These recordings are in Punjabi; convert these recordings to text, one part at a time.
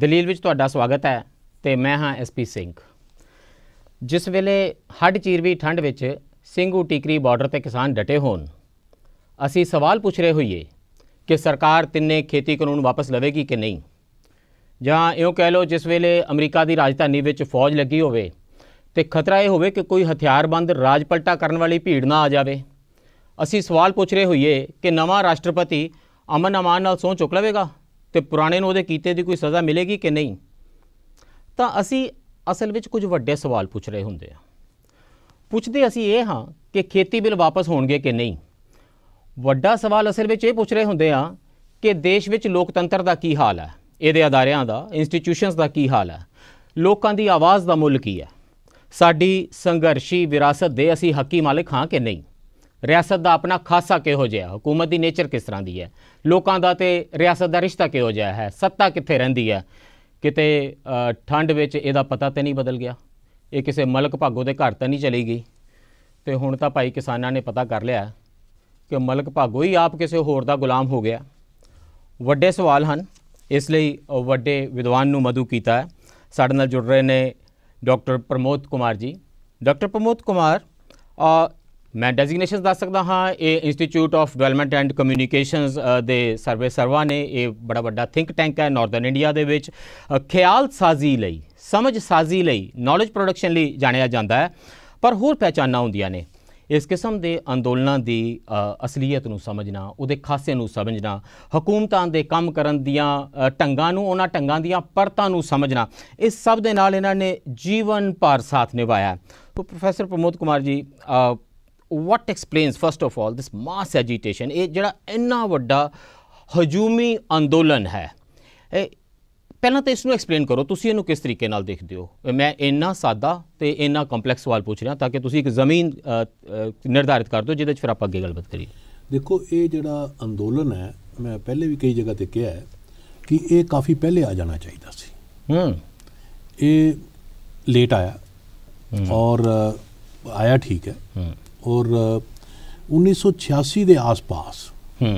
ਦਲੀਲ ਵਿੱਚ ਤੁਹਾਡਾ ਸਵਾਗਤ ਹੈ ਤੇ ਮੈਂ ਹਾਂ ਐਸਪੀ ਸਿੰਘ ਜਿਸ ਵੇਲੇ ਹੱਡ ਚੀਰਵੀ ਠੰਡ ਵਿੱਚ ਸਿੰਘੂ ਟਿਕਰੀ ਬਾਰਡਰ ਤੇ ਕਿਸਾਨ ਡਟੇ ਹੋਣ ਅਸੀਂ ਸਵਾਲ ਪੁੱਛ ਰਹੇ ਹੋਈਏ ਕਿ ਸਰਕਾਰ ਤਿੰਨੇ ਖੇਤੀ ਕਾਨੂੰਨ ਵਾਪਸ ਲਵੇਗੀ ਕਿ ਨਹੀਂ ਜਾਂ ਇਉਂ ਕਹਿ ਲਓ ਜਿਸ ਵੇਲੇ ਅਮਰੀਕਾ ਦੀ ਰਾਜਧਾਨੀ ਵਿੱਚ ਫੌਜ ਲੱਗੀ ਹੋਵੇ ਤੇ ਖਤਰਾ ਇਹ ਹੋਵੇ ਕਿ ਕੋਈ ਹਥਿਆਰਬੰਦ ਰਾਜ ਪਲਟਾ ਕਰਨ ਵਾਲੀ ਭੀੜ ਨਾ ਆ ਜਾਵੇ ਅਸੀਂ ਸਵਾਲ ਪੁੱਛ ਰਹੇ ਹੋਈਏ ਕਿ ਨਵਾਂ ਰਾਸ਼ਟਰਪਤੀ ਅਮਨ ਅਮਾਨ ਨਾਲ ਸੋਚ ਚੁੱਕ ਲਵੇਗਾ ਤੇ ਪੁਰਾਣੇ ਨੂੰ ਉਹਦੇ ਕੀਤੇ ਦੀ ਕੋਈ ਸਜ਼ਾ ਮਿਲੇਗੀ ਕਿ ਨਹੀਂ ਤਾਂ ਅਸੀਂ ਅਸਲ ਵਿੱਚ ਕੁਝ ਵੱਡੇ ਸਵਾਲ ਪੁੱਛ ਰਹੇ ਹੁੰਦੇ ਆ ਪੁੱਛਦੇ ਅਸੀਂ ਇਹ ਹਾਂ ਕਿ ਖੇਤੀ ਬਿੱਲ ਵਾਪਸ ਹੋਣਗੇ ਕਿ ਨਹੀਂ ਵੱਡਾ ਸਵਾਲ ਅਸਲ ਵਿੱਚ ਇਹ ਪੁੱਛ ਰਹੇ ਹੁੰਦੇ ਆ ਕਿ ਦੇਸ਼ ਵਿੱਚ ਲੋਕਤੰਤਰ ਦਾ ਕੀ ਹਾਲ ਹੈ ਇਹਦੇ ਅਦਾਰਿਆਂ ਦਾ ਇੰਸਟੀਟਿਊਸ਼ਨਸ ਦਾ ਕੀ ਹਾਲ ਹੈ ਲੋਕਾਂ ਦੀ ਆਵਾਜ਼ ਦਾ ਮੁੱਲ ਕੀ ਹੈ ਸਾਡੀ ਸੰਘਰਸ਼ੀ ਵਿਰਾਸਤ ਦੇ ਅਸੀਂ ਹੱਕੀ ਮਾਲਕ ਹਾਂ ਕਿ ਨਹੀਂ ਰਿਆਸਤ ਦਾ ਆਪਣਾ ਖਾਸਾ ਕਿਹੋ ਜਿਹਾ ਹਕੂਮਤ ਦੀ ਨੇਚਰ ਕਿਸ ਤਰ੍ਹਾਂ ਦੀ ਹੈ ਲੋਕਾਂ ਦਾ ਤੇ ਰਿਆਸਤ ਦਾ ਰਿਸ਼ਤਾ ਕਿਹੋ ਜਿਹਾ ਹੈ ਸੱਤਾ ਕਿੱਥੇ ਰਹਿੰਦੀ ਹੈ ਕਿਤੇ ਠੰਡ ਵਿੱਚ ਇਹਦਾ ਪਤਾ ਤੇ ਨਹੀਂ ਬਦਲ ਗਿਆ ਇਹ ਕਿਸੇ ਮਲਕ ਭਾਗੋ ਦੇ ਘਰ ਤਾਂ ਨਹੀਂ ਚਲੀ ਗਈ ਤੇ ਹੁਣ ਤਾਂ ਭਾਈ ਕਿਸਾਨਾਂ ਨੇ ਪਤਾ ਕਰ ਲਿਆ ਕਿ ਮਲਕ ਭਾਗੋ ਹੀ ਆਪ ਕਿਸੇ ਹੋਰ ਦਾ ਗੁਲਾਮ ਹੋ ਗਿਆ ਵੱਡੇ ਸਵਾਲ ਹਨ ਇਸ ਲਈ ਵੱਡੇ ਵਿਦਵਾਨ ਨੂੰ ਮਦੂ ਕੀਤਾ ਹੈ ਸਾਡੇ ਨਾਲ ਜੁੜ ਰਹੇ ਨੇ ਡਾਕਟਰ ਪ੍ਰਮੋਦ ਕੁਮਾਰ ਜੀ ਡਾਕਟਰ ਪ੍ਰਮੋਦ ਕੁਮਾਰ ਮੈਂ ਡੈਜ਼ਿਗਨੇਸ਼ਨਸ ਦੱਸ ਸਕਦਾ ਹਾਂ ਇਹ institute of development and communications ਦੇ ਸਰਵੇ ਸਰਵਾ ਨੇ ਇਹ ਬੜਾ ਵੱਡਾ ਥਿੰਕ ਟੈਂਕ ਹੈ ਨਾਰਥਰਨ ਇੰਡੀਆ ਦੇ ਵਿੱਚ ਖਿਆਲ ਸਾਜ਼ੀ ਲਈ ਸਮਝ ਸਾਜ਼ੀ ਲਈ ਨੌਲੇਜ ਪ੍ਰੋਡਕਸ਼ਨ ਲਈ ਜਾਣਿਆ ਜਾਂਦਾ ਹੈ ਪਰ ਹੋਰ ਪਹਿਚਾਨਾਂ ਹੁੰਦੀਆਂ ਨੇ ਇਸ ਕਿਸਮ ਦੇ ਅੰਦੋਲਨਾਂ ਦੀ ਅਸਲੀਅਤ ਨੂੰ ਸਮਝਣਾ ਉਹਦੇ ਖਾਸੇ ਨੂੰ ਸਮਝਣਾ ਹਕੂਮਤਾਂ ਦੇ ਕੰਮ ਕਰਨ ਦੀਆਂ ਟੰਗਾਂ ਨੂੰ ਉਹਨਾਂ ਟੰਗਾਂ ਦੀਆਂ ਪਰਤਾਂ ਨੂੰ ਸਮਝਣਾ ਇਸ ਸਭ ਦੇ ਨਾਲ ਇਹਨਾਂ ਨੇ ਜੀਵਨ ਭਰ ਸਾਥ ਨਿਭਾਇਆ professor Pramod Kumar ji what explains first of all this mass agitation ਇਹ ਜਿਹੜਾ ਇੰਨਾ ਵੱਡਾ ਹਜੂਮੀ ਅੰਦੋਲਨ ਹੈ ਪਹਿਲਾਂ ਤਾਂ ਇਸ ਨੂੰ ਐਕਸਪਲੇਨ ਕਰੋ ਤੁਸੀਂ ਇਹਨੂੰ ਕਿਸ ਤਰੀਕੇ ਨਾਲ ਦੇਖਦੇ ਹੋ ਮੈਂ ਇੰਨਾ ਸਾਦਾ ਤੇ ਇੰਨਾ ਕੰਪਲੈਕਸ ਸਵਾਲ ਪੁੱਛ ਰਿਹਾ ਤਾਂ ਕਿ ਤੁਸੀਂ ਇੱਕ ਜ਼ਮੀਨ ਨਿਰਧਾਰਿਤ ਕਰ ਦਿਓ ਜਿਹਦੇ 'ਚ ਫਿਰ ਆਪਾਂ ਅੱਗੇ ਗੱਲਬਾਤ ਕਰੀਏ ਦੇਖੋ ਇਹ ਜਿਹੜਾ ਅੰਦੋਲਨ ਹੈ ਮੈਂ ਪਹਿਲੇ ਵੀ ਕਈ ਜਗ੍ਹਾ ਤੇ ਕਿਹਾ ਹੈ ਕਿ ਇਹ ਕਾਫੀ ਪਹਿਲੇ ਆ ਜਾਣਾ ਚਾਹੀਦਾ ਸੀ ਹੂੰ ਇਹ ਲੇਟ ਆਇਆ ਔਰ ਆਇਆ ਠੀਕ ਹੈ ਔਰ 1986 ਦੇ ਆਸ-ਪਾਸ ਹੂੰ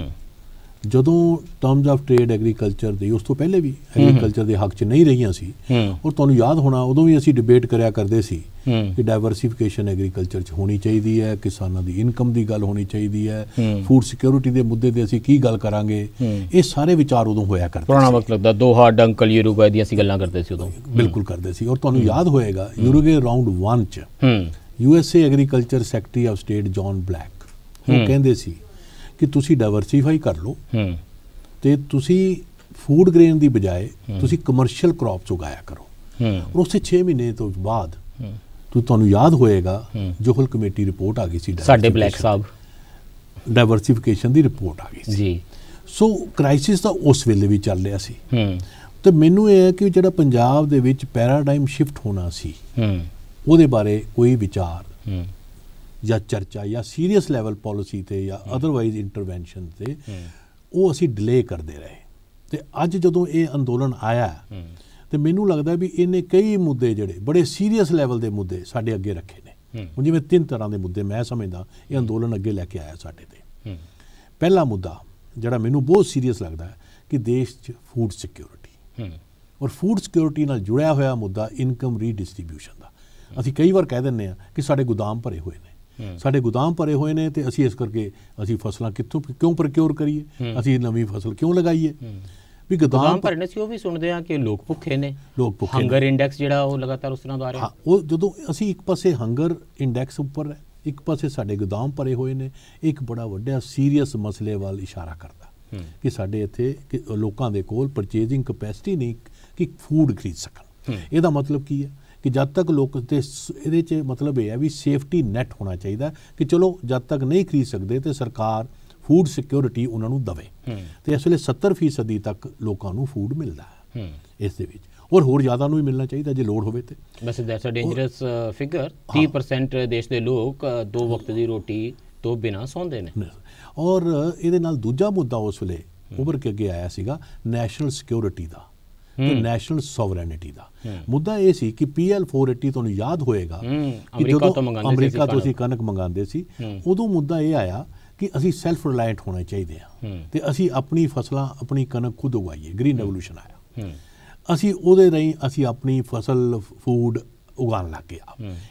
ਜਦੋਂ ਟਰਮਸ ਆਫ ਟ੍ਰੇਡ ਐਗਰੀਕਲਚਰ ਦੇ ਉਸ ਤੋਂ ਪਹਿਲੇ ਵੀ ਐਗਰੀਕਲਚਰ ਦੇ ਹੱਕ 'ਚ ਨਹੀਂ ਰਹੀਆਂ ਸੀ ਔਰ ਤੁਹਾਨੂੰ ਯਾਦ ਹੋਣਾ ਉਦੋਂ ਵੀ ਅਸੀਂ ਡਿਬੇਟ ਕਰਿਆ ਕਰਦੇ ਸੀ ਕਿ ਡਾਈਵਰਸਿਫਿਕੇਸ਼ਨ ਐਗਰੀਕਲਚਰ 'ਚ ਹੋਣੀ ਚਾਹੀਦੀ ਹੈ ਕਿਸਾਨਾਂ ਦੀ ਇਨਕਮ ਦੀ ਗੱਲ ਹੋਣੀ ਚਾਹੀਦੀ ਹੈ ਫੂਡ ਸਿਕਿਉਰਿਟੀ ਦੇ ਮੁੱਦੇ ਤੇ ਅਸੀਂ ਕੀ ਗੱਲ ਕਰਾਂਗੇ ਇਹ ਸਾਰੇ ਵਿਚਾਰ ਉਦੋਂ ਹੋਇਆ ਕਰਦੇ ਸੀ ਪੁਰਾਣਾ ਵਕਤ ਲੱਗਦਾ ਦੋਹਾ ਡੰਕਲ ਯੂਰੋਪਾ ਦੀ ਅਸੀਂ ਗੱਲਾਂ ਕਰਦੇ ਸੀ ਉਦੋਂ ਬਿਲਕੁਲ ਕਰਦੇ ਸੀ ਔਰ ਤੁਹਾਨੂੰ ਯਾਦ ਹੋਏਗਾ ਯੂਰੋਗੇ ਰਾਉਂਡ 1 'ਚ USA agriculture secretary of state John Block ਉਹ ਕਹਿੰਦੇ ਸੀ ਕਿ ਤੁਸੀਂ ਡਾਇਵਰਸੀਫਾਈ ਕਰ ਲਓ ਤੇ ਤੁਸੀਂ ਫੂਡ ਗ੍ਰੇਨ ਦੀ ਬਜਾਏ ਤੁਸੀਂ ਕਮਰਸ਼ੀਅਲ ਕ੍ਰੌਪਸ ਉਗਾਇਆ ਕਰੋ ਔਰ ਉਸੇ 6 ਮਹੀਨੇ ਤੋਂ ਬਾਅਦ ਤੂੰ ਤੁਹਾਨੂੰ ਯਾਦ ਹੋਏਗਾ ਜੋਹਲ ਕਮੇਟੀ ਰਿਪੋਰਟ ਆ ਗਈ ਸੀ ਸਾਡੇ ਬਲੈਕ ਸਾਹਿਬ ਡਾਇਵਰਸੀਫਿਕੇਸ਼ਨ ਦੀ ਰਿਪੋਰਟ ਆ ਗਈ ਸੀ ਜੀ ਸੋ ਕ੍ਰਾਈਸਿਸ ਤਾਂ ਉਸ ਵੇਲੇ ਵੀ ਚੱਲ ਰਿਹਾ ਸੀ ਹੂੰ ਤੇ ਮੈਨੂੰ ਇਹ ਹੈ ਕਿ ਜਿਹੜਾ ਪੰਜਾਬ ਦੇ ਵਿੱਚ ਪੈਰਾਡਾਈਮ ਸ਼ਿਫਟ ਹੋਣਾ ਸੀ ਹੂੰ ਉਹਦੇ ਬਾਰੇ ਕੋਈ ਵਿਚਾਰ ਜਾਂ ਚਰਚਾ ਜਾਂ ਸੀਰੀਅਸ ਲੈਵਲ ਪਾਲਿਸੀ ਤੇ ਜਾਂ ਅਦਰਵਾਈਜ਼ ਇੰਟਰਵੈਂਸ਼ਨ ਤੇ ਉਹ ਅਸੀਂ ਡਿਲੇ ਕਰਦੇ ਰਹੇ ਤੇ ਅੱਜ ਜਦੋਂ ਇਹ ਅੰਦੋਲਨ ਆਇਆ ਤੇ ਮੈਨੂੰ ਲੱਗਦਾ ਵੀ ਇਹਨੇ ਕਈ ਮੁੱਦੇ ਜਿਹੜੇ ਬੜੇ ਸੀਰੀਅਸ ਲੈਵਲ ਦੇ ਮੁੱਦੇ ਸਾਡੇ ਅੱਗੇ ਰੱਖੇ ਨੇ ਹੁਣ ਜਿਵੇਂ ਤਿੰਨ ਤਰ੍ਹਾਂ ਦੇ ਮੁੱਦੇ ਮੈਂ ਸਮਝਦਾ ਇਹ ਅੰਦੋਲਨ ਅੱਗੇ ਲੈ ਕੇ ਆਇਆ ਸਾਡੇ ਤੇ ਪਹਿਲਾ ਮੁੱਦਾ ਜਿਹੜਾ ਮੈਨੂੰ ਬਹੁਤ ਸੀਰੀਅਸ ਲੱਗਦਾ ਹੈ ਕਿ ਦੇਸ਼ 'ਚ ਫੂਡ ਸਿਕਿਉਰਿਟੀ ਔਰ ਫੂਡ ਸਿਕਿਉਰਿਟੀ ਨਾਲ ਜੁੜਿਆ ਹੋਇਆ ਮੁੱਦਾ ਇਨਕਮ ਰੀਡਿਸਟ੍ਰਿਬਿਊਸ਼ਨ ਦਾ ਅਸੀਂ ਕਈ ਵਾਰ ਕਹਿ ਦਿੰਨੇ ਆ ਕਿ ਸਾਡੇ ਗੋਦਾਮ ਭਰੇ ਹੋਏ ਨੇ ਸਾਡੇ ਗੋਦਾਮ ਭਰੇ ਹੋਏ ਨੇ ਤੇ ਅਸੀਂ ਇਸ ਕਰਕੇ ਅਸੀਂ ਫਸਲਾਂ ਕਿੱਥੋਂ ਕਿਉਂ ਪ੍ਰੋਕਿਊਰ ਕਰੀਏ ਅਸੀਂ ਨਵੀਂ ਫਸਲ ਕਿਉਂ ਲਗਾਈਏ ਵੀ ਗੋਦਾਮ ਭਰੇ ਨੇ ਸੀ ਉਹ ਵੀ ਸੁਣਦੇ ਆ ਕਿ ਲੋਕ ਭੁੱਖੇ ਨੇ ਲੋਕ ਭੁੱਖੇ ਹੰਗਰ ਇੰਡੈਕਸ ਜਿਹੜਾ ਉਹ ਲਗਾਤਾਰ ਉਸ ਤਰ੍ਹਾਂ ਦਾ ਆ ਰਿਹਾ ਉਹ ਜਦੋਂ ਅਸੀਂ ਇੱਕ ਪਾਸੇ ਹੰਗਰ ਇੰਡੈਕਸ ਉੱਪਰ ਇੱਕ ਪਾਸੇ ਸਾਡੇ ਗੋਦਾਮ ਭਰੇ ਹੋਏ ਨੇ ਇੱਕ ਬੜਾ ਵੱਡਾ ਸੀਰੀਅਸ ਮਸਲੇ ਵੱਲ ਇਸ਼ਾਰਾ ਕਰਦਾ ਕਿ ਸਾਡੇ ਇੱਥੇ ਲੋਕਾਂ ਦੇ ਕੋਲ ਪਰਚੇਜ਼ਿੰਗ ਕਪੈਸਿਟੀ ਨਹੀਂ ਕਿ ਫੂਡ ਖਰੀਦ ਸਕਣ ਇਹਦਾ ਮਤਲਬ ਕੀ ਹੈ ਕਿ ਜਦ ਤੱਕ ਲੋਕ ਤੇ ਇਹਦੇ 'ਚ ਮਤਲਬ ਇਹ ਹੈ ਵੀ ਸੇਫਟੀ ਨੈਟ ਹੋਣਾ ਚਾਹੀਦਾ ਕਿ ਚਲੋ ਜਦ ਤੱਕ ਨਹੀਂ ਖਰੀਦ ਸਕਦੇ ਤੇ ਸਰਕਾਰ ਫੂਡ ਸਿਕਿਉਰਿਟੀ ਉਹਨਾਂ ਨੂੰ ਦਵੇ ਤੇ ਇਸ ਵੇਲੇ 70% ਤੱਕ ਲੋਕਾਂ ਨੂੰ ਫੂਡ ਮਿਲਦਾ ਹੈ ਇਸ ਦੇ ਵਿੱਚ ਔਰ ਹੋਰ ਜ਼ਿਆਦਾ ਨੂੰ ਵੀ ਮਿਲਣਾ ਚਾਹੀਦਾ ਜੇ ਲੋੜ ਹੋਵੇ ਤੇ ਬਸ ਦੈਟਸ ਅ ਡੇਂਜਰਸ ਫਿਗਰ 30% ਦੇਸ਼ ਦੇ ਲੋਕ ਦੋ ਵਕਤ ਦੀ ਰੋਟੀ ਤੋਂ ਬਿਨਾ ਸੌਂਦੇ ਨੇ ਔਰ ਇਹਦੇ ਨਾਲ ਦੂਜਾ ਮੁੱਦਾ ਉਸ ਵੇਲੇ ਉਭਰ ਕੇ ਅੱਗੇ ਆਇਆ ਸੀਗਾ ਨੈਸ਼ਨਲ ਸਿਕਿਉਰਿਟੀ ਦਾ ਤੇ ਨੈਸ਼ਨਲ ਸੋਵਰੈਨਿਟੀ ਦਾ ਮੁੱਦਾ ਇਹ ਸੀ ਕਿ ਪੀਐਲ 480 ਤੁਹਾਨੂੰ ਯਾਦ ਹੋਏਗਾ ਕਿ ਜਦੋਂ ਅਮਰੀਕਾ ਤੋਂ ਅਸੀਂ ਕਣਕ ਮੰਗਾਉਂਦੇ ਸੀ ਉਦੋਂ ਮੁੱਦਾ ਇਹ ਆਇਆ ਕਿ ਅਸੀਂ ਸੈਲਫ ਰਿਲਾਇੰਟ ਹੋਣੇ ਚਾਹੀਦੇ ਆ ਤੇ ਅਸੀਂ ਆਪਣੀ ਫਸਲਾਂ ਆਪਣੀ ਕਣਕ ਖੁਦ ਉਗਾਈਏ ਗ੍ਰੀਨ ਰੈਵੋਲੂਸ਼ਨ ਆਇਆ ਅਸੀਂ ਉਹਦੇ ਰਹੀ ਅਸੀਂ ਆਪਣੀ ਫਸਲ ਫੂਡ ਉਗਾਉਣ ਲੱਗ ਗਏ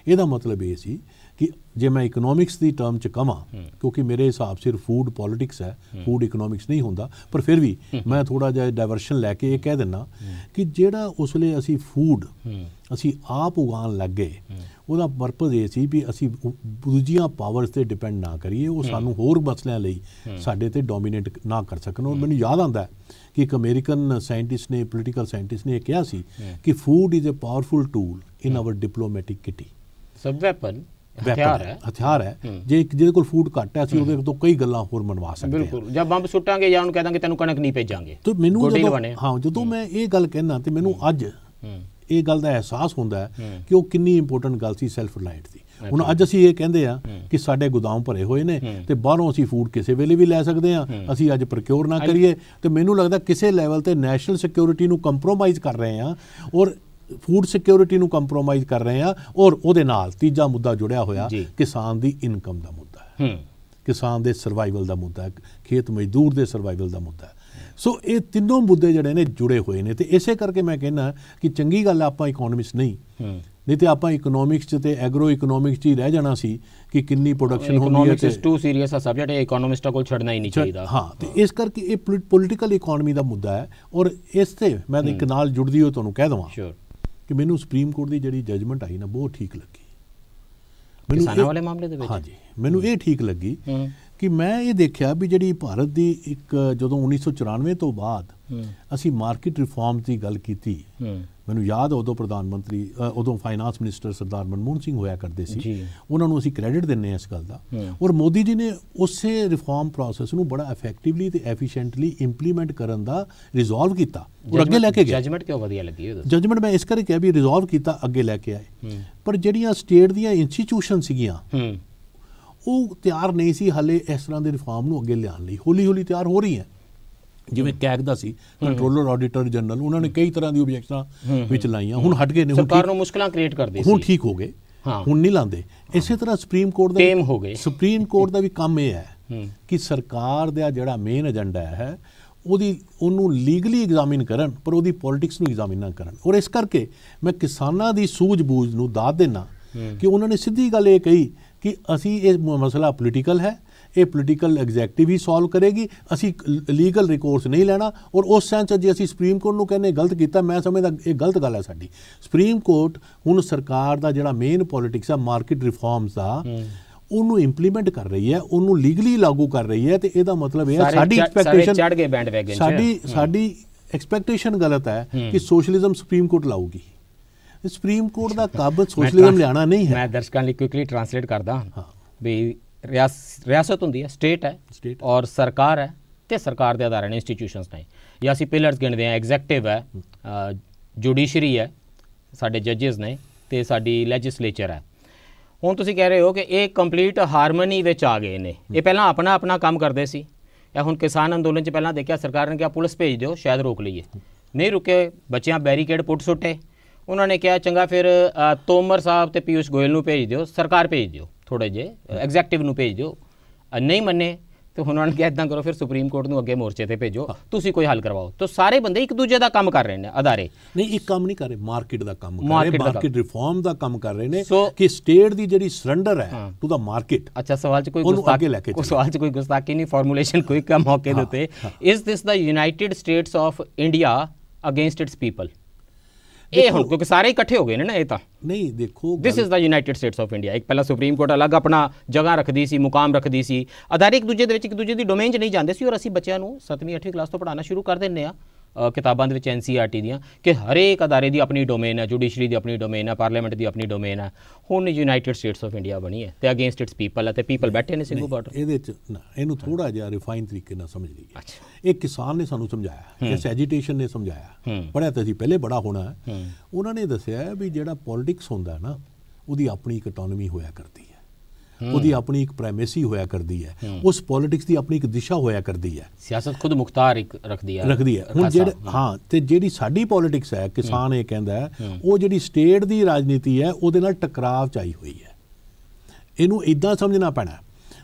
ਇਹਦਾ ਮਤਲਬ ਇਹ ਸੀ ਕਿ ਜੇ ਮੈਂ ਇਕਨੋਮਿਕਸ ਦੀ ਟਰਮ ਚ ਕਹਾਂ ਕਿਉਂਕਿ ਮੇਰੇ ਹਿਸਾਬ ਸਿਰ ਫੂਡ ਪੋਲਿਟਿਕਸ ਹੈ ਫੂਡ ਇਕਨੋਮਿਕਸ ਨਹੀਂ ਹੁੰਦਾ ਪਰ ਫਿਰ ਵੀ ਮੈਂ ਥੋੜਾ ਜਿਹਾ ਡਾਇਵਰਸ਼ਨ ਲੈ ਕੇ ਇਹ ਕਹਿ ਦਿੰਨਾ ਕਿ ਜਿਹੜਾ ਉਸ ਲਈ ਅਸੀਂ ਫੂਡ ਅਸੀਂ ਆਪ ਉਗਾਉਣ ਲੱਗ ਗਏ ਉਹਦਾ ਪਰਪਸ ਇਹ ਸੀ ਵੀ ਅਸੀਂ ਦੂਜੀਆਂ ਪਾਵਰਸ ਤੇ ਡਿਪੈਂਡ ਨਾ ਕਰੀਏ ਉਹ ਸਾਨੂੰ ਹੋਰ ਮਸਲਿਆਂ ਲਈ ਸਾਡੇ ਤੇ ਡੋਮੀਨੇਟ ਨਾ ਕਰ ਸਕਣ ਉਹ ਮੈਨੂੰ ਯਾਦ ਆਉਂਦਾ ਕਿ ਇੱਕ ਅਮਰੀਕਨ ਸਾਇੰਟਿਸਟ ਨੇ ਪੋਲਿਟਿਕਲ ਸਾਇੰਟਿਸਟ ਨੇ ਇਹ ਕਿਹਾ ਸੀ ਕਿ food is a powerful tool in our diplomatic kitty ਸਬ ਵੈਪਨ ਹਥਿਆਰ ਹੈ ਹਥਿਆਰ ਹੈ ਜੇ ਜਿਹਦੇ ਕੋਲ ਫੂਡ ਘੱਟ ਹੈ ਅਸੀਂ ਉਹਦੇ ਤੋਂ ਕਈ ਗੱਲਾਂ ਹੋਰ ਮਨਵਾ ਸਕਦੇ ਹਾਂ ਬਿਲਕੁਲ ਜਾਂ ਬੰਬ ਸੁੱਟਾਂਗੇ ਜਾਂ ਉਹਨੂੰ ਦਾਂਗੇ ਤੈਨੂੰ ਕਣਕ ਨਹੀਂ ਭੇਜਾਂਗੇ ਤੇ ਮੈਨੂੰ ਜਦੋਂ ਹਾਂ ਜਦੋਂ ਮੈਂ ਇਹ ਗੱਲ ਕਹਿਣਾ ਤੇ ਮੈਨੂੰ ਅੱਜ ਇਹ ਗੱਲ ਦਾ ਅਹਿਸਾਸ ਹੁੰਦਾ ਕਿ ਉਹ ਕਿੰਨੀ ਇੰਪੋਰਟੈਂਟ ਗੱਲ ਸੀ ਸੈਲਫ ਰਿਲਾਇੰਟ ਦੀ ਹੁਣ ਅੱਜ ਅਸੀਂ ਇਹ ਕਹਿੰਦੇ ਆ ਕਿ ਸਾਡੇ ਗੋਦਾਮ ਭਰੇ ਹੋਏ ਨੇ ਤੇ ਬਾਹਰੋਂ ਅਸੀਂ ਫੂਡ ਕਿਸੇ ਵੇਲੇ ਵੀ ਲੈ ਸਕਦੇ ਆ ਅਸੀਂ ਅੱਜ ਪ੍ਰੋਕਿਉਰ ਨਾ ਕਰੀਏ ਤੇ ਮੈਨੂੰ ਲੱਗਦਾ ਕਿਸੇ ਲੈਵਲ ਤੇ ਨੈਸ਼ਨਲ ਸਿਕਿਉਰਿਟੀ ਨੂੰ ਕੰਪਰੋਮਾਈਜ਼ ਕਰ ਰਹੇ ਆ ਔਰ ਫੂਡ ਸਿਕਿਉਰਿਟੀ ਨੂੰ ਕੰਪਰੋਮਾਈਜ਼ ਕਰ ਰਹੇ ਆ ਔਰ ਉਹਦੇ ਨਾਲ ਤੀਜਾ ਮੁੱਦਾ ਜੁੜਿਆ ਹੋਇਆ ਕਿਸਾਨ ਦੀ ਇਨਕਮ ਦਾ ਮੁੱਦਾ ਹੈ ਕਿਸਾਨ ਦੇ ਸਰਵਾਈਵਲ ਦਾ ਮੁੱਦਾ ਹੈ ਖੇਤ ਮਜ਼ਦੂਰ ਦੇ ਸਰਵਾਈਵਲ ਦਾ ਮੁੱਦਾ ਹੈ ਸੋ ਇਹ ਤਿੰਨੋਂ ਮੁੱਦੇ ਜਿਹੜੇ ਨੇ ਜੁੜੇ ਹੋਏ ਨੇ ਤੇ ਇਸੇ ਕਰਕੇ ਮੈਂ ਕਹਿੰਨਾ ਕਿ ਚੰਗੀ ਗੱਲ ਆਪਾਂ ਇਕਨੋਮਿਸਟ ਨਹੀਂ ਨਹੀਂ ਤੇ ਆਪਾਂ ਇਕਨੋਮਿਕਸ 'ਚ ਤੇ ਐਗਰੋ ਇਕਨੋਮਿਕਸ 'ਚ ਹੀ ਰਹਿ ਜਾਣਾ ਸੀ ਕਿ ਕਿੰਨੀ ਪ੍ਰੋਡਕਸ਼ਨ ਹੁੰਦੀ ਹੈ ਤੇ economics too serious a subject ਹੈ ਇਕਨੋਮਿਸਟਾਂ ਕੋਲ ਛੱਡਣਾ ਹੀ ਨਹੀਂ ਚਾਹੀਦਾ ਹਾਂ ਤੇ ਇਸ ਕਰਕੇ ਇਹ ਪੋਲਿਟੀਕਲ ਇਕਨੋਮੀ ਦਾ ਮੁੱਦਾ ਹੈ ਔਰ ਇਸ ਤੇ ਮੈਂ ਇੱਕ ਨਾਲ ਜੁੜਦੀ ਹੋ ਤੁਹਾਨੂੰ ਕਹਿ ਦਵਾਂ ਸ਼ੋਰ ਕਿ ਮੈਨੂੰ ਸੁਪਰੀਮ ਕੋਰਟ ਦੀ ਜਿਹੜੀ ਜੱਜਮੈਂਟ ਆਈ ਨਾ ਬਹੁਤ ਠੀਕ ਲੱਗੀ ਮੈਨੂੰ ਕਿਸਾਨਾਂ ਵਾਲੇ ਮਾਮਲੇ ਦੇ ਵਿੱਚ ਹਾਂਜੀ ਮੈਨੂੰ ਇਹ ਠੀਕ ਲੱਗੀ ਕਿ ਮੈਂ ਇਹ ਦੇਖਿਆ ਵੀ ਜਿਹੜੀ ਭਾਰਤ ਦੀ ਇੱਕ ਜਦੋਂ 1994 ਤੋਂ ਬਾਅਦ ਅਸੀਂ ਮਾਰਕੀਟ ਰਿਫਾਰਮ ਦੀ ਗੱਲ ਕੀਤੀ ਮੈਨੂੰ ਯਾਦ ਹੈ ਉਦੋਂ ਪ੍ਰਧਾਨ ਮੰਤਰੀ ਉਦੋਂ ਫਾਈਨਾਂਸ ਮਿਨਿਸਟਰ ਸਰਦਾਰ ਮਨਮੋਹਨ ਸਿੰਘ ਹੋਇਆ ਕਰਦੇ ਸੀ ਉਹਨਾਂ ਨੂੰ ਅਸੀਂ ਕ੍ਰੈਡਿਟ ਦਿੰਨੇ ਆ ਇਸ ਗੱਲ ਦਾ ਔਰ ਮੋਦੀ ਜੀ ਨੇ ਉਸੇ ਰਿਫਾਰਮ ਪ੍ਰੋਸੈਸ ਨੂੰ ਬੜਾ ਇਫੈਕਟਿਵਲੀ ਤੇ ਐਫੀਸ਼ੀਐਂਟਲੀ ਇੰਪਲੀਮੈਂਟ ਕਰਨ ਦਾ ਰਿਜ਼ੋਲਵ ਕੀਤਾ ਔਰ ਅੱਗੇ ਲੈ ਕੇ ਗਿਆ ਜਜਮੈਂਟ ਕਿਉਂ ਵਧੀਆ ਲੱਗੀ ਉਹਦਾ ਜਜਮੈਂਟ ਮੈਂ ਇਸ ਕਰਕੇ ਕਿਹਾ ਵੀ ਰਿਜ਼ੋਲਵ ਕੀਤਾ ਅੱਗੇ ਲੈ ਕੇ ਆਏ ਪਰ ਜਿਹੜੀਆਂ ਸਟੇਟ ਦੀਆਂ ਇੰਸਟੀਟਿਊਸ਼ਨ ਸੀਗੀਆਂ ਉਹ ਤਿਆਰ ਨਹੀਂ ਸੀ ਹਲੇ ਇਸ ਤਰ੍ਹਾਂ ਦੇ ਰਿਫਾਰਮ ਨੂੰ ਅੱਗੇ ਲਿਆਉਣ ਲਈ ਹੌਲੀ ਹੌਲੀ ਤਿਆਰ ਹੋ ਰਹੀ ਹੈ ਜਿਵੇਂ ਕੈਗ ਦਾ ਸੀ ਕੰਟਰੋਲਰ ਆਡੀਟਰ ਜਨਰਲ ਉਹਨਾਂ ਨੇ ਕਈ ਤਰ੍ਹਾਂ ਦੀ ਓਬਜੈਕਸ਼ਨਾਂ ਵਿੱਚ ਲਾਈਆਂ ਹੁਣ ਹਟ ਗਏ ਨੇ ਹੁਣ ਸਰਕਾਰ ਨੂੰ ਮੁਸ਼ਕਲਾਂ ਕ੍ਰੀਏਟ ਕਰਦੇ ਸੀ ਹੁਣ ਠੀਕ ਹੋ ਗਏ ਹੁਣ ਨਹੀਂ ਲਾਂਦੇ ਇਸੇ ਤਰ੍ਹਾਂ ਸੁਪਰੀਮ ਕੋਰਟ ਦਾ ਟੇਮ ਹੋ ਗਏ ਸੁਪਰੀਮ ਕੋਰਟ ਦਾ ਵੀ ਕੰਮ ਇਹ ਹੈ ਕਿ ਸਰਕਾਰ ਦਾ ਜਿਹੜਾ ਮੇਨ ਏਜੰਡਾ ਹੈ ਉਹਦੀ ਉਹਨੂੰ ਲੀਗਲੀ ਐਗਜ਼ਾਮਿਨ ਕਰਨ ਪਰ ਉਹਦੀ ਪੋਲਿਟਿਕਸ ਨੂੰ ਐਗਜ਼ਾਮਿਨ ਨਾ ਕਰਨ ਔਰ ਇਸ ਕਰਕੇ ਮੈਂ ਕਿਸਾਨਾਂ ਦੀ ਸੂਝ-ਬੂਝ ਨੂੰ ਦਾਤ ਦੇਣਾ ਕਿ ਉਹਨਾਂ ਨੇ ਸਿੱਧੀ ਗੱਲ ਇਹ ਕਹੀ ਕਿ ਅਸੀਂ ਇਹ ਮਸਲਾ ਪੋਲਿਟੀਕਲ ਹੈ ਇਹ ਪੋਲੀਟੀਕਲ ਐਗਜ਼ੈਕਟਿਵ ਹੀ ਸੋਲਵ ਕਰੇਗੀ ਅਸੀਂ ਲੀਗਲ ਰਿਕੋਰਸ ਨਹੀਂ ਲੈਣਾ ਔਰ ਉਸ ਸੈਂਸ ਜੇ ਅਸੀਂ ਸੁਪਰੀਮ ਕੋਰਟ ਨੂੰ ਕਹਿੰਨੇ ਗਲਤ ਕੀਤਾ ਮੈਂ ਸਮਝਦਾ ਇਹ ਗਲਤ ਗੱਲ ਹੈ ਸਾਡੀ ਸੁਪਰੀਮ ਕੋਰਟ ਹੁਣ ਸਰਕਾਰ ਦਾ ਜਿਹੜਾ ਮੇਨ ਪੋਲਿਟਿਕਸ ਆ ਮਾਰਕੀਟ ਰਿਫਾਰਮਸ ਆ ਉਹਨੂੰ ਇੰਪਲੀਮੈਂਟ ਕਰ ਰਹੀ ਹੈ ਉਹਨੂੰ ਲੀਗਲੀ ਲਾਗੂ ਕਰ ਰਹੀ ਹੈ ਤੇ ਇਹਦਾ ਮਤਲਬ ਇਹ ਹੈ ਸਾਡੀ ਐਕਸਪੈਕਟੇਸ਼ਨ ਚੜ ਗਏ ਬੈਂਡ ਵੈਗਨ ਸਾਡੀ ਸਾਡੀ ਐਕਸਪੈਕਟੇਸ਼ਨ ਗਲਤ ਹੈ ਕਿ ਸੋਸ਼ਲਿਜ਼ਮ ਸੁਪਰੀਮ ਕੋਰਟ ਲਾਊਗੀ ਸੁਪਰੀਮ ਕੋਰਟ ਦਾ ਕਾਬਜ ਸੋਸ਼ਲਿਜ਼ਮ ਲਿਆਣਾ ਨਹੀਂ ਹੈ ਮੈਂ ਦਰਸ਼ਕਾਂ ਲਈ ਕੁਇਕਲੀ ਟ੍ਰਾਂਸਲੇਟ ਕਰਦਾ ਹਾਂ ਵੀ ਰਿਆਸਤ ਹੁੰਦੀ ਹੈ ਸਟੇਟ ਹੈ ਔਰ ਸਰਕਾਰ ਹੈ ਤੇ ਸਰਕਾਰ ਦੇ ਅਦਾਰੇ ਨੇ ਇੰਸਟੀਟਿਊਸ਼ਨਸ ਨੇ ਜਾਂ ਅਸੀਂ ਪਿਲਰਸ ਗਿਣਦੇ ਆ ਐਗਜ਼ੈਕਟਿਵ ਹੈ ਜੁਡੀਸ਼ਰੀ ਹੈ ਸਾਡੇ ਜੱਜਸ ਨੇ ਤੇ ਸਾਡੀ ਲੈਜਿਸਲੇਚਰ ਹੈ ਹੁਣ ਤੁਸੀਂ ਕਹਿ ਰਹੇ ਹੋ ਕਿ ਇਹ ਕੰਪਲੀਟ ਹਾਰਮਨੀ ਵਿੱਚ ਆ ਗਏ ਨੇ ਇਹ ਪਹਿਲਾਂ ਆਪਣਾ ਆਪਣਾ ਕੰਮ ਕਰਦੇ ਸੀ ਇਹ ਹੁਣ ਕਿਸਾਨ ਅੰਦੋਲਨ 'ਚ ਪਹਿਲਾਂ ਦੇਖਿਆ ਸਰਕਾਰ ਨੇ ਕਿਹਾ ਪੁਲਿਸ ਭੇਜ ਦਿਓ ਸ਼ਾਇਦ ਰੋਕ ਲਈਏ ਨਹੀਂ ਰੁਕੇ ਬੱਚਿਆਂ ਬੈਰੀਕੇਡ ਪੁੱਟ ਸੁੱਟੇ ਉਹਨਾਂ ਨੇ ਕਿਹਾ ਚੰਗਾ ਫਿਰ ਤੋਮਰ ਸਾਹਿਬ ਤੇ ਪੀਯੂਸ਼ ਗੋਇਲ ਨੂੰ ਭੇਜ ਦਿਓ ਸਰਕਾਰ ਭੇਜ ਦਿਓ ਥੋੜੇ ਜੇ ਐਗਜ਼ੈਕਟਿਵ ਨੂੰ ਭੇਜ ਦਿਓ ਨਹੀਂ ਮੰਨੇ ਤੇ ਹੁਣ ਉਹਨਾਂ ਨੇ ਕਿਹਾ ਇਦਾਂ ਕਰੋ ਫਿਰ ਸੁਪਰੀਮ ਕੋਰਟ ਨੂੰ ਅੱਗੇ ਮੋਰਚੇ ਤੇ ਭੇਜੋ ਤੁਸੀਂ ਕੋਈ ਹੱਲ ਕਰਵਾਓ ਤੋਂ ਸਾਰੇ ਬੰਦੇ ਇੱਕ ਦੂਜੇ ਦਾ ਕੰਮ ਕਰ ਰਹੇ ਨੇ ਅਦਾਰੇ ਨਹੀਂ ਇੱਕ ਕੰਮ ਨਹੀਂ ਕਰ ਰਹੇ ਮਾਰਕੀਟ ਦਾ ਕੰਮ ਕਰ ਰਹੇ ਮਾਰਕੀਟ ਰਿਫਾਰਮ ਦਾ ਕੰਮ ਕਰ ਰਹੇ ਨੇ ਕਿ ਸਟੇਟ ਦੀ ਜਿਹੜੀ ਸਰੈਂਡਰ ਹੈ ਟੂ ਦਾ ਮਾਰਕੀਟ ਅੱਛਾ ਸਵਾਲ 'ਚ ਕੋਈ ਗੁਸਤਾਖੀ ਕੋਈ ਸਵਾਲ 'ਚ ਕੋਈ ਗੁਸਤਾਖੀ ਨਹੀਂ ਫਾਰਮੂਲੇਸ਼ਨ ਕੋਈ ਕੰਮ ਹੋ ਕੇ ਦਿੱਤੇ ਇਸ this the United States of India against its people ਇਹ ਹੁਣ ਕਿਉਂਕਿ ਸਾਰੇ ਇਕੱਠੇ ਹੋ ਗਏ ਨੇ ਨਾ ਇਹ ਤਾਂ ਨਹੀਂ ਦੇਖੋ this is the United States of India ਇੱਕ ਪਹਿਲਾਂ ਸੁਪਰੀਮ ਕੋਰਟ ਅਲੱਗ ਆਪਣਾ ਜਗ੍ਹਾ ਰੱਖਦੀ ਸੀ ਮੁਕਾਮ ਰੱਖਦੀ ਸੀ ਅਧਾਰਿਕ ਦੂਜੇ ਦੇ ਵਿੱਚ ਇੱਕ ਦੂਜੇ ਦੀ ਡੋਮੇਨ 'ਚ ਨਹੀਂ ਜਾਂਦੇ ਸੀ ਔਰ ਅਸੀਂ ਬੱਚਿਆਂ ਨੂੰ 7ਵੀਂ 8ਵੀਂ ਕਲਾਸ ਤੋਂ ਪੜਾਉਣਾ ਸ਼ੁਰੂ ਕਰ ਦਿੰਨੇ ਆ ਕਿਤਾਬਾਂ ਦੇ ਵਿੱਚ ਐਨਸੀਆਰਟੀ e ਦੀਆਂ ਕਿ ਹਰੇਕ ਅਦਾਰੇ ਦੀ ਆਪਣੀ ਡੋਮੇਨ ਹੈ ਜੁਡੀਸ਼ਰੀ ਦੀ ਆਪਣੀ ਡੋਮੇਨ ਹੈ ਪਾਰਲੀਮੈਂਟ ਦੀ ਆਪਣੀ ਡੋਮੇਨ ਹੈ ਹੁਣ ਯੂਨਾਈਟਿਡ ਸਟੇਟਸ ਆਫ ਇੰਡੀਆ ਬਣੀ ਹੈ ਤੇ ਅਗੇਂਸਟ ਇਟਸ ਪੀਪਲ ਹੈ ਤੇ ਪੀਪਲ ਬੈਠੇ ਨੇ ਸਿੰਗੂ ਬਾਰਡਰ ਇਹਦੇ ਵਿੱਚ ਨਾ ਇਹਨੂੰ ਥੋੜਾ ਜਿਹਾ ਰਿਫਾਈਨ ਤਰੀਕੇ ਨਾਲ ਸਮਝ ਲਈਏ ਇੱਕ ਕਿਸਾਨ ਨੇ ਸਾਨੂੰ ਸਮਝਾਇਆ ਇਸ ਐਜੀਟੇਸ਼ਨ ਨੇ ਸਮਝਾਇਆ ਪੜਿਆ ਤਾਂ ਸੀ ਪਹਿਲੇ ਬੜਾ ਹੋਣਾ ਉਹਨਾਂ ਨੇ ਦੱਸਿਆ ਵੀ ਜਿਹੜਾ ਪੋਲਿਟਿਕਸ ਹੁੰਦਾ ਨਾ ਉਹਦੀ ਆਪਣੀ ਇਕਨੋਮੀ ਹੋਇਆ ਕਰਦੀ ਉਹਦੀ ਆਪਣੀ ਇੱਕ ਪ੍ਰਾਈਮੇਸੀ ਹੋਇਆ ਕਰਦੀ ਹੈ ਉਸ ਪੋਲਿਟਿਕਸ ਦੀ ਆਪਣੀ ਇੱਕ ਦਿਸ਼ਾ ਹੋਇਆ ਕਰਦੀ ਹੈ ਸਿਆਸਤ ਖੁਦ ਮੁਖਤਾਰ ਇੱਕ ਰੱਖਦੀ ਹੈ ਰੱਖਦੀ ਹੈ ਹੁਣ ਜਿਹੜੇ ਹਾਂ ਤੇ ਜਿਹੜੀ ਸਾਡੀ ਪੋਲਿਟਿਕਸ ਹੈ ਕਿਸਾਨ ਇਹ ਕਹਿੰਦਾ ਹੈ ਉਹ ਜਿਹੜੀ ਸਟੇਟ ਦੀ ਰਾਜਨੀਤੀ ਹੈ ਉਹਦੇ ਨਾਲ ਟਕਰਾਵ ਚਾਈ ਹੋਈ ਹੈ ਇਹਨੂੰ ਇਦਾਂ ਸਮਝਣਾ ਪੈਣਾ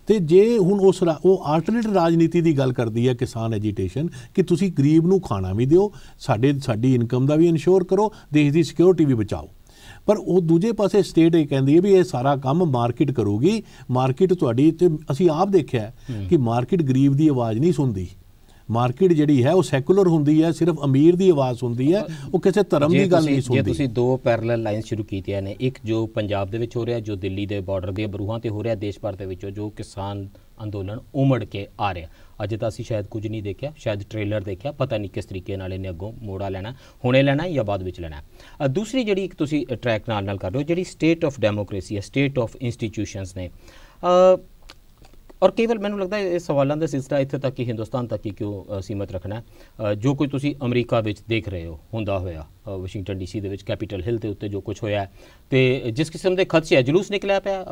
ਤੇ ਜੇ ਹੁਣ ਉਸ ਉਹ ਆਲਟਰਨੇਟ ਰਾਜਨੀਤੀ ਦੀ ਗੱਲ ਕਰਦੀ ਹੈ ਕਿਸਾਨ ਐਜੀਟੇਸ਼ਨ ਕਿ ਤੁਸੀਂ ਗਰੀਬ ਨੂੰ ਖਾਣਾ ਵੀ ਦਿਓ ਸਾਡੇ ਸਾਡੀ ਇਨਕਮ ਦਾ ਵੀ ਇਨਸ਼ੋਰ ਕਰੋ ਦੇਸ਼ ਦੀ ਸਿਕਿਉਰਿਟੀ ਵੀ ਬਚਾਓ ਪਰ ਉਹ ਦੂਜੇ ਪਾਸੇ ਸਟੇਟ ਇਹ ਕਹਿੰਦੀ ਹੈ ਵੀ ਇਹ ਸਾਰਾ ਕੰਮ ਮਾਰਕੀਟ ਕਰੂਗੀ ਮਾਰਕੀਟ ਤੁਹਾਡੀ ਤੇ ਅਸੀਂ ਆਪ ਦੇਖਿਆ ਕਿ ਮਾਰਕੀਟ ਗਰੀਬ ਦੀ ਆਵਾਜ਼ ਨਹੀਂ ਸੁਣਦੀ ਮਾਰਕੀਟ ਜਿਹੜੀ ਹੈ ਉਹ ਸੈਕੂਲਰ ਹੁੰਦੀ ਹੈ ਸਿਰਫ ਅਮੀਰ ਦੀ ਆਵਾਜ਼ ਹੁੰਦੀ ਹੈ ਉਹ ਕਿਸੇ ਧਰਮ ਦੀ ਗੱਲ ਨਹੀਂ ਸੁਣਦੀ ਜੇ ਤੁਸੀਂ ਦੋ ਪੈਰਲਲ ਲਾਈਨ ਸ਼ੁਰੂ ਕੀਤੀਆਂ ਨੇ ਇੱਕ ਜੋ ਪੰਜਾਬ ਦੇ ਵਿੱਚ ਹੋ ਰਿਹਾ ਜੋ ਦਿੱਲੀ ਦੇ ਬਾਰਡਰ ਦੇ ਬਰੂਹਾਂ ਤੇ ਹੋ ਰਿਹਾ ਦੇਸ਼ ਭਰ ਦੇ ਵਿੱਚੋਂ ਜੋ ਕਿਸਾਨ ਅੰਦੋਲਨ ਉਮੜ ਕੇ ਆ ਰਿਹਾ ਅਜੇ ਤਾਂ ਅਸੀਂ ਸ਼ਾਇਦ ਕੁਝ ਨਹੀਂ ਦੇਖਿਆ ਸ਼ਾਇਦ ਟ੍ਰੇਲਰ ਦੇਖਿਆ ਪਤਾ ਨਹੀਂ ਕਿਸ ਤਰੀਕੇ ਨਾਲ ਇਹਨੇ ਅੱਗੋਂ ਮੋੜਾ ਲੈਣਾ ਹੁਣੇ ਲੈਣਾ ਜਾਂ ਬਾਅਦ ਵਿੱਚ ਲੈਣਾ ਦੂਸਰੀ ਜਿਹੜੀ ਇੱਕ ਤੁਸੀਂ ਟਰੈਕ ਨਾਲ ਨਾਲ ਕਰ ਰਹੇ ਹੋ ਜਿਹੜੀ ਸਟੇਟ ਆਫ ਡੈਮੋਕ੍ਰੇਸੀ ਹੈ ਸਟੇਟ ਆਫ ਇੰਸਟੀਟਿਊਸ਼ਨਸ ਨੇ ਔਰ ਕੇਵਲ ਮੈਨੂੰ ਲੱਗਦਾ ਇਹ ਸਵਾਲਾਂ ਦਾ ਸਿਲਸਿਲਾ ਇੱਥੇ ਤੱਕ ਹੀ ਹਿੰਦੁਸਤਾਨ ਤੱਕ ਹੀ ਕਿਉਂ ਸੀਮਤ ਰੱਖਣਾ ਜੋ ਕੁਝ ਤੁਸੀਂ ਅਮਰੀਕਾ ਵਿੱਚ ਦੇਖ ਰਹੇ ਹੋ ਹੁੰਦਾ ਹੋਇਆ ਵਾਸ਼ਿੰਗਟਨ ਡੀਸੀ ਦੇ ਵਿੱਚ ਕੈਪੀਟਲ ਹਿਲ ਦੇ ਉੱਤੇ ਜੋ ਕੁਝ ਹੋਇਆ ਤੇ ਜਿਸ ਕਿਸਮ ਦੇ ਖਦਸ਼ੇ ਜਲੂਸ ਨਿਕਲਿਆ ਪਿਆ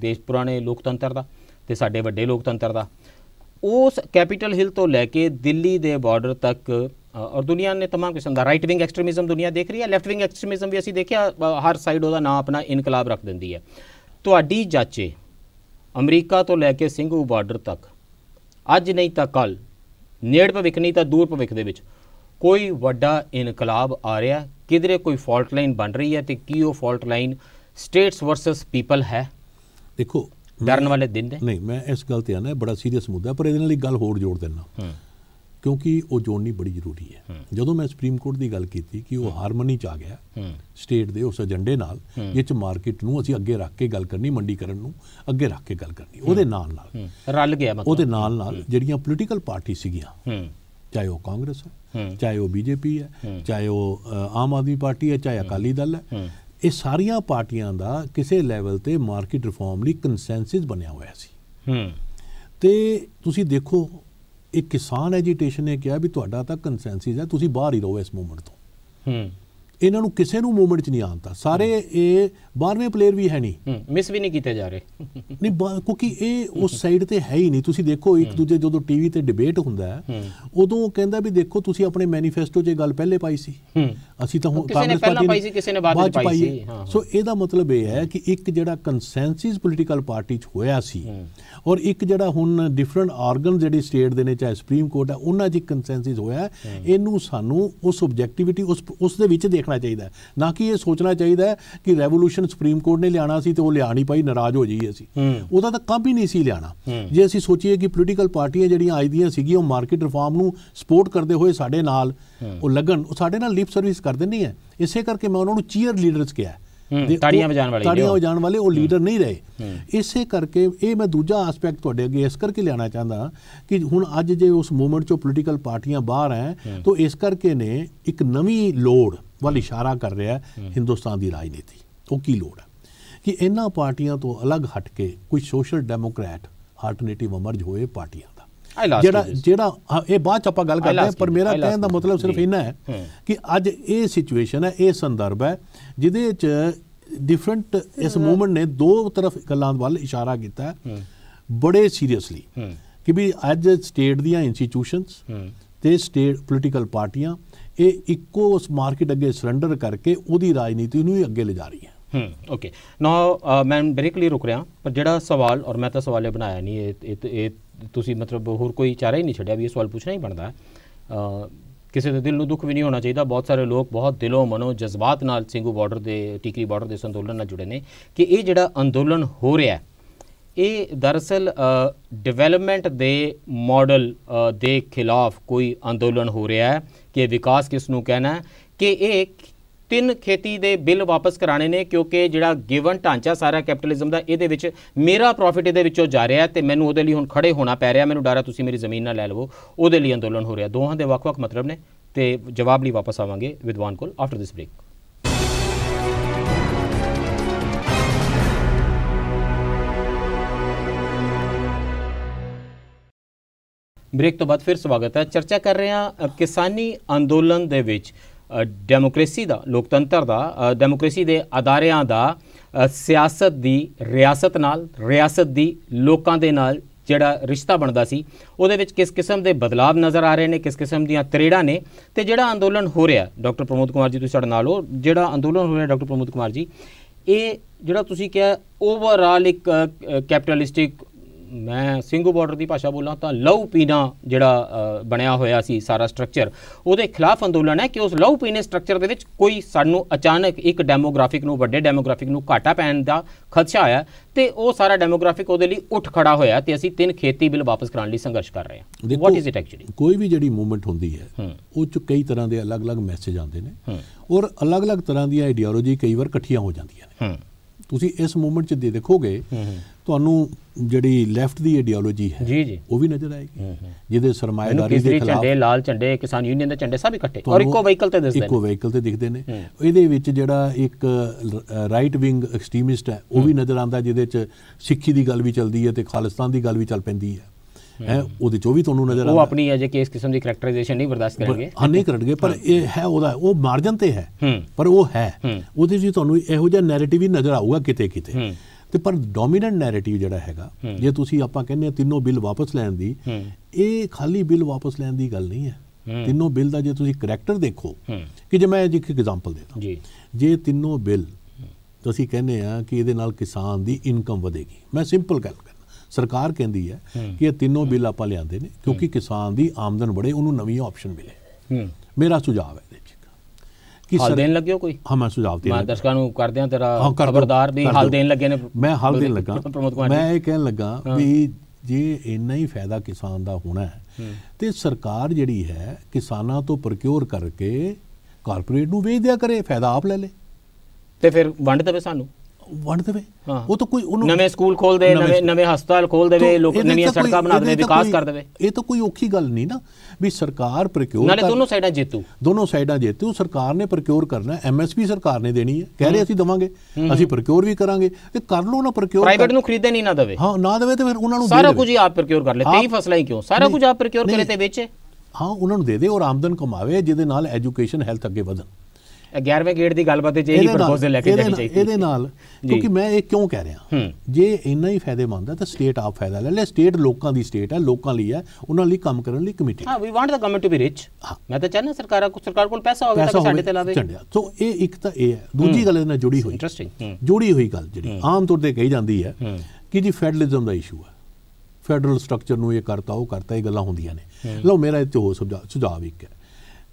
ਦੇਸ਼ ਪੁਰਾਣੇ ਲੋਕਤੰਤਰ ਦਾ ਤੇ ਸਾਡੇ ਵੱਡੇ ਲੋਕਤੰਤਰ ਦਾ ਉਸ ਕੈਪੀਟਲ ਹਿਲ ਤੋਂ ਲੈ ਕੇ ਦਿੱਲੀ ਦੇ ਬਾਰਡਰ ਤੱਕ ਔਰ ਦੁਨੀਆ ਨੇ तमाम ਕਿਸਮ ਦਾ ਰਾਈਟ ਵਿੰਗ ਐਕਸਟ੍ਰੀਮਿਜ਼ਮ ਦੁਨੀਆ ਦੇਖ ਰਹੀ ਹੈ ਲੈਫਟ ਵਿੰਗ ਐਕਸਟ੍ਰੀਮਿਜ਼ਮ ਵੀ ਅਸੀਂ ਦੇਖਿਆ ਹਰ ਸਾਈਡ ਉਹਦਾ ਨਾਂ ਆਪਣਾ ਇਨਕਲਾਬ ਰੱਖ ਦਿੰਦੀ ਹੈ ਤੁਹਾਡੀ ਜਾਚੇ ਅਮਰੀਕਾ ਤੋਂ ਲੈ ਕੇ ਸਿੰਘੂ ਬਾਰਡਰ ਤੱਕ ਅੱਜ ਨਹੀਂ ਤਾਂ ਕੱਲ ਨੇੜ ਭਵਿੱਖ ਨਹੀਂ ਤਾਂ ਦੂਰ ਭਵਿੱਖ ਦੇ ਵਿੱਚ ਕੋਈ ਵੱਡਾ ਇਨਕਲਾਬ ਆ ਰਿਹਾ ਕਿਧਰੇ ਕੋਈ ਫਾਲਟ ਲਾਈਨ ਬਣ ਰਹੀ ਹੈ ਤੇ ਕੀ ਉਹ fault line states versus people ਹੈ ਦੇਖੋ ਡਰਨ ਵਾਲੇ ਦਿਨ ਨੇ ਨਹੀਂ ਮੈਂ ਇਸ ਗੱਲ ਤੇ ਆਣਾ ਬੜਾ ਸੀਰੀਅਸ ਮੁੱਦਾ ਪਰ ਇਹਦੇ ਨਾਲ ਇੱਕ ਗੱਲ ਹੋਰ ਜੋੜ ਦੇਣਾ ਕਿਉਂਕਿ ਉਹ ਜੋੜਨੀ ਬੜੀ ਜ਼ਰੂਰੀ ਹੈ ਜਦੋਂ ਮੈਂ ਸੁਪਰੀਮ ਕੋਰਟ ਦੀ ਗੱਲ ਕੀਤੀ ਕਿ ਉਹ ਹਾਰਮਨੀ ਚ ਆ ਗਿਆ ਸਟੇਟ ਦੇ ਉਸ ਏਜੰਡੇ ਨਾਲ ਜਿੱਚ ਮਾਰਕੀਟ ਨੂੰ ਅਸੀਂ ਅੱਗੇ ਰੱਖ ਕੇ ਗੱਲ ਕਰਨੀ ਮੰਡੀਕਰਨ ਨੂੰ ਅੱਗੇ ਰੱਖ ਕੇ ਗੱਲ ਕਰਨੀ ਉਹਦੇ ਨਾਲ ਨਾਲ ਰਲ ਗਿਆ ਮਤਲਬ ਉਹਦੇ ਨਾਲ ਨਾਲ ਜਿਹੜੀਆਂ ਪੋਲੀਟੀਕਲ ਪਾਰਟੀ ਸੀਗੀਆਂ ਚਾਹੇ ਉਹ ਕਾਂਗਰਸ ਹੈ ਚਾਹੇ ਉਹ ਬੀਜੇਪੀ ਹੈ ਚਾਹੇ ਉਹ ਆਮ ਆਦਮੀ ਪਾਰਟੀ ਹੈ ਚਾਹੇ ਅਕਾਲੀ ਦਲ ਹੈ ਇਹ ਸਾਰੀਆਂ ਪਾਰਟੀਆਂ ਦਾ ਕਿਸੇ ਲੈਵਲ ਤੇ ਮਾਰਕੀਟ ਰਿਫਾਰਮ ਲਈ ਕਨਸੈਂਸਸ ਬਣਿਆ ਹੋਇਆ ਸੀ ਹੂੰ ਤੇ ਤੁਸੀਂ ਦੇਖੋ ਇਹ ਕਿਸਾਨ ਐਜੀਟੇਸ਼ਨ ਨੇ ਕਿਹਾ ਵੀ ਤੁਹਾਡਾ ਤਾਂ ਕਨਸੈਂਸਸ ਹੈ ਤੁਸੀਂ ਬਾਹਰ ਹੀ ਰਹੋ ਇਸ ਮੂਮੈਂਟ ਤੋਂ ਹੂੰ ਇਹਨਾਂ ਨੂੰ ਕਿਸੇ ਨੂੰ ਮੂਵਮੈਂਟ 'ਚ ਨਹੀਂ ਆਉਂਦਾ ਸਾਰੇ ਇਹ 12ਵੇਂ ਪਲੇਅਰ ਵੀ ਹੈ ਨਹੀਂ ਮਿਸ ਵੀ ਨਹੀਂ ਕੀਤੇ ਜਾ ਰਹੇ ਨਹੀਂ ਕਿਉਂਕਿ ਇਹ ਉਸ ਸਾਈਡ ਤੇ ਹੈ ਹੀ ਨਹੀਂ ਤੁਸੀਂ ਦੇਖੋ ਇੱਕ ਦੂਜੇ ਜਦੋਂ ਟੀਵੀ ਤੇ ਡਿਬੇਟ ਹੁੰਦਾ ਹੈ ਉਦੋਂ ਕਹਿੰਦਾ ਵੀ ਦੇਖੋ ਤੁਸੀਂ ਆਪਣੇ ਮੈਨੀਫੈਸਟੋ 'ਚ ਇਹ ਗੱਲ ਪਹਿਲੇ ਪਾਈ ਸੀ ਅਸੀਂ ਤਾਂ ਹੁਣ ਕਾਂਗਰਸ ਪਾਰਟੀ ਨੇ ਕਿਸੇ ਨੇ ਬਾਅਦ ਵਿੱਚ ਪਾਈ ਸੀ ਸੋ ਇਹਦਾ ਮਤਲਬ ਇਹ ਹੈ ਕਿ ਇੱਕ ਜਿਹੜਾ ਕੰਸੈਂਸਸ ਪੋਲੀਟੀਕਲ ਪਾਰਟੀ 'ਚ ਹੋਇਆ ਸੀ ਔਰ ਇੱਕ ਜਿਹੜਾ ਹੁਣ ਡਿਫਰੈਂਟ ਆਰਗਨ ਜਿਹੜੇ ਸਟੇਟ ਦੇ ਨੇ ਚਾਹੇ ਸੁਪਰੀਮ ਕੋਰਟ ਹੈ ਉਹਨਾਂ 'ਚ ਕੰਸੈਂਸਸ ਹੋਇਆ ਇਹਨੂੰ ਸਾਨੂੰ ਉਸ ਆਬਜੈਕਟਿਵਿਟੀ ਉਸ ਉਸ ਦੇ ਵਿੱਚ ਦੇਖ ਦੇਖਣਾ ਚਾਹੀਦਾ ਨਾ ਕਿ ਇਹ ਸੋਚਣਾ ਚਾਹੀਦਾ ਕਿ ਰੈਵੋਲੂਸ਼ਨ ਸੁਪਰੀਮ ਕੋਰਟ ਨੇ ਲਿਆਣਾ ਸੀ ਤੇ ਉਹ ਲਿਆ ਨਹੀਂ ਪਾਈ ਨਾਰਾਜ਼ ਹੋ ਜਾਈਏ ਅਸੀਂ ਉਹਦਾ ਤਾਂ ਕੰਮ ਹੀ ਨਹੀਂ ਸੀ ਲਿਆਣਾ ਜੇ ਅਸੀਂ ਸੋਚੀਏ ਕਿ ਪੋਲੀਟੀਕਲ ਪਾਰਟੀਆਂ ਜਿਹੜੀਆਂ ਅੱਜ ਦੀਆਂ ਸੀਗੀਆਂ ਉਹ ਮਾਰਕੀਟ ਰਿਫਾਰਮ ਨੂੰ ਸਪੋਰਟ ਕਰਦੇ ਹੋਏ ਸਾਡੇ ਨਾਲ ਉਹ ਲੱਗਣ ਉਹ ਸਾਡੇ ਨਾਲ ਲਿਪ ਸਰਵਿਸ ਕਰ ਨਹੀਂ ਹੈ ਇਸੇ ਕਰਕੇ ਮੈਂ ਉਹਨਾਂ ਨੂੰ ਚੀਅਰ ਲੀਡਰਸ ਕਿਹਾ ਤਾੜੀਆਂ ਵਜਾਉਣ ਵਾਲੇ ਤਾੜੀਆਂ ਵਜਾਣ ਵਾਲੇ ਉਹ ਲੀਡਰ ਨਹੀਂ ਰਹੇ ਇਸੇ ਕਰਕੇ ਇਹ ਮੈਂ ਦੂਜਾ ਐਸਪੈਕਟ ਤੁਹਾਡੇ ਅੱਗੇ ਇਸ ਕਰਕੇ ਲਿਆਣਾ ਚਾਹੁੰਦਾ ਕਿ ਹੁਣ ਅੱਜ ਜੇ ਉਸ ਮੂਵਮੈਂਟ ਚੋਂ ਪੋਲੀਟੀਕਲ ਪਾਰਟੀਆਂ ਬਾਹਰ ਹੈ ਤਾਂ ਇਸ ਕਰਕੇ ਨੇ ਇੱਕ ਨਵੀਂ ਲੋੜ ਵੱਲ ਇਸ਼ਾਰਾ ਕਰ ਰਿਹਾ ਹਿੰਦੁਸਤਾਨ ਦੀ ਰਾਜਨੀਤੀ ਉਹ ਕੀ ਲੋੜ ਹੈ ਕਿ ਇਹਨਾਂ ਪਾਰਟੀਆਂ ਤੋਂ ਅਲੱਗ ਹਟ ਕੇ ਕੋਈ ਸੋਸ਼ਲ ਡੈਮੋਕ੍ਰੈਟ ਆਲਟਰਨੇਟਿਵ ਅਮਰਜ ਹੋਏ ਪਾਰਟੀਆਂ ਦਾ ਜਿਹੜਾ ਜਿਹੜਾ ਇਹ ਬਾਅਦ ਚ ਆਪਾਂ ਗੱਲ ਕਰਦੇ ਹਾਂ ਪਰ ਮੇਰਾ ਕਹਿਣ ਦਾ ਮਤਲਬ ਸਿਰਫ ਇਹਨਾਂ ਹੈ ਕਿ ਅੱਜ ਇਹ ਸਿਚੁਏਸ਼ਨ ਹੈ ਇਹ ਸੰਦਰਭ ਹੈ ਜਿਹਦੇ 'ਚ ਡਿਫਰੈਂਟ ਇਸ ਮੂਵਮੈਂਟ ਨੇ ਦੋ ਤਰਫ ਗੱਲਾਂ ਵੱਲ ਇਸ਼ਾਰਾ ਕੀਤਾ ਬੜੇ ਸੀਰੀਅਸਲੀ ਕਿ ਵੀ ਅੱਜ ਸਟੇਟ ਦੀਆਂ ਇੰਸਟੀਟਿਊਸ਼ਨਸ ਤੇ ਸਟੇਟ ਪੋਲੀਟੀਕਲ ਪਾਰਟੀਆਂ ਇਹ ਇੱਕੋ ਉਸ ਮਾਰਕੀਟ ਅੱਗੇ ਸਰੈਂਡਰ ਕਰਕੇ ਉਹਦੀ ਰਾਜਨੀਤੀ ਨੂੰ ਹੀ ਅੱਗੇ ਜਾ ਰਹੀ ਹੈ ਹਮ ਓਕੇ ਨਾ ਮੈਂ ਬ੍ਰੇਕਲੀ ਰੁਕ ਰਿਹਾ ਪਰ ਜਿਹੜਾ ਸਵਾਲ ਔਰ ਮੈਂ ਤਾਂ ਸਵਾਲੇ ਬਣਾਇਆ ਨਹੀਂ ਇਹ ਤੁਸੀਂ ਮਤਲਬ ਹੋਰ ਕੋਈ ਚਾਰਾ ਹੀ ਨਹੀਂ ਛੱਡਿਆ ਵੀ ਇਹ ਸਵਾਲ ਪੁੱਛਣਾ ਹੀ ਬਣਦਾ ਕਿਸੇ ਦੇ ਦਿਲ ਨੂੰ ਦੁੱਖ ਵੀ ਨਹੀਂ ਹੋਣਾ ਚਾਹੀਦਾ ਬਹੁਤ ਸਾਰੇ ਲੋਕ ਬਹੁਤ ਦਿਲੋਂ ਮਨੋਂ ਜਜ਼ਬਾਤ ਨਾਲ ਸਿੰਘੂ ਬਾਰਡਰ ਦੇ ਟਿਕਰੀ ਬਾਰਡਰ ਦੇ ਸੰਦੋਲਨ ਨਾਲ ਜੁੜੇ ਨੇ ਕਿ ਇਹ ਜਿਹੜਾ ਅੰਦੋਲਨ ਹੋ ਰਿਹਾ ਇਹ ਦਰਅਸਲ ਡਿਵੈਲਪਮੈਂਟ ਦੇ ਮਾਡਲ ਦੇ ਖਿਲਾਫ ਕੋਈ ਅੰਦੋਲਨ ਹੋ ਰਿਹਾ ਹੈ ਕਿ ਵਿਕਾਸ ਕਿਸ ਨੂੰ ਕਹਿਣਾ ਹੈ ਕਿ ਇਹ ਤਿੰਨ ਖੇਤੀ ਦੇ ਬਿੱਲ ਵਾਪਸ ਕਰਾਣੇ ਨੇ ਕਿਉਂਕਿ ਜਿਹੜਾ ਗਿਵਨ ਢਾਂਚਾ ਸਾਰਾ ਕੈਪੀਟਲਿਜ਼ਮ ਦਾ ਇਹਦੇ ਵਿੱਚ ਮੇਰਾ ਪ੍ਰੋਫਿਟ ਇਹਦੇ ਵਿੱਚੋਂ ਜਾ ਰਿਹਾ ਤੇ ਮੈਨੂੰ ਉਹਦੇ ਲਈ ਹੁਣ ਖੜੇ ਹੋਣਾ ਪੈ ਰਿਹਾ ਮੈਨੂੰ ਡਰ ਤੁਸੀਂ ਮੇਰੀ ਜ਼ਮੀਨ ਨਾ ਲੈ ਲਵੋ ਉਹਦੇ ਲਈ ਅੰਦੋਲਨ ਹੋ ਰਿਹਾ ਦੋਹਾਂ ਦੇ ਵੱਖ-ਵੱਖ ਮਤਲਬ ਨੇ ਤੇ ਜਵਾਬ ਲਈ ਵਾਪਸ ਆਵਾਂਗੇ ਵਿਦਵਾਨ ਕੋਲ ਆਫਟਰ ਦਿਸ ਬ੍ਰੇਕ ਬ੍ਰੇਕ ਤੋਂ ਬਾਅਦ ਫਿਰ ਸਵਾਗਤ ਹੈ ਚਰਚਾ ਕਰ ਰਹੇ ਹਾਂ ਕਿਸਾਨੀ ਅੰਦੋਲਨ ਦੇ ਵਿੱਚ ਡੈਮੋਕ੍ਰੇਸੀ ਦਾ ਲੋਕਤੰਤਰ ਦਾ ਡੈਮੋਕ੍ਰੇਸੀ ਦੇ ਅਦਾਰਿਆਂ ਦਾ ਸਿਆਸਤ ਦੀ ਰਿਆਸਤ ਨਾਲ ਰਿਆਸਤ ਦੀ ਲੋਕਾਂ ਦੇ ਨਾਲ ਜਿਹੜਾ ਰਿਸ਼ਤਾ ਬਣਦਾ ਸੀ ਉਹਦੇ ਵਿੱਚ ਕਿਸ ਕਿਸਮ ਦੇ ਬਦਲਾਅ ਨਜ਼ਰ ਆ ਰਹੇ ਨੇ ਕਿਸ ਕਿਸਮ ਦੀਆਂ ਤਰੇੜਾਂ ਨੇ ਤੇ ਜਿਹੜਾ ਅੰਦੋਲਨ ਹੋ ਰਿਹਾ ਡਾਕਟਰ ਪ੍ਰਮੋਦ ਕੁਮਾਰ ਜੀ ਤੁਸੀਂ ਸਾਡੇ ਨਾਲ ਹੋ ਜਿਹੜਾ ਅੰਦੋਲਨ ਹੋ ਰਿਹਾ ਡਾਕਟਰ ਪ੍ਰਮੋਦ ਕੁਮਾਰ ਜੀ ਇਹ ਜਿਹੜਾ ਤੁਸੀਂ ਕਿਹਾ ਓਵਰਆਲ ਇੱਕ ਕੈਪੀਟਲਿਸਟਿਕ ਮੈਂ ਸਿੰਘੂ ਬਾਰਡਰ ਦੀ ਭਾਸ਼ਾ ਬੋਲਾਂ ਤਾਂ ਲਹੂ ਪੀਣਾ ਜਿਹੜਾ ਬਣਿਆ ਹੋਇਆ ਸੀ ਸਾਰਾ ਸਟਰਕਚਰ ਉਹਦੇ ਖਿਲਾਫ ਅੰਦੋਲਨ ਹੈ ਕਿ ਉਸ ਲਹੂ ਪੀਣੇ ਸਟਰਕਚਰ ਦੇ ਵਿੱਚ ਕੋਈ ਸਾਨੂੰ ਅਚਾਨਕ ਇੱਕ ਡੈਮੋਗ੍ਰਾਫਿਕ ਨੂੰ ਵੱਡੇ ਡੈਮੋਗ੍ਰਾਫਿਕ ਨੂੰ ਘਾਟਾ ਪੈਣ ਦਾ ਖਦਸ਼ਾ ਆਇਆ ਤੇ ਉਹ ਸਾਰਾ ਡੈਮੋਗ੍ਰਾਫਿਕ ਉਹਦੇ ਲਈ ਉੱਠ ਖੜਾ ਹੋਇਆ ਤੇ ਅਸੀਂ ਤਿੰਨ ਖੇਤੀ ਬਿੱਲ ਵਾਪਸ ਕਰਾਉਣ ਲਈ ਸੰਘਰਸ਼ ਕਰ ਰਹੇ ਹਾਂ ਵਾਟ ਇਜ਼ ਇਟ ਐਕਚੁਅਲੀ ਕੋਈ ਵੀ ਜਿਹੜੀ ਮੂਵਮੈਂਟ ਹੁੰਦੀ ਹੈ ਉਹ ਚ ਕਈ ਤਰ੍ਹਾਂ ਦੇ ਅਲੱਗ-ਅਲੱਗ ਮੈਸੇਜ ਆਉਂਦੇ ਨੇ ਔਰ ਅਲੱਗ-ਅਲੱਗ ਤਰ੍ਹਾਂ ਦੀਆਂ ਆਈਡੀਓਲੋਜੀ ਕਈ ਵਾਰ ਇਕੱਠੀਆਂ ਹੋ ਜਾਂਦੀਆਂ ਨੇ ਤੁਸੀਂ ਇਸ ਮੂਵਮੈਂਟ 'ਚ ਦੇ ਦੇਖੋਗੇ ਤੁਹਾਨੂੰ ਜਿਹੜੀ ਲੈਫਟ ਦੀ ਆਈਡੀਓਲੋਜੀ ਹੈ ਉਹ ਵੀ ਨਜ਼ਰ ਆਏਗੀ ਜਿਹਦੇ ਸਰਮਾਇਦਾਰੀ ਦੇ ਖਿਲਾਫ ਝੰਡੇ ਲਾਲ ਝੰਡੇ ਕਿਸਾਨ ਯੂਨੀਅਨ ਦੇ ਝੰਡੇ ਸਭ ਇਕੱਠੇ ਔਰ ਇੱਕੋ ਵਹੀਕਲ ਤੇ ਦਿਸਦੇ ਨੇ ਇੱਕੋ ਵਹੀਕਲ ਤੇ ਦਿਖਦੇ ਨੇ ਇਹਦੇ ਵਿੱਚ ਜਿਹੜਾ ਇੱਕ ਰਾਈਟ ਵਿੰਗ ਐਕਸਟ੍ਰੀਮਿਸਟ ਹੈ ਉਹ ਵੀ ਨਜ਼ਰ ਆਉਂਦਾ ਜਿਹਦੇ 'ਚ ਸਿੱਖੀ ਦੀ ਗੱਲ ਵੀ ਚੱਲਦੀ ਹੈ ਤੇ ਖਾਲਿਸਤਾਨ ਦੀ ਗੱਲ ਵੀ ਚੱਲ ਪੈਂਦੀ ਹੈ ਹੈ ਉਹਦੇ ਚੋਂ ਵੀ ਤੁਹਾਨੂੰ ਨਜ਼ਰ ਆਉਂਦਾ ਉਹ ਆਪਣੀ ਅਜੇ ਕੇਸ ਕਿਸਮ ਦੀ ਕੈਰੈਕਟਰਾਈਜੇਸ਼ਨ ਨਹੀਂ ਬਰਦਾਸ਼ਤ ਕਰਨਗੇ ਹਾਂ ਨਹੀਂ ਕਰਨਗੇ ਪਰ ਇਹ ਹੈ ਉਹਦਾ ਉਹ ਮਾਰਜਨ ਤੇ ਹੈ ਪਰ ਉਹ ਹੈ ਉਹਦੇ ਜੀ ਤੁਹਾਨੂੰ ਇਹੋ ਜਿਹਾ ਨੈਰੇਟਿਵ ਹੀ ਨਜ਼ਰ ਆਊਗਾ ਕਿਤੇ ਕਿਤੇ ਤੇ ਪਰ ਡੋਮੀਨੈਂਟ ਨੈਰੇਟਿਵ ਜਿਹੜਾ ਹੈਗਾ ਜੇ ਤੁਸੀਂ ਆਪਾਂ ਕਹਿੰਦੇ ਆ ਤਿੰਨੋਂ ਬਿੱਲ ਵਾਪਸ ਲੈਣ ਦੀ ਇਹ ਖਾਲੀ ਬਿੱਲ ਵਾਪਸ ਲੈਣ ਦੀ ਗੱਲ ਨਹੀਂ ਹੈ ਤਿੰਨੋਂ ਬਿੱਲ ਦਾ ਜੇ ਤੁਸੀਂ ਕੈਰੈਕਟਰ ਦੇਖੋ ਕਿ ਜੇ ਮੈਂ ਜੀ ਇੱਕ ਐਗਜ਼ਾਮਪਲ ਦੇਦਾ ਜੀ ਜੇ ਤਿੰਨੋਂ ਬਿੱਲ ਤੁਸੀਂ ਕਹਿੰਦੇ ਆ ਕਿ ਇਹਦੇ ਨਾਲ ਕਿਸਾਨ ਦੀ ਇਨਕਮ ਵਧੇਗੀ ਮੈਂ ਸਿੰਪਲ ਗੱਲ ਕਰ ਸਰਕਾਰ ਕਹਿੰਦੀ ਹੈ ਕਿ ਇਹ ਤਿੰਨੋਂ ਬਿੱਲ ਆਪਾਂ ਲਿਆਂਦੇ ਨੇ ਕਿਉਂਕਿ ਕਿਸਾਨ ਦੀ ਆਮਦਨ ਵੜੇ ਉਹਨੂੰ ਨਵੀਂ ਆਪਸ਼ਨ ਮਿਲੇ ਮੇਰਾ ਸੁਝਾਅ ਹੈ ਕੀ ਕਿ ਹਲ ਦੇਣ ਲੱਗਿਓ ਕੋਈ ਹਾਂ ਮੈਂ ਸੁਝਾਅ ਦੇ ਮੈਂ ਦਰਸ਼ਕਾਂ ਨੂੰ ਕਰਦੇ ਆ ਤੇਰਾ ਖਬਰਦਾਰ ਵੀ ਹਲ ਦੇਣ ਲੱਗੇ ਨੇ ਮੈਂ ਹਲ ਦੇਣ ਲੱਗਾ ਮੈਂ ਇਹ ਕਹਿਣ ਲੱਗਾ ਵੀ ਜੇ ਇੰਨਾ ਹੀ ਫਾਇਦਾ ਕਿਸਾਨ ਦਾ ਹੋਣਾ ਹੈ ਤੇ ਸਰਕਾਰ ਜਿਹੜੀ ਹੈ ਕਿਸਾਨਾਂ ਤੋਂ ਪ੍ਰੋਕਿਓਰ ਕਰਕੇ ਕਾਰਪੋਰੇਟ ਨੂੰ ਵੇਚ ਦਿਆ ਕਰੇ ਫਾਇਦਾ ਆਪ ਲੈ ਲੇ ਤੇ ਫਿਰ ਵੰਡ ਦੇਵੇ ਸਾਨੂੰ ਵੰਡ ਦੇਵੇ ਉਹ ਤਾਂ ਕੋਈ ਉਹਨੂੰ ਨਵੇਂ ਸਕੂਲ ਖੋਲ ਦੇ ਨਵੇਂ ਨਵੇਂ ਹਸਪਤਾਲ ਖੋਲ ਦੇਵੇ ਲੋਕ ਨਵੀਆਂ ਸੜਕਾਂ ਬਣਾ ਦੇਵੇ ਵਿਕਾਸ ਕਰ ਦੇਵੇ ਇਹ ਤਾਂ ਕੋਈ ਔਖੀ ਗੱਲ ਨਹੀਂ ਨਾ ਵੀ ਸਰਕਾਰ ਪ੍ਰਕਿਉਰ ਨਾਲੇ ਦੋਨੋਂ ਸਾਈਡਾਂ ਜੇਤੂ ਦੋਨੋਂ ਸਾਈਡਾਂ ਜੇਤੂ ਸਰਕਾਰ ਨੇ ਪ੍ਰਕਿਉਰ ਕਰਨਾ ਐਮਐਸਪੀ ਸਰਕਾਰ ਨੇ ਦੇਣੀ ਹੈ ਕਹਿ ਰਹੇ ਅਸੀਂ ਦਵਾਂਗੇ ਅਸੀਂ ਪ੍ਰਕਿਉਰ ਵੀ ਕਰਾਂਗੇ ਤੇ ਕਰ ਲੋ ਨਾ ਪ੍ਰਕਿਉਰ ਪ੍ਰਾਈਵੇਟ ਨੂੰ ਖਰੀਦੇ ਨਹੀਂ ਨਾ ਦੇਵੇ ਹਾਂ ਨਾ ਦੇਵੇ ਤੇ ਫਿਰ ਉਹਨਾਂ ਨੂੰ ਸਾਰਾ ਕੁਝ ਹੀ ਆਪ ਪ੍ਰਕਿਉਰ ਕਰ ਲੈ ਤੇਈ ਫਸਲਾਂ ਹੀ ਕਿਉਂ ਸਾਰਾ ਕੁਝ ਆਪ ਪ੍ਰਕਿਉਰ ਕਰੇ ਤੇ ਵੇਚੇ ਹਾਂ ਉਹਨਾਂ ਨੂੰ ਦੇ ਦੇ ਔਰ ਆਮਦਨ ਕਮਾਵੇ ਜਿਹਦੇ ਨਾਲ ਐਜੂਕੇਸ਼ਨ ਹੈਲਥ ਅੱਗੇ ਵਧਣ 11ਵੇਂ ਗੇਟ ਦੀ ਗੱਲਬਾਤ ਵਿੱਚ ਇਹੀ ਪ੍ਰਪੋਜ਼ਲ ਲੈ ਕੇ ਜਾਣੀ ਚਾਹੀਦੀ ਇਹਦੇ ਨਾਲ ਕਿਉਂਕਿ ਮੈਂ ਇਹ ਕਿਉਂ ਕਹਿ ਰਿਹਾ ਜੇ ਇੰਨਾ ਹੀ ਫਾਇਦੇਮੰਦ ਹੈ ਤਾਂ ਸਟੇਟ ਆਪ ਫਾਇਦਾ ਲੈ ਲੈ ਸਟੇਟ ਲੋਕਾਂ ਦੀ ਸਟੇਟ ਹੈ ਲੋਕਾਂ ਲਈ ਹੈ ਉਹਨਾਂ ਲਈ ਕੰਮ ਕਰਨ ਲਈ ਕਮੇਟੀ ਹਾਂ we want the government to be rich ਮੈਂ ਤਾਂ ਚਾਹੁੰਦਾ ਸਰਕਾਰਾਂ ਕੋ ਸਰਕਾਰ ਕੋਲ ਪੈਸਾ ਹੋਵੇ ਤਾਂ ਸਾਡੇ ਤੇ ਲਾਵੇ ਸੋ ਇਹ ਇੱਕ ਤਾਂ ਇਹ ਹੈ ਦੂਜੀ ਗੱਲ ਇਹਦੇ ਨਾਲ ਜੁੜੀ ਹੋਈ ਇੰਟਰਸਟਿੰਗ ਜੁੜੀ ਹੋਈ ਗੱਲ ਜਿਹੜੀ ਆਮ ਤੌਰ ਤੇ ਕਹੀ ਜਾਂਦੀ ਹੈ ਕਿ ਜੀ ਫੈਡਰਲਿਜ਼ਮ ਦਾ ਇਸ਼ੂ ਹੈ ਫੈਡਰਲ ਸਟਰਕਚਰ ਨੂੰ ਇਹ ਕਰਤਾ ਉਹ ਕਰਤਾ ਇਹ ਗੱਲਾਂ ਹੁੰਦੀਆਂ ਨੇ ਲਓ ਮੇਰਾ ਇਹ ਹੋ ਸੁਝਾਅ ਇੱਕ ਹੈ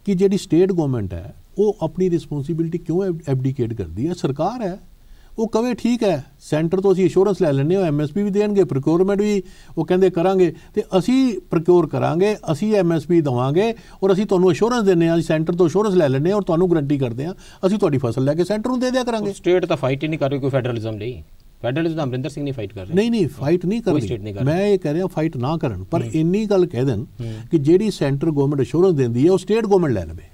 ਕਿ ਜਿਹੜੀ ਸਟੇਟ ਗਵਰਨਮੈਂਟ ਹੈ ਉਹ ਆਪਣੀ ਰਿਸਪੌਂਸਿਬਿਲਟੀ ਕਿਉਂ ਐਬਡੀਕੇਟ ਕਰਦੀ ਹੈ ਸਰਕਾਰ ਹੈ ਉਹ ਕਵੇ ਠੀਕ ਹੈ ਸੈਂਟਰ ਤੋਂ ਅਸੀਂ ਅਸ਼ੋਰੈਂਸ ਲੈ ਲੈਣੇ ਹੋ ਐਮਐਸਪੀ ਵੀ ਦੇਣਗੇ ਪ੍ਰੋਕਿਊਰਮੈਂਟ ਵੀ ਉਹ ਕਹਿੰਦੇ ਕਰਾਂਗੇ ਤੇ ਅਸੀਂ ਪ੍ਰੋਕਿਊਰ ਕਰਾਂਗੇ ਅਸੀਂ ਐਮਐਸਪੀ ਦਵਾਂਗੇ ਔਰ ਅਸੀਂ ਤੁਹਾਨੂੰ ਅਸ਼ੋਰੈਂਸ ਦਿੰਨੇ ਆ ਅਸੀਂ ਸੈਂਟਰ ਤੋਂ ਅਸ਼ੋਰੈਂਸ ਲੈ ਲੈਣੇ ਔਰ ਤੁਹਾਨੂੰ ਗਾਰੰਟੀ ਕਰਦੇ ਆ ਅਸੀਂ ਤੁਹਾਡੀ ਫਸਲ ਲੈ ਕੇ ਸੈਂਟਰ ਨੂੰ ਦੇ ਦਿਆ ਕਰਾਂਗੇ ਸਟੇਟ ਤਾਂ ਫਾਈਟ ਹੀ ਨਹੀਂ ਕਰ ਰਹੀ ਕੋਈ ਫੈਡਰਲਿਜ਼ਮ ਲਈ ਫੈਡਰਲ ਵਿੱਚ ਅਮਰਿੰਦਰ ਸਿੰਘ ਨਹੀਂ ਫਾਈਟ ਕਰ ਰਹੇ ਨਹੀਂ ਨਹੀਂ ਫਾਈਟ ਨਹੀਂ ਕਰ ਰਹੇ ਮੈਂ ਇਹ ਕਹਿ ਰਿਹਾ ਫਾਈਟ ਨਾ ਕਰਨ ਪਰ ਇੰਨੀ ਗੱਲ ਕਹਿ ਦੇਣ ਕਿ ਜਿਹੜੀ ਸੈਂਟਰ ਗਵਰਨਮੈਂਟ ਅਸ਼ੋਰੈਂਸ ਦਿੰਦੀ ਹੈ ਉਹ ਸਟੇਟ ਗਵਰਨਮੈਂਟ ਲੈ ਲਵੇ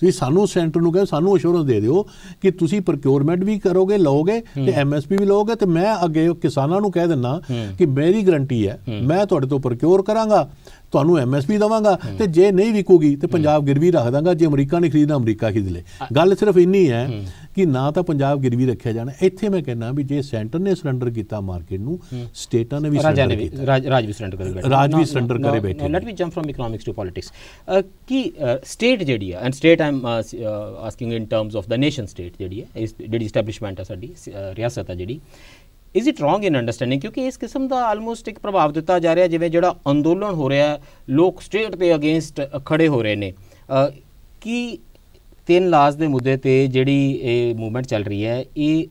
ਤੁਸੀਂ ਸਾਨੂੰ ਸੈਂਟਰ ਨੂੰ ਕਹੇ ਸਾਨੂੰ ਅਸ਼ੋਰੈਂਸ ਦੇ ਦਿਓ ਕਿ ਤੁਸੀਂ ਪ੍ਰੋਕਿਉਰਮੈਂਟ ਵੀ ਕਰੋਗੇ ਲਓਗੇ ਤੇ ਐਮਐਸਪੀ ਵੀ ਲਓਗੇ ਤੇ ਮੈਂ ਅੱਗੇ ਕਿਸਾਨਾਂ ਨੂੰ ਕਹਿ ਦਿੰਨਾ ਕਿ ਮੇਰੀ ਗਰੰਟੀ ਹੈ ਮੈਂ ਤੁਹਾਡੇ ਤੋਂ ਪ੍ਰੋਕਿਉਰ ਕਰਾਂਗਾ ਤੁਹਾਨੂੰ ਐਮਐਸਪੀ ਦਵਾਂਗਾ ਤੇ ਜੇ ਨਹੀਂ ਵਿਕੂਗੀ ਤੇ ਪੰਜਾਬ ਗਿਰਵੀ ਰੱਖ ਦਾਂਗਾ ਜੇ ਅਮਰੀਕਾ ਨੇ ਖਰੀਦਣਾ ਅਮਰੀਕਾ ਖਰੀਦ ਲੇ ਗੱਲ ਸਿਰਫ ਇੰਨੀ ਹੈ ਕਿ ਨਾ ਤਾਂ ਪੰਜਾਬ ਗਿਰਵੀ ਰੱਖਿਆ ਜਾਣਾ ਇੱਥੇ ਮੈਂ ਕਹਿੰਦਾ ਵੀ ਜੇ ਸੈਂਟਰ ਨੇ ਸਰੈਂਡਰ ਕੀਤਾ ਮਾਰਕੀਟ ਨੂੰ ਸਟੇਟਾਂ ਨੇ ਵੀ ਸਰੈਂਡਰ ਕੀਤਾ ਰਾਜ ਵੀ ਸਰੈਂਡਰ ਕਰੇ ਬੈਠੇ ਰਾਜ ਵੀ ਸਰੈਂਡਰ ਕਰੇ ਬੈਠੇ let me jump from economics to politics ਕਿ ਸਟੇਟ ਜਿਹੜੀ ਹੈ and state am asking in terms of the nation state ਜਿਹੜੀ ਹੈ ਇਸ ਜਿਹੜੀ ਐਸਟੈਬਲਿਸ਼ਮੈਂਟ ਆ ਸਾਡੀ ਰਿਆਸਤ ਆ ਜਿਹੜੀ is it wrong in understanding ਕਿਉਂਕਿ ਇਸ ਕਿਸਮ ਦਾ ਆਲਮੋਸਟ ਇੱਕ ਪ੍ਰਭਾਵ ਦਿੱਤਾ ਜਾ ਰਿਹਾ ਜਿਵੇਂ ਜਿਹੜਾ ਅੰਦੋਲਨ ਹੋ ਰਿਹਾ ਲੋਕ ਸਟੇਟ ਦੇ ਅਗੇਂਸਟ ਖੜੇ ਹੋ ਰਹੇ ਨੇ ਕੀ ਤਿੰਨ ਲਾਜ਼ ਦੇ ਮੁੱਦੇ ਤੇ ਜਿਹੜੀ ਇਹ ਮੂਵਮੈਂਟ ਚੱਲ ਰਹੀ ਹੈ ਇਹ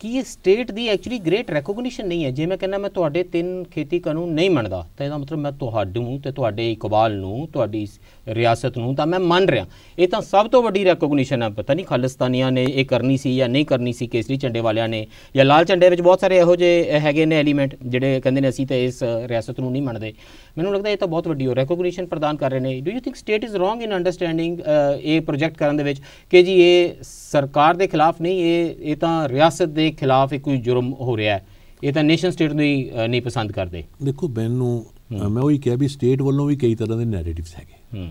ਕਿ ਸਟੇਟ ਦੀ ਐਕਚੁਅਲੀ ਗ੍ਰੇਟ ਰੈਕੋਗਨੀਸ਼ਨ ਨਹੀਂ ਹੈ ਜੇ ਮੈਂ ਕਹਿੰਦਾ ਮੈਂ ਤੁਹਾਡੇ ਤਿੰਨ ਖੇਤੀ ਕਾਨੂੰਨ ਨਹੀਂ ਮੰਨਦਾ ਤਾਂ ਇਹਦਾ ਮਤਲਬ ਮੈਂ ਤੁਹਾਡੇ ਨੂੰ ਤੇ ਤੁਹਾਡੇ ਇਕਬਾਲ ਨੂੰ ਤੁਹਾਡੀ ਰਿਆਸਤ ਨੂੰ ਤਾਂ ਮੈਂ ਮੰਨ ਰਿਹਾ ਇਹ ਤਾਂ ਸਭ ਤੋਂ ਵੱਡੀ ਰੈਕੋਗਨੀਸ਼ਨ ਹੈ ਪਤਾ ਨਹੀਂ ਖਾਲਿਸਤਾਨੀਆਂ ਨੇ ਇਹ ਕਰਨੀ ਸੀ ਜਾਂ ਨਹੀਂ ਕਰਨੀ ਸੀ ਕੇਸਰੀ ਝੰਡੇ ਵਾਲਿਆਂ ਨੇ ਜਾਂ ਲਾਲ ਝੰਡੇ ਵਿੱਚ ਬਹੁਤ ਸਾਰੇ ਇਹੋ ਜਿਹੇ ਹੈਗੇ ਨੇ ਐਲੀਮੈਂਟ ਜਿਹੜੇ ਕਹਿੰਦੇ ਨੇ ਅਸੀਂ ਤਾਂ ਇਸ ਰਿਆਸਤ ਨੂੰ ਨਹੀਂ ਮੰਨਦੇ ਮੈਨੂੰ ਲੱਗਦਾ ਇਹ ਤਾਂ ਬਹੁਤ ਵੱਡੀ ਰੈਕੋਗਨੀਸ਼ਨ ਪ੍ਰਦਾਨ ਕਰ ਰਹੇ ਨੇ do you think state is wrong in understanding ਇਹ ਪ੍ਰੋਜੈਕਟ ਕਰਨ ਦੇ ਵਿੱਚ ਕਿ ਜੀ ਇਹ ਸਰਕਾਰ ਦੇ ਖਿਲਾਫ ਨਹੀਂ ਇਹ ਇਹ ਤਾਂ ਰਿਆਸਤ ਦੇ ਦੇ ਖਿਲਾਫ ਕੋਈ ਜੁਰਮ ਹੋ ਰਿਹਾ ਹੈ ਇਹ ਤਾਂ ਨੇਸ਼ਨ ਸਟੇਟ ਨੂੰ ਹੀ ਨਹੀਂ ਪਸੰਦ ਕਰਦੇ ਦੇਖੋ ਮੈਨੂੰ ਮੈਂ ਉਹੀ ਕਿਹਾ ਵੀ ਸਟੇਟ ਵੱਲੋਂ ਵੀ ਕਈ ਤਰ੍ਹਾਂ ਦੇ ਨੈਰੇਟਿਵਸ ਹੈਗੇ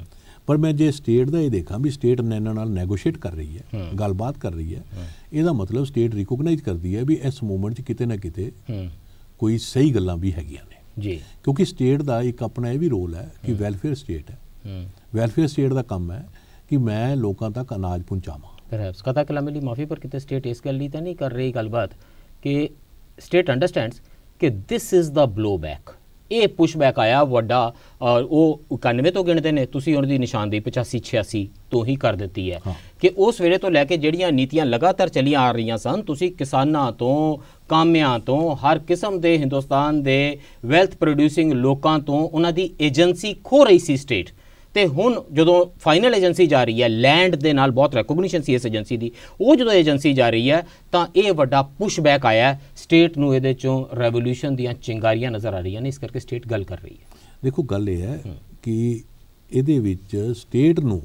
ਪਰ ਮੈਂ ਜੇ ਸਟੇਟ ਦਾ ਇਹ ਦੇਖਾਂ ਵੀ ਸਟੇਟ ਨੈਨਾ ਨਾਲ ਨੈਗੋਸ਼ੀਏਟ ਕਰ ਰਹੀ ਹੈ ਗੱਲਬਾਤ ਕਰ ਰਹੀ ਹੈ ਇਹਦਾ ਮਤਲਬ ਸਟੇਟ ਰਿਕੋਗਨਾਈਜ਼ ਕਰਦੀ ਹੈ ਵੀ ਇਸ ਮੂਵਮੈਂਟ 'ਚ ਕਿਤੇ ਨਾ ਕਿਤੇ ਕੋਈ ਸਹੀ ਗੱਲਾਂ ਵੀ ਹੈਗੀਆਂ ਨੇ ਜੀ ਕਿਉਂਕਿ ਸਟੇਟ ਦਾ ਇੱਕ ਆਪਣਾ ਇਹ ਵੀ ਰੋਲ ਹੈ ਕਿ ਵੈਲਫੇਅਰ ਸਟੇਟ ਹੈ ਵੈਲਫੇਅਰ ਸਟੇਟ ਦਾ ਕੰਮ ਹੈ ਕਿ ਮੈਂ ਲੋਕਾਂ ਤੱਕ ਅਨਾਜ ਪਹੁੰਚਾਵਾਂ ਲਈ ਮਾਫੀ ਪਰ ਕਿਤੇ ਸਟੇਟ ਇਸ ਗੱਲ ਲਈ ਤਾਂ ਨਹੀਂ ਕਰ ਰਹੀ ਗੱਲਬਾਤ ਕਿ ਸਟੇਟ ਅੰਡਰਸਟੈਂਡਸ ਕਿ this is the blow back ਇਹ ਪੁਸ਼ ਬੈਕ ਆਇਆ ਵੱਡਾ ਔਰ ਉਹ 91 ਤੋਂ ਗਿਣਦੇ ਨੇ ਤੁਸੀਂ ਉਹਨਾਂ ਦੀ ਨਿਸ਼ਾਨਦੇਹੀ 85 86 ਤੋਂ ਹੀ ਕਰ ਦਿੱਤੀ ਹੈ ਕਿ ਉਸ ਵੇਲੇ ਤੋਂ ਲੈ ਕੇ ਜਿਹੜੀਆਂ ਨੀਤੀਆਂ ਲਗਾਤਾਰ ਚੱਲੀਆਂ ਆ ਰਹੀਆਂ ਸਨ ਤੁਸੀਂ ਕਿਸਾਨਾਂ ਤੋਂ ਕਾਮਿਆਂ ਤੋਂ ਹਰ ਕਿਸਮ ਦੇ ਹਿੰਦੁਸਤਾਨ ਦੇ ਵੈਲਥ ਪ੍ਰੋਡਿਊਸਿੰਗ ਲੋਕਾਂ ਤੋਂ ਉਹਨਾਂ ਦੀ ਏਜੰਸੀ ਖੋ ਰਹੀ ਸੀ ਸਟੇਟ ਤੇ ਹੁਣ ਜਦੋਂ ਫਾਈਨਲ ਏਜੰਸੀ ਜਾ ਰਹੀ ਹੈ ਲੈਂਡ ਦੇ ਨਾਲ ਬਹੁਤ ਰੈਕੋਗਨੀਸ਼ਨ ਸੀ ਇਸ ਏਜੰਸੀ ਦੀ ਉਹ ਜਦੋਂ ਏਜੰਸੀ ਜਾ ਰਹੀ ਹੈ ਤਾਂ ਇਹ ਵੱਡਾ ਪੁਸ਼ ਬੈਕ ਆਇਆ ਸਟੇਟ ਨੂੰ ਇਹਦੇ ਚੋਂ ਰੈਵੋਲੂਸ਼ਨ ਦੀਆਂ ਚਿੰਗਾਰੀਆਂ ਨਜ਼ਰ ਆ ਰਹੀਆਂ ਨੇ ਇਸ ਕਰਕੇ ਸਟੇਟ ਗੱਲ ਕਰ ਰਹੀ ਹੈ ਦੇਖੋ ਗੱਲ ਇਹ ਹੈ ਕਿ ਇਹਦੇ ਵਿੱਚ ਸਟੇਟ ਨੂੰ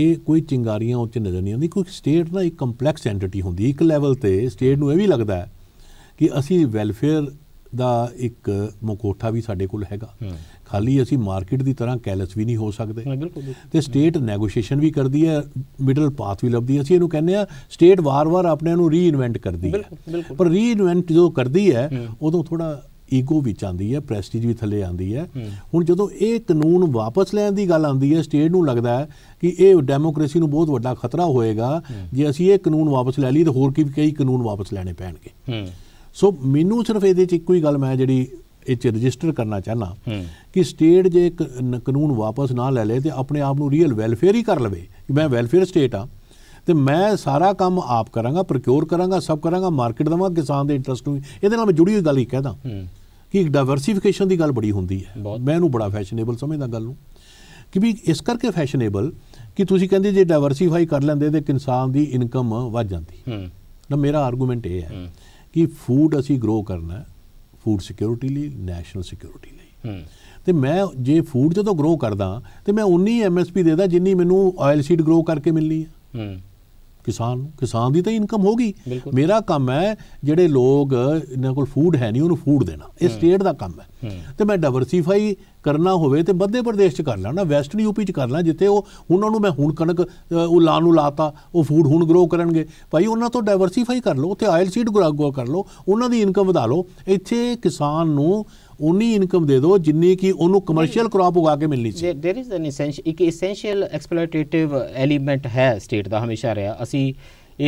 ਇਹ ਕੋਈ ਚਿੰਗਾਰੀਆਂ ਉੱਚ ਨਜ਼ਰ ਨਹੀਂ ਆਉਂਦੀ ਕਿਉਂਕਿ ਸਟੇਟ ਦਾ ਇੱਕ ਕੰਪਲੈਕਸ ਐਂਟੀਟੀ ਹੁੰਦੀ ਇੱਕ ਲੈਵਲ ਤੇ ਸਟੇਟ ਨੂੰ ਇਹ ਵੀ ਲੱਗਦਾ ਹੈ ਕਿ ਅਸੀਂ ਵੈਲਫੇਅਰ ਦਾ ਇੱਕ ਮੁਕੋਠਾ ਵੀ ਸਾਡੇ ਕੋਲ ਹੈਗਾ ਖਾਲੀ ਅਸੀਂ ਮਾਰਕੀਟ ਦੀ ਤਰ੍ਹਾਂ ਕੈਲਸ ਵੀ ਨਹੀਂ ਹੋ ਸਕਦੇ ਤੇ ਸਟੇਟ ਨੈਗੋਸ਼ੀਏਸ਼ਨ ਵੀ ਕਰਦੀ ਹੈ ਮਿਡਲ ਪਾਥ ਵੀ ਲੱਭਦੀ ਹੈ ਅਸੀਂ ਇਹਨੂੰ ਕਹਿੰਦੇ ਆ ਸਟੇਟ ਵਾਰ-ਵਾਰ ਆਪਣੇ ਨੂੰ ਰੀਇਨਵੈਂਟ ਕਰਦੀ ਹੈ ਪਰ ਰੀਇਨਵੈਂਟ ਜੋ ਕਰਦੀ ਹੈ ਉਦੋਂ ਥੋੜਾ ਈਗੋ ਵਿੱਚ ਆਂਦੀ ਹੈ ਪ੍ਰੈਸਟੀਜ ਵੀ ਥੱਲੇ ਆਂਦੀ ਹੈ ਹੁਣ ਜਦੋਂ ਇਹ ਕਾਨੂੰਨ ਵਾਪਸ ਲੈਣ ਦੀ ਗੱਲ ਆਂਦੀ ਹੈ ਸਟੇਟ ਨੂੰ ਲੱਗਦਾ ਹੈ ਕਿ ਇਹ ਡੈਮੋਕ੍ਰੇਸੀ ਨੂੰ ਬਹੁਤ ਵੱਡਾ ਖਤਰਾ ਹੋਏਗਾ ਜੇ ਅਸੀਂ ਇਹ ਕਾਨੂੰਨ ਵਾਪਸ ਲੈ ਲਈ ਤਾਂ ਹੋਰ ਕੀ ਕਈ ਕਾਨੂੰਨ ਵਾਪਸ ਲੈਣੇ ਪੈਣਗੇ ਸੋ ਮੈਨੂੰ ਸਿਰਫ ਇਹਦੇ ਚ ਇੱਕੋ ਹੀ ਗੱਲ ਮੈਂ ਜਿਹੜੀ ਇਹ ਰਜਿਸਟਰ ਕਰਨਾ ਚਾਹਨਾ ਕਿ ਸਟੇਟ ਜੇ ਇੱਕ ਕਾਨੂੰਨ ਵਾਪਸ ਨਾ ਲੈ ਲੇ ਤੇ ਆਪਣੇ ਆਪ ਨੂੰ ਰੀਅਲ ਵੈਲਫੇਅਰ ਹੀ ਕਰ ਲਵੇ ਕਿ ਮੈਂ ਵੈਲਫੇਅਰ ਸਟੇਟ ਆ ਤੇ ਮੈਂ ਸਾਰਾ ਕੰਮ ਆਪ ਕਰਾਂਗਾ ਪ੍ਰੋਕਿਊਰ ਕਰਾਂਗਾ ਸਭ ਕਰਾਂਗਾ ਮਾਰਕੀਟ ਦਵਾਂ ਕਿਸਾਨ ਦੇ ਇੰਟਰਸਟ ਨੂੰ ਇਹਦੇ ਨਾਲ ਮੈਂ ਜੁੜੀ ਹੋਈ ਗੱਲ ਹੀ ਕਹਦਾ ਕਿ ਡਾਈਵਰਸਿਫਿਕੇਸ਼ਨ ਦੀ ਗੱਲ ਬੜੀ ਹੁੰਦੀ ਹੈ ਮੈਂ ਇਹਨੂੰ ਬੜਾ ਫੈਸ਼ਨੇਬਲ ਸਮਝਦਾ ਗੱਲ ਨੂੰ ਕਿ ਵੀ ਇਸ ਕਰਕੇ ਫੈਸ਼ਨੇਬਲ ਕਿ ਤੁਸੀਂ ਕਹਿੰਦੇ ਜੇ ਡਾਈਵਰਸਿਫਾਈ ਕਰ ਲੈਂਦੇ ਤੇ ਕਿਸਾਨ ਦੀ ਇਨਕਮ ਵੱਧ ਜਾਂਦੀ ਨਾ ਮੇਰਾ ਆਰਗੂਮੈਂਟ ਇਹ ਹੈ ਕਿ ਫੂਡ ਅਸੀਂ ਗਰੋ ਕਰਨਾ ਹੈ ਫੂਡ ਸਿਕਿਉਰਿਟੀ ਲਈ ਨੈਸ਼ਨਲ ਸਿਕਿਉਰਿਟੀ ਲਈ ਤੇ ਮੈਂ ਜੇ ਫੂਡ ਜਦੋਂ ਗਰੋ ਕਰਦਾ ਤੇ ਮੈਂ ਉਨੀ ਐਮਐਸਪੀ ਦੇਦਾ ਜਿੰਨੀ ਮੈਨੂੰ ਆਇਲ ਸੀਡ ਗਰੋ ਕਰਕੇ ਮਿਲਣੀ ਹੈ ਕਿਸਾਨ ਨੂੰ ਕਿਸਾਨ ਦੀ ਤਾਂ ਇਨਕਮ ਹੋਗੀ ਮੇਰਾ ਕੰਮ ਹੈ ਜਿਹੜੇ ਲੋਕ ਇਹਨਾਂ ਕੋਲ ਫੂਡ ਹੈ ਨਹੀਂ ਉਹਨੂੰ ਫੂਡ ਦੇਣਾ ਇਹ ਸਟੇਟ ਦਾ ਕੰਮ ਹੈ ਤੇ ਮੈਂ ਡਾਈਵਰਸਿਫਾਈ ਕਰਨਾ ਹੋਵੇ ਤੇ ਮੱਧ ਪ੍ਰਦੇਸ਼ ਚ ਕਰ ਲੈਣਾ ਵੈਸਟਰਨ ਯੂਪੀ ਚ ਕਰ ਲੈਣਾ ਜਿੱਥੇ ਉਹ ਉਹਨਾਂ ਨੂੰ ਮੈਂ ਹੁਣ ਕਣਕ ਉਹ ਲਾਣ ਨੂੰ ਲਾਤਾ ਉਹ ਫੂਡ ਹੁਣ ਗਰੋ ਕਰਨਗੇ ਭਾਈ ਉਹਨਾਂ ਤੋਂ ਡਾਈਵਰਸਿਫਾਈ ਕਰ ਲਓ ਉੱਥੇ ਆਇਲ ਸੀਡ ਗਰੋ ਕਰ ਲਓ ਉਹਨਾਂ ਦੀ ਇਨਕਮ ਵਧਾ ਲਓ ਇੱਥੇ ਕਿਸਾਨ ਨੂੰ ਉਨੀ ਇਨਕਮ ਦੇ ਦਿਓ ਜਿੰਨੀ ਕਿ ਉਹਨੂੰ ਕਮਰਸ਼ੀਅਲ ਕ੍ਰੌਪ ਉਗਾ ਕੇ ਮਿਲਣੀ ਸੀ देयर इज ਐਨ ਇੱਕ ਐਸੈਂਸ਼ੀਅਲ ਐਕਸਪਲੋਇਟੇਟਿਵ ਐਲੀਮੈਂਟ ਹੈ ਸਟੇਟ ਦਾ ਹਮੇਸ਼ਾ ਰਿਹਾ ਅਸੀਂ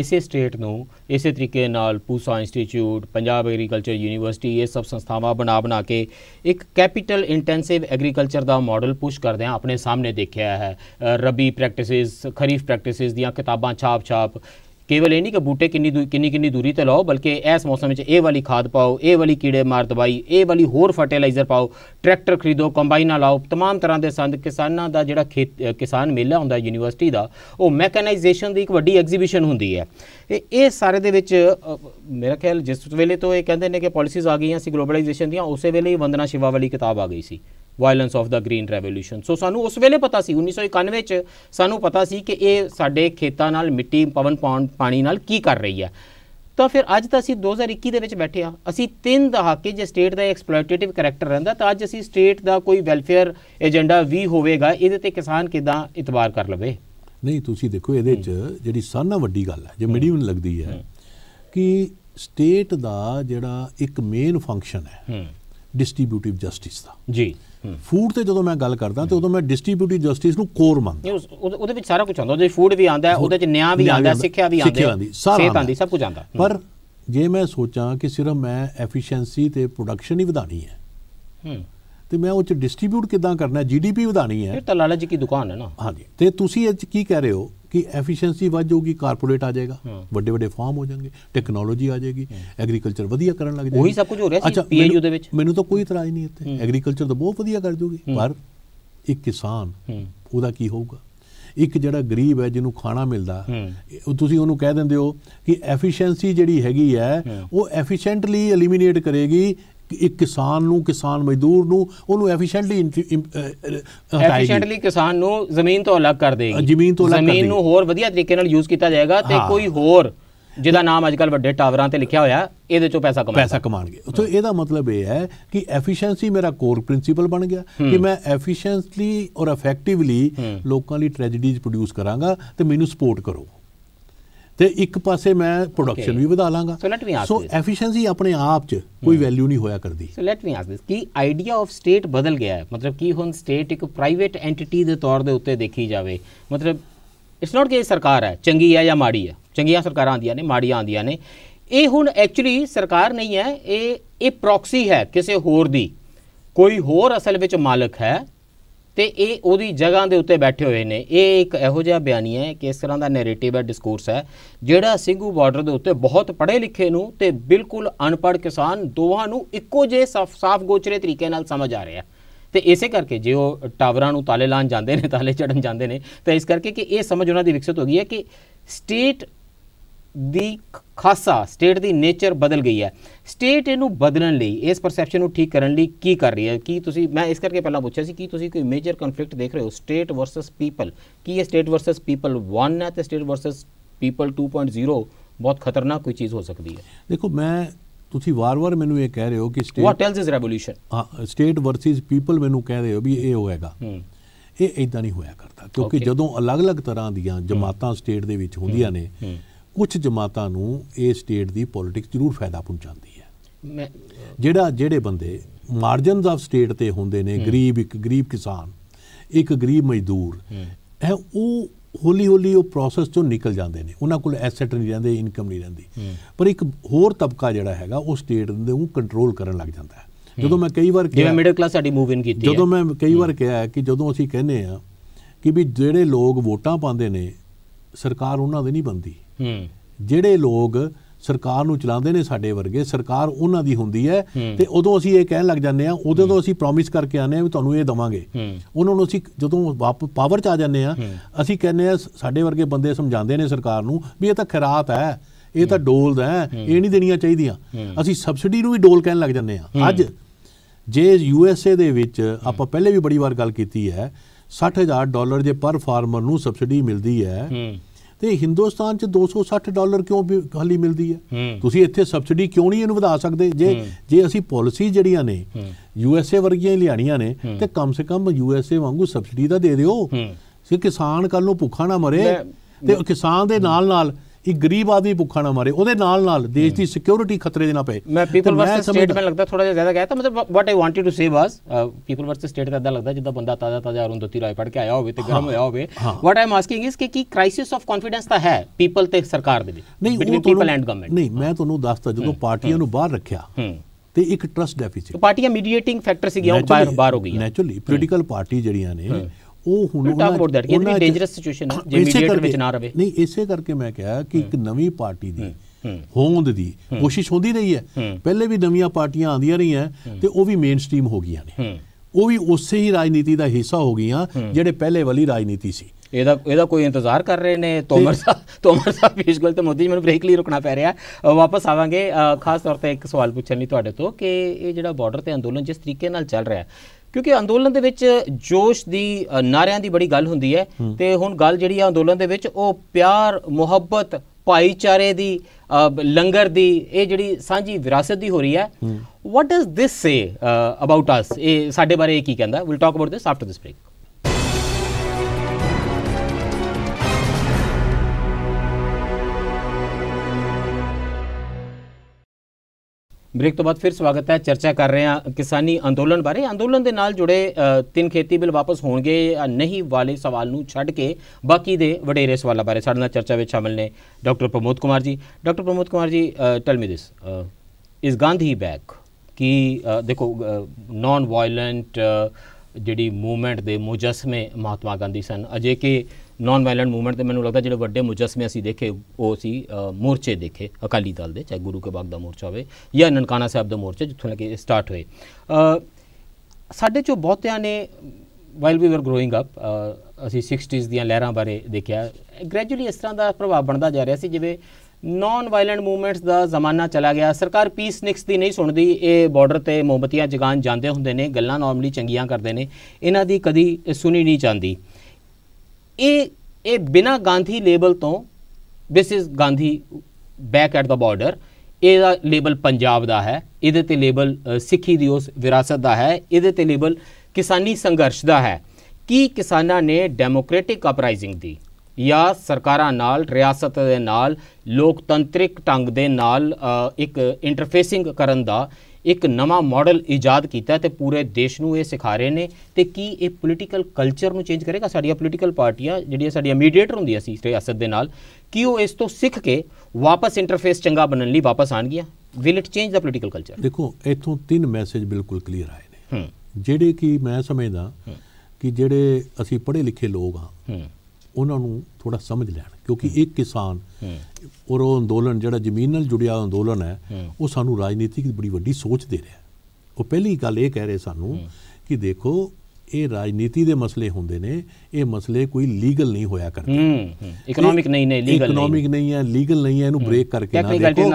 ਇਸੇ ਸਟੇਟ ਨੂੰ ਇਸੇ ਤਰੀਕੇ ਨਾਲ Pusa institute Punjab agriculture university ਇਹ ਸਭ ਸੰਸਥਾਵਾਂ ਬਣਾ ਬਣਾ ਕੇ ਇੱਕ ਕੈਪੀਟਲ ਇੰਟੈਂਸਿਵ ਐਗਰੀਕਲਚਰ ਦਾ ਮਾਡਲ ਪੁਸ਼ ਕਰਦੇ ਆ ਆਪਣੇ ਸਾਹਮਣੇ ਦੇਖਿਆ ਹੈ ਰਬੀ ਪ੍ਰੈਕਟਿਸਿਸ ਖਰੀਫ ਪ੍ਰੈਕਟਿਸਿਸ ਦੀਆਂ ਕਿਤਾਬਾਂ ਛਾਪ-ਛਾਪ ਕੇਵਲ ਇਹ ਨਹੀਂ ਕਿ ਬੂਟੇ ਕਿੰਨੀ ਕਿੰਨੀ ਕਿੰਨੀ ਦੂਰੀ ਤੇ ਲਾਓ ਬਲਕਿ ਇਸ ਮੌਸਮ ਵਿੱਚ ਇਹ ਵਾਲੀ ਖਾਦ ਪਾਓ ਇਹ ਵਾਲੀ ਕੀੜੇ ਮਾਰ ਦਵਾਈ ਇਹ ਵਾਲੀ ਹੋਰ ਫਰਟੀਲਾਈਜ਼ਰ ਪਾਓ ਟਰੈਕਟਰ ਖਰੀਦੋ ਕੰਬਾਈਨਾਂ ਲਾਓ ਤਮਾਮ ਤਰ੍ਹਾਂ ਦੇ ਸੰਦ ਕਿਸਾਨਾਂ ਦਾ ਜਿਹੜਾ ਕਿਸਾਨ ਮੇਲਾ ਹੁੰਦਾ ਯੂਨੀਵਰਸਿਟੀ ਦਾ ਉਹ ਮੈਕਨਾਈਜੇਸ਼ਨ ਦੀ ਇੱਕ ਵੱਡੀ ਐਗਜ਼ੀਬਿਸ਼ਨ ਹੁੰਦੀ ਹੈ ਇਹ ਸਾਰੇ ਦੇ ਵਿੱਚ ਮੇਰਾ ਖਿਆਲ ਜਿਸ ਵੇਲੇ ਤੋਂ ਇਹ ਕਹਿੰਦੇ ਨੇ ਕਿ ਪਾਲਿਸੀਜ਼ ਆ ਗਈਆਂ ਸੀ ਗਲੋਬਲਾਈਜੇਸ਼ਨ ਦੀਆਂ ਉਸੇ ਵੇਲੇ ਹੀ ਵੰਦਨਾ ਸ਼ਿਵਾ ਵਾਲੀ ਕਿਤਾਬ ਆ ਗਈ ਸੀ violence of the green revolution so ਸਾਨੂੰ ਉਸ ਵੇਲੇ ਪਤਾ ਸੀ 1991 ਚ ਸਾਨੂੰ ਪਤਾ ਸੀ ਕਿ ਇਹ ਸਾਡੇ ਖੇਤਾਂ ਨਾਲ ਮਿੱਟੀ ਪਵਨ ਪਾਣੀ ਨਾਲ ਕੀ ਕਰ ਰਹੀ ਹੈ ਤਾਂ ਫਿਰ ਅੱਜ ਤਾਂ ਅਸੀਂ 2021 ਦੇ ਵਿੱਚ ਬੈਠੇ ਆ ਅਸੀਂ ਤਿੰਨ ਦਹਾਕੇ ਜੇ ਸਟੇਟ ਦਾ ਐਕਸਪਲੋਇਟੇਟਿਵ ਕੈਰੈਕਟਰ ਰਹਿੰਦਾ ਤਾਂ ਅੱਜ ਅਸੀਂ ਸਟੇਟ ਦਾ ਕੋਈ ਵੈਲਫੇਅਰ ਏਜੰਡਾ ਵੀ ਹੋਵੇਗਾ ਇਹਦੇ ਤੇ ਕਿਸਾਨ ਕਿਦਾਂ ਇਤਬਾਰ ਕਰ ਲਵੇ ਨਹੀਂ ਤੁਸੀਂ ਦੇਖੋ ਇਹਦੇ ਚ ਜਿਹੜੀ ਸਾਨਾ ਵੱਡੀ ਗੱਲ ਹੈ ਜੇ ਮੇਰੀ ਲੱਗਦੀ ਹੈ ਕਿ ਸਟੇਟ ਦਾ ਜਿਹੜਾ ਇੱਕ ਮੇਨ ਫੰਕਸ਼ਨ ਹੈ ਡਿਸਟ੍ਰੀਬਿਊਟਿਵ ਜਸਟਿਸ ਦਾ ਜੀ ਫੂਡ ਤੇ ਜਦੋਂ ਮੈਂ ਗੱਲ ਕਰਦਾ ਤੇ ਉਦੋਂ ਮੈਂ ਡਿਸਟ੍ਰੀਬਿਊਟਿਵ ਜਸਟਿਸ ਨੂੰ ਕੋਰ ਮੰਨਦਾ ਉਹਦੇ ਵਿੱਚ ਸਾਰਾ ਕੁਝ ਆਉਂਦਾ ਜੇ ਫੂਡ ਵੀ ਆਉਂਦਾ ਉਹਦੇ ਵਿੱਚ ਨਿਆਂ ਵੀ ਆਉਂਦਾ ਸਿੱਖਿਆ ਵੀ ਆਉਂਦੀ ਸਿਹਤ ਆਉਂਦੀ ਸਭ ਕੁਝ ਆਉਂਦਾ ਪਰ ਜੇ ਮੈਂ ਸੋਚਾਂ ਕਿ ਸਿਰਫ ਮੈਂ ਐਫੀਸ਼ੀਐਂਸੀ ਤੇ ਪ੍ਰੋਡਕਸ਼ਨ ਹੀ ਵਧਾਣੀ ਹੈ ਹੂੰ ਤੇ ਮੈਂ ਉਹ ਚ ਡਿਸਟ੍ਰੀਬਿਊਟ ਕਿਦਾਂ ਕਰਨਾ ਜੀਡੀਪੀ ਵਧਾਣੀ ਹੈ ਇਹ ਤਾਂ ਲਾਲਾ ਜੀ ਦੀ ਦੁਕਾਨ ਹੈ ਨਾ ਹਾਂਜੀ ਤੇ ਤੁਸੀਂ ਇਹ ਕੀ ਕਹਿ ਰਹੇ ਹੋ ਕਿ ਐਫੀਸ਼ੀਐਂਸੀ ਵੱਧ ਜਾਊਗੀ ਕਾਰਪੋਰੇਟ ਆ ਜਾਏਗਾ ਵੱਡੇ ਵੱਡੇ ਫਾਰਮ ਹੋ ਜਾਣਗੇ ਟੈਕਨੋਲੋਜੀ ਆ ਜਾਏਗੀ ਐਗਰੀਕਲਚਰ ਵਧੀਆ ਕਰਨ ਲੱਗ ਜਾਏਗਾ ਉਹੀ ਸਭ ਕੁਝ ਹੋ ਰਿਹਾ ਸੀ ਪੀਏਯੂ ਦੇ ਵਿੱਚ ਮੈਨੂੰ ਤਾਂ ਕੋਈ ਇਤਰਾਜ਼ ਨਹੀਂ ਇੱਥੇ ਐਗਰੀਕਲਚਰ ਤਾਂ ਬਹੁਤ ਵਧੀਆ ਕਰ ਜਾਊਗੀ ਪਰ ਇੱਕ ਕਿਸਾਨ ਉਹਦਾ ਕੀ ਹੋਊਗਾ ਇੱਕ ਜਿਹੜਾ ਗਰੀਬ ਹੈ ਜਿਹਨੂੰ ਖਾਣਾ ਮਿਲਦਾ ਤੁਸੀਂ ਉਹਨੂੰ ਕਹਿ ਦਿੰਦੇ ਹੋ ਕਿ ਐਫੀਸ਼ੀਐਂਸੀ ਜਿਹੜੀ ਹੈਗੀ ਹੈ ਉਹ ਐਫੀਸ਼ੀਐਂਟਲੀ ਐਲੀਮੀਨੇਟ ਕਰੇਗੀ ਇੱਕ ਕਿਸਾਨ ਨੂੰ ਕਿਸਾਨ ਮਜ਼ਦੂਰ ਨੂੰ ਉਹਨੂੰ ਐਫੀਸ਼ੀਐਂਟਲੀ ਐਫੀਸ਼ੀਐਂਟਲੀ ਕਿਸਾਨ ਨੂੰ ਜ਼ਮੀਨ ਤੋਂ ਅਲੱਗ ਕਰ ਦੇਗੀ ਜ਼ਮੀਨ ਤੋਂ ਅਲੱਗ ਕਰ ਦੇਗੀ ਜ਼ਮੀਨ ਨੂੰ ਹੋਰ ਵਧੀਆ ਤਰੀਕੇ ਨਾਲ ਯੂਜ਼ ਕੀਤਾ ਜਾਏਗਾ ਤੇ ਕੋਈ ਹੋਰ ਜਿਹਦਾ ਨਾਮ ਅੱਜਕੱਲ ਵੱਡੇ ਟਾਵਰਾਂ ਤੇ ਲਿਖਿਆ ਹੋਇਆ ਇਹਦੇ ਚੋਂ ਪੈਸਾ ਕਮਾਉਣਾ ਪੈਸਾ ਕਮਾਣਗੇ ਸੋ ਇਹਦਾ ਮਤਲਬ ਇਹ ਹੈ ਕਿ ਐਫੀਸ਼ੀਐਂਸੀ ਮੇਰਾ ਕੋਰ ਪ੍ਰਿੰਸੀਪਲ ਬਣ ਗਿਆ ਕਿ ਮੈਂ ਐਫੀਸ਼ੀਐਂਟਲੀ ਔਰ ਇਫੈਕਟਿਵਲੀ ਲੋਕਾਂ ਲਈ ਟ੍ਰੈਜੇਡੀਜ਼ ਪ੍ਰੋਡਿਊਸ ਕਰਾਂਗਾ ਤੇ ਮੈਨੂੰ ਸਪੋਰਟ ਕਰੋ ਤੇ ਇੱਕ ਪਾਸੇ ਮੈਂ ਪ੍ਰੋਡਕਸ਼ਨ ਵੀ ਵਧਾ ਲਾਂਗਾ so let me ask so efficiency ਆਪਣੇ ਆਪ 'ਚ ਕੋਈ ਵੈਲਿਊ hmm. ਨਹੀਂ ਹੋਇਆ ਕਰਦੀ so let me ask this ਕੀ ਆਈਡੀਆ ਆਫ ਸਟੇਟ ਬਦਲ ਗਿਆ ਹੈ ਮਤਲਬ ਕੀ ਹੁਣ ਸਟੇਟ ਇੱਕ ਪ੍ਰਾਈਵੇਟ ਐਂਟੀਟੀ ਦੇ ਤੌਰ ਦੇ ਉੱਤੇ ਦੇਖੀ ਜਾਵੇ ਮਤਲਬ ਇਟਸ ਨਾਟ ਕਿ ਇਹ ਸਰਕਾਰ ਹੈ ਚੰਗੀ ਹੈ ਜਾਂ ਮਾੜੀ ਹੈ ਚੰਗੀਆਂ ਸਰਕਾਰਾਂ ਆਂਦੀਆਂ ਨੇ ਮਾੜੀਆਂ ਆਂਦੀਆਂ ਨੇ ਇਹ ਹੁਣ ਐਕਚੁਅਲੀ ਸਰਕਾਰ ਨਹੀਂ ਹੈ ਇਹ ਇਹ ਪ੍ਰੌਕਸੀ ਹੈ ਕਿਸੇ ਹੋਰ ਦੀ ਕੋਈ ਹੋਰ ਅਸਲ ਵਿੱਚ ਮਾਲਕ ਹੈ ਤੇ ਇਹ ਉਹਦੀ ਜਗ੍ਹਾ ਦੇ ਉੱਤੇ ਬੈਠੇ ਹੋਏ ਨੇ ਇਹ ਇੱਕ ਇਹੋ ਜਿਹਾ ਬਿਆਨੀ ਹੈ ਕਿ ਇਸ ਤਰ੍ਹਾਂ ਦਾ ਨੈਰੇਟਿਵ ਹੈ ਡਿਸਕੋਰਸ ਹੈ ਜਿਹੜਾ ਸਿੰਘੂ ਬਾਰਡਰ ਦੇ ਉੱਤੇ ਬਹੁਤ ਪੜ੍ਹੇ ਲਿਖੇ ਨੂੰ ਤੇ ਬਿਲਕੁਲ ਅਨਪੜ੍ਹ ਕਿਸਾਨ ਦੋਹਾਂ ਨੂੰ ਇੱਕੋ ਜਿਹੇ ਸਾਫ਼ ਗੋਚਰੇ ਤਰੀਕੇ ਨਾਲ ਸਮਝ ਆ ਰਿਹਾ ਤੇ ਇਸੇ ਕਰਕੇ ਜੇ ਉਹ ਟਾਵਰਾਂ ਨੂੰ ਤਾਲੇ ਲਾਣ ਜਾਂਦੇ ਨੇ ਤਾਲੇ ਚੜਨ ਜਾਂਦੇ ਨੇ ਤਾਂ ਇਸ ਕਰਕੇ ਕਿ ਇਹ ਸਮਝ ਉਹਨਾਂ ਦੀ ਵਿਕਸਿਤ ਹੋ ਗਈ ਹੈ ਕਿ ਸਟੇਟ ਦੀ ਖਾਸਾ ਸਟੇਟ ਦੀ ਨੇਚਰ ਬਦਲ ਗਈ ਹੈ ਸਟੇਟ ਇਹਨੂੰ ਬਦਲਣ ਲਈ ਇਸ ਪਰਸੈਪਸ਼ਨ ਨੂੰ ਠੀਕ ਕਰਨ ਲਈ ਕੀ ਕਰ ਰਹੀ ਹੈ ਕੀ ਤੁਸੀਂ ਮੈਂ ਇਸ ਕਰਕੇ ਪਹਿਲਾਂ ਪੁੱਛਿਆ ਸੀ ਕਿ ਤੁਸੀਂ ਕੋਈ ਮੇਜਰ ਕਨਫਲਿਕਟ ਦੇਖ ਰਹੇ ਹੋ ਸਟੇਟ ਵਰਸਸ ਪੀਪਲ ਕੀ ਇਹ ਸਟੇਟ ਵਰਸਸ ਪੀਪਲ 1 ਹੈ ਤੇ ਸਟੇਟ ਵਰਸਸ ਪੀਪਲ 2.0 ਬਹੁਤ ਖਤਰਨਾਕ ਕੋਈ ਚੀਜ਼ ਹੋ ਸਕਦੀ ਹੈ ਦੇਖੋ ਮੈਂ ਤੁਸੀਂ ਵਾਰ-ਵਾਰ ਮੈਨੂੰ ਇਹ ਕਹਿ ਰਹੇ ਹੋ ਕਿ ਸਟੇਟ ਵਾਟ ਟੈਲਸ ਇਸ ਰੈਵੋਲੂਸ਼ਨ ਹਾਂ ਸਟੇਟ ਵਰਸਸ ਪੀਪਲ ਮੈਨੂੰ ਕਹਿ ਰਹੇ ਹੋ ਵੀ ਇਹ ਹੋਏਗਾ ਇਹ ਇਦਾਂ ਨਹੀਂ ਹੋਇਆ ਕਰਦਾ ਕਿਉਂਕਿ ਜਦੋਂ ਅਲੱਗ-ਅਲੱਗ ਤਰ੍ਹਾਂ ਦੀਆਂ ਜਮਾਤਾਂ ਸਟੇਟ ਦੇ ਵਿੱਚ ਹੁੰਦੀਆਂ ਨੇ ਕੁਝ ਜਮਾਤਾਂ ਨੂੰ ਇਹ ਸਟੇਟ ਦੀ ਪੋਲਿਟਿਕਸ ਜ਼ਰੂਰ ਫਾਇਦਾ ਪਹੁੰਚਾਉਂਦੀ ਹੈ ਜਿਹੜਾ ਜਿਹੜੇ ਬੰਦੇ ਮਾਰਜਨਸ ਆਫ ਸਟੇਟ ਤੇ ਹੁੰਦੇ ਨੇ ਗਰੀਬ ਇੱਕ ਗਰੀਬ ਕਿਸਾਨ ਇੱਕ ਗਰੀਬ ਮਜ਼ਦੂਰ ਹੈ ਉਹ ਹੌਲੀ ਹੌਲੀ ਉਹ ਪ੍ਰੋਸੈਸ ਚੋਂ ਨਿਕਲ ਜਾਂਦੇ ਨੇ ਉਹਨਾਂ ਕੋਲ ਐਸੈਟ ਨਹੀਂ ਰਹਿੰਦੇ ਇਨਕਮ ਨਹੀਂ ਰਹਿੰਦੀ ਪਰ ਇੱਕ ਹੋਰ ਤਬਕਾ ਜਿਹੜਾ ਹੈਗਾ ਉਹ ਸਟੇਟ ਦੇ ਉਹ ਕੰਟਰੋਲ ਕਰਨ ਲੱਗ ਜਾਂਦਾ ਹੈ ਜਦੋਂ ਮੈਂ ਕਈ ਵਾਰ ਜਿਵੇਂ ਮਿਡਲ ਕਲਾਸ ਸਾਡੀ ਮੂਵ ਇਨ ਕੀਤੀ ਹੈ ਜਦੋਂ ਮੈਂ ਕਈ ਵਾਰ ਕਿਹਾ ਕਿ ਜਦੋਂ ਅਸੀਂ ਕਹਿੰਦੇ ਆ ਕਿ ਵੀ ਜਿਹੜੇ ਲੋਕ ਵੋਟਾਂ ਪਾਉਂਦੇ ਨੇ ਸਰਕਾਰ ਉਹਨਾਂ ਦੇ ਨਹੀਂ ਬੰਦੀ ਹੂੰ ਜਿਹੜੇ ਲੋਕ ਸਰਕਾਰ ਨੂੰ ਚਲਾਉਂਦੇ ਨੇ ਸਾਡੇ ਵਰਗੇ ਸਰਕਾਰ ਉਹਨਾਂ ਦੀ ਹੁੰਦੀ ਹੈ ਤੇ ਉਦੋਂ ਅਸੀਂ ਇਹ ਕਹਿਣ ਲੱਗ ਜਾਂਦੇ ਆ ਉਦੋਂ ਤੋਂ ਅਸੀਂ ਪ੍ਰੋਮਿਸ ਕਰਕੇ ਆਨੇ ਆ ਵੀ ਤੁਹਾਨੂੰ ਇਹ ਦਵਾਂਗੇ ਉਹਨਾਂ ਨੂੰ ਅਸੀਂ ਜਦੋਂ ਪਾਵਰ ਚ ਆ ਜਾਂਦੇ ਆ ਅਸੀਂ ਕਹਿੰਦੇ ਆ ਸਾਡੇ ਵਰਗੇ ਬੰਦੇ ਸਮਝਾਉਂਦੇ ਨੇ ਸਰਕਾਰ ਨੂੰ ਵੀ ਇਹ ਤਾਂ ਖਰਾਤ ਹੈ ਇਹ ਤਾਂ ਡੋਲ ਹੈ ਇਹ ਨਹੀਂ ਦੇਣੀਆਂ ਚਾਹੀਦੀਆਂ ਅਸੀਂ ਸਬਸਿਡੀ ਨੂੰ ਵੀ ਡੋਲ ਕਹਿਣ ਲੱਗ ਜਾਂਦੇ ਆ ਅੱਜ ਜੇ ਯੂਐਸਏ ਦੇ ਵਿੱਚ ਆਪਾਂ ਪਹਿਲੇ ਵੀ ਬੜੀ ਵਾਰ ਗੱਲ ਕੀਤੀ ਹੈ 60000 ਡਾਲਰ ਜੇ ਪਰ ਫਾਰਮਰ ਨੂੰ ਸਬਸਿਡੀ ਮਿਲਦੀ ਹੈ ਤੇ ਹਿੰਦੁਸਤਾਨ 'ਚ 260 ਡਾਲਰ ਕਿਉਂ ਖਾਲੀ ਮਿਲਦੀ ਹੈ ਤੁਸੀਂ ਇੱਥੇ ਸਬਸਿਡੀ ਕਿਉਂ ਨਹੀਂ ਇਹਨੂੰ ਵਧਾ ਸਕਦੇ ਜੇ ਜੇ ਅਸੀਂ ਪਾਲਿਸੀ ਜਿਹੜੀਆਂ ਨੇ ਯੂਐਸਏ ਵਰਗੀਆਂ ਲਿਆਣੀਆਂ ਨੇ ਤੇ ਕਮ ਸੇ ਕਮ ਯੂਐਸਏ ਵਾਂਗੂ ਸਬਸਿਡੀ ਤਾਂ ਦੇ ਦਿਓ ਕਿ ਕਿਸਾਨ ਕੱਲ ਨੂੰ ਭੁੱਖਾ ਨਾ ਮਰੇ ਤੇ ਕਿਸਾਨ ਦੇ ਨਾਲ ਨਾਲ ਇੱਕ ਗਰੀਬ ਆਦਮੀ ਭੁੱਖਾ ਨਾ ਮਰੇ ਉਹਦੇ ਨਾਲ ਨਾਲ ਦੇਸ਼ ਦੀ ਸਿਕਿਉਰਿਟੀ ਖਤਰੇ ਦੇ ਨਾ ਪਏ ਮੈਂ ਪੀਪਲ ਵਰਸਸ ਸਟੇਟ ਲੱਗਦਾ ਥੋੜਾ ਜਿਹਾ ਜ਼ਿਆਦਾ ਗਿਆ ਤਾਂ ਮਤਲਬ what I wanted to say was people versus state ਦਾ ਲੱਗਦਾ ਜਿੱਦਾਂ ਬੰਦਾ ਤਾਜ਼ਾ ਤਾਜ਼ਾ ਅਰੁੰਧਤੀ ਰਾਏ ਪੜ ਕੇ ਆਇਆ ਹੋਵੇ ਤੇ ਗਰਮ ਹੋਇਆ ਹੋਵੇ ਵਾਟ ਆਈ ਐਮ ਆਸਕਿੰਗ ਇਸ ਕਿ ਕੀ ਕ੍ਰਾਈਸਿਸ ਆਫ ਕੌਨਫੀਡੈਂਸ ਤਾਂ ਹੈ ਪੀਪਲ ਤੇ ਸਰਕਾਰ ਦੇ ਵਿੱਚ ਨਹੀਂ ਉਹ ਪੀਪਲ ਐਂਡ ਗਵਰਨਮੈਂਟ ਨਹੀਂ ਮੈਂ ਤੁਹਾਨੂੰ ਦੱਸਦਾ ਜਦੋਂ ਪਾਰਟੀਆਂ ਨੂੰ ਬਾਹਰ ਰੱਖਿਆ ਤੇ ਇੱਕ ਟਰਸਟ ਡੈਫਿਸਿਟ ਪਾਰਟੀਆਂ ਮੀਡੀਏਟਿੰਗ ਫੈਕਟਰ ਸੀਗੀਆਂ ਉਹ ਬਾਹਰ ਬਾਹਰ ਹੋ ਗਈਆਂ ਨੇਚਰਲੀ ਪੋਲੀਟੀਕਲ ਪਾਰਟੀ ਜਿਹੜੀਆਂ ਨੇ ਉਹ ਹੁਣ ਉਹਨਾਂ ਟਾਕ ਅਬਾਊਟ ਡੇਂਜਰਸ ਸਿਚੁਏਸ਼ਨ ਹੈ ਜੇ ਮੀਡੀਏਟਰ ਵਿੱਚ ਨਾ ਰਵੇ ਨਹੀਂ ਇਸੇ ਕਰਕੇ ਮੈਂ ਕਿਹਾ ਕਿ ਇੱਕ ਨਵੀਂ ਪਾਰਟੀ ਦੀ ਹੋਂਦ ਦੀ ਕੋਸ਼ਿਸ਼ ਹੁੰਦੀ ਰਹੀ ਹੈ ਪਹਿਲੇ ਵੀ ਨਵੀਆਂ ਪਾਰਟੀਆਂ ਆਂਦੀਆਂ ਰਹੀਆਂ ਤੇ ਉਹ ਵੀ ਮੇਨ ਸਟ੍ਰੀਮ ਹੋ ਗਈਆਂ ਨੇ ਉਹ ਵੀ ਉਸੇ ਹੀ ਰਾਜਨੀਤੀ ਦਾ ਹਿੱਸਾ ਹੋ ਗਈਆਂ ਜਿਹੜੇ ਪਹਿਲੇ ਵਾਲੀ ਰਾਜਨੀਤੀ ਸੀ ਇਹਦਾ ਇਹਦਾ ਕੋਈ ਇੰਤਜ਼ਾਰ ਕਰ ਰਹੇ ਨੇ ਤੋਮਰ ਸਾਹਿਬ ਤੋਮਰ ਸਾਹਿਬ ਪੀਸ਼ ਗੋਲ ਤੇ ਮੋਦੀ ਮੈਨੂੰ ਬ੍ਰੇਕ ਲਈ ਰੁਕਣਾ ਪੈ ਰਿਹਾ ਵਾਪਸ ਆਵਾਂਗੇ ਖਾਸ ਤੌਰ ਤੇ ਇੱਕ ਸਵਾਲ ਪੁੱਛਣ ਲਈ ਤੁਹਾਡੇ ਤੋਂ ਕਿ ਇਹ ਜਿਹੜਾ ਬਾਰਡਰ ਤੇ ਅੰਦੋਲਨ ਜਿਸ ਤਰੀਕੇ ਨਾਲ ਚੱਲ ਰਿਹਾ ਹੈ ਕਿਉਂਕਿ ਅੰਦੋਲਨ ਦੇ ਵਿੱਚ ਜੋਸ਼ ਦੀ ਨਾਰਿਆਂ ਦੀ ਬੜੀ ਗੱਲ ਹੁੰਦੀ ਹੈ ਤੇ ਹੁਣ ਗੱਲ ਜਿਹੜੀ ਆ ਅੰਦੋਲਨ ਦੇ ਵਿੱਚ ਉਹ ਪਿਆਰ ਮੁਹੱਬਤ ਭਾਈਚਾਰੇ ਦੀ ਲੰਗਰ ਦੀ ਇਹ ਜਿਹੜੀ ਸਾਂਝੀ ਵਿਰਾਸਤ ਦੀ ਹੋ ਰਹੀ ਹੈ what does this say about us ਇਹ ਸਾਡੇ ਬਾਰੇ ਕੀ ਕਹਿੰਦਾ we'll talk about this after this break break ਤੋਂ ਬਾਅਦ ਫਿਰ ਸਵਾਗਤ ਹੈ ਚਰਚਾ ਕਰ ਰਹੇ ਹਾਂ ਕਿਸਾਨੀ ਅੰਦੋਲਨ ਬਾਰੇ ਅੰਦੋਲਨ ਦੇ ਨਾਲ ਜੁੜੇ ਤਿੰਨ ਖੇਤੀ ਬਿੱਲ ਵਾਪਸ ਹੋਣਗੇ ਜਾਂ ਨਹੀਂ ਵਾਲੇ ਸਵਾਲ ਨੂੰ ਛੱਡ ਕੇ ਬਾਕੀ ਦੇ ਵਡੇਰੇ ਸਵਾਲਾਂ ਬਾਰੇ ਸਾਡੇ ਨਾਲ ਚਰਚਾ ਵਿੱਚ ਸ਼ਾਮਲ ਨੇ ਡਾਕਟਰ ਪ੍ਰਮੋਦ ਕੁਮਾਰ ਜੀ ਡਾਕਟਰ ਪ੍ਰਮੋਦ ਕੁਮਾਰ ਜੀ ਟੈਲ ਮੀ ਦਿਸ ਇਸ ਗਾਂਧੀ ਬੈਕ ਕਿ ਦੇਖੋ ਨਾਨ ਵਾਇਲੈਂਟ ਜਿਹੜੀ ਮੂਵਮੈਂਟ ਦੇ ਮੁਜਸਮੇ ਮਹਾਤਮਾ ਗਾਂਧੀ ਸਨ ਅਜੇ ਕਿ ਨਾਨ ਵਾਇਲੈਂਟ ਮੂਵਮੈਂਟ ਤੇ ਮੈਨੂੰ ਲੱਗਦਾ ਜਿਹੜੇ ਵੱਡੇ ਮੁਜਸਮੇ ਅਸੀਂ ਦੇਖੇ ਉਹ ਸੀ ਮੋਰਚੇ ਦੇਖੇ ਅਕਾਲੀ ਦਲ ਦੇ ਚਾਹੇ ਗੁਰੂ ਕੇ ਬਾਗ ਦਾ ਮੋਰਚਾ ਹੋਵੇ ਜਾਂ ਨਨਕਾਣਾ ਸਾਹਿਬ ਦਾ ਮੋਰਚਾ ਜਿੱਥੋਂ ਲੈ ਕੇ ਸਟਾਰਟ ਹੋਏ ਸਾਡੇ ਚੋਂ ਬਹੁਤਿਆਂ ਨੇ ਵਾਈਲ ਵੀ ਵਰ ਗਰੋਇੰਗ ਅਪ ਅਸੀਂ 60s ਦੀਆਂ ਲਹਿਰਾਂ ਬਾਰੇ ਦੇਖਿਆ ਗ੍ਰੈਜੂਅਲੀ ਇਸ ਤਰ੍ਹਾਂ ਦਾ ਪ੍ਰਭਾਵ ਬਣਦਾ ਜਾ ਰਿਹਾ ਸੀ ਜਿਵੇਂ ਨਾਨ ਵਾਇਲੈਂਟ ਮੂਵਮੈਂਟਸ ਦਾ ਜ਼ਮਾਨਾ ਚਲਾ ਗਿਆ ਸਰਕਾਰ ਪੀਸ ਨਿਕਸ ਦੀ ਨਹੀਂ ਸੁਣਦੀ ਇਹ ਬਾਰਡਰ ਤੇ ਮੋਮਬਤੀਆਂ ਜਗਾਨ ਜਾਂਦੇ ਹੁੰਦੇ ਨੇ ਗੱਲਾਂ ਨਾਰਮਲੀ ਚੰਗੀਆਂ ਕਰਦੇ ਨੇ ਇਹਨਾਂ ਦੀ ਕਦੀ ਸੁਣੀ ਨਹੀਂ ਜਾਂਦੀ ਇਹ ਇਹ ਬਿਨਾ ਗਾਂਧੀ ਲੇਬਲ ਤੋਂ this is Gandhi back at the border ਇਹਦਾ ਲੇਬਲ ਪੰਜਾਬ ਦਾ ਹੈ ਇਹਦੇ ਤੇ ਲੇਬਲ ਸਿੱਖੀ ਦੀ ਉਸ ਵਿਰਾਸਤ ਦਾ ਹੈ ਇਹਦੇ ਤੇ ਲੇਬਲ ਕਿਸਾਨੀ ਸੰਘਰਸ਼ ਦਾ ਹੈ ਕੀ ਕਿਸਾਨਾਂ ਨੇ ਡੈਮੋਕ੍ਰੈਟਿਕ ਅਪਰਾਈਜ਼ਿੰਗ ਦੀ ਜਾਂ ਸਰਕਾਰਾਂ ਨਾਲ ਰਿਆਸਤ ਦੇ ਨਾਲ ਲੋਕਤੰਤਰਿਕ ਢੰਗ ਦੇ ਨਾਲ ਇੱਕ ਇੰਟਰਫੇਸਿੰਗ ਕਰਨ ਦਾ ਇੱਕ ਨਵਾਂ ਮਾਡਲ ਇਜਾਦ ਕੀਤਾ ਤੇ ਪੂਰੇ ਦੇਸ਼ ਨੂੰ ਇਹ ਸਿਖਾ ਰਹੇ ਨੇ ਤੇ ਕੀ ਇਹ ਪੋਲੀਟੀਕਲ ਕਲਚਰ ਨੂੰ ਚੇਂਜ ਕਰੇਗਾ ਸਾਡੀਆਂ ਪੋਲੀਟੀਕਲ ਪਾਰਟੀਆਂ ਜਿਹੜੀਆਂ ਸਾਡੀਆਂ ਮੀਡੀਏਟਰ ਹੁੰਦੀਆਂ ਸੀ ਸਿਆਸਤ ਦੇ ਨਾਲ ਕੀ ਉਹ ਇਸ ਤੋਂ ਸਿੱਖ ਕੇ ਵਾਪਸ ਇੰਟਰਫੇਸ ਚੰਗਾ ਬਣਨ ਲਈ ਵਾਪਸ ਆਣਗੀਆਂ will it change the political culture ਦੇਖੋ ਇਥੋਂ ਤਿੰਨ ਮੈਸੇਜ ਬਿਲਕੁਲ ਕਲੀਅਰ ਆਏ ਨੇ ਜਿਹੜੇ ਕਿ ਮੈਂ ਸਮਝਦਾ ਕਿ ਜਿਹੜੇ ਅਸੀਂ ਪੜ੍ਹੇ ਲਿਖੇ ਲੋਕ ਆ ਉਹਨਾਂ ਨੂੰ ਥੋੜਾ ਸਮਝ ਲੈਣ ਕਿਉਂਕਿ ਇੱਕ ਕਿਸਾਨ ਔਰ ਉਹ ਅੰਦੋਲਨ ਜਿਹੜਾ ਜ਼ਮੀਨ ਨਾਲ ਜੁੜਿਆ ਅੰਦੋਲਨ ਹੈ ਉਹ ਸਾਨੂੰ ਰਾਜਨੀਤਿਕ ਬੜੀ ਵੱਡੀ ਸੋਚ ਦੇ ਰਿਹਾ ਉਹ ਪਹਿਲੀ ਗੱਲ ਇਹ ਕਹਿ ਰਹੇ ਸਾਨੂੰ ਕਿ ਦੇਖੋ ਇਹ ਰਾਜਨੀਤੀ ਦੇ ਮਸਲੇ ਹੁੰਦੇ ਨੇ ਇਹ ਮਸਲੇ ਕੋਈ ਲੀਗਲ ਨਹੀਂ ਹੋਇਆ ਕਰਦੇ ਇਕਨੋਮਿਕ ਨਹੀਂ ਨੇ ਲੀਗਲ ਇਕਨੋਮਿਕ ਨਹੀਂ ਹੈ ਲੀਗਲ ਨਹੀਂ ਹੈ ਇਹਨੂੰ ਬ੍ਰੇਕ ਕਰਕੇ ਨਾ ਦੇਖੋ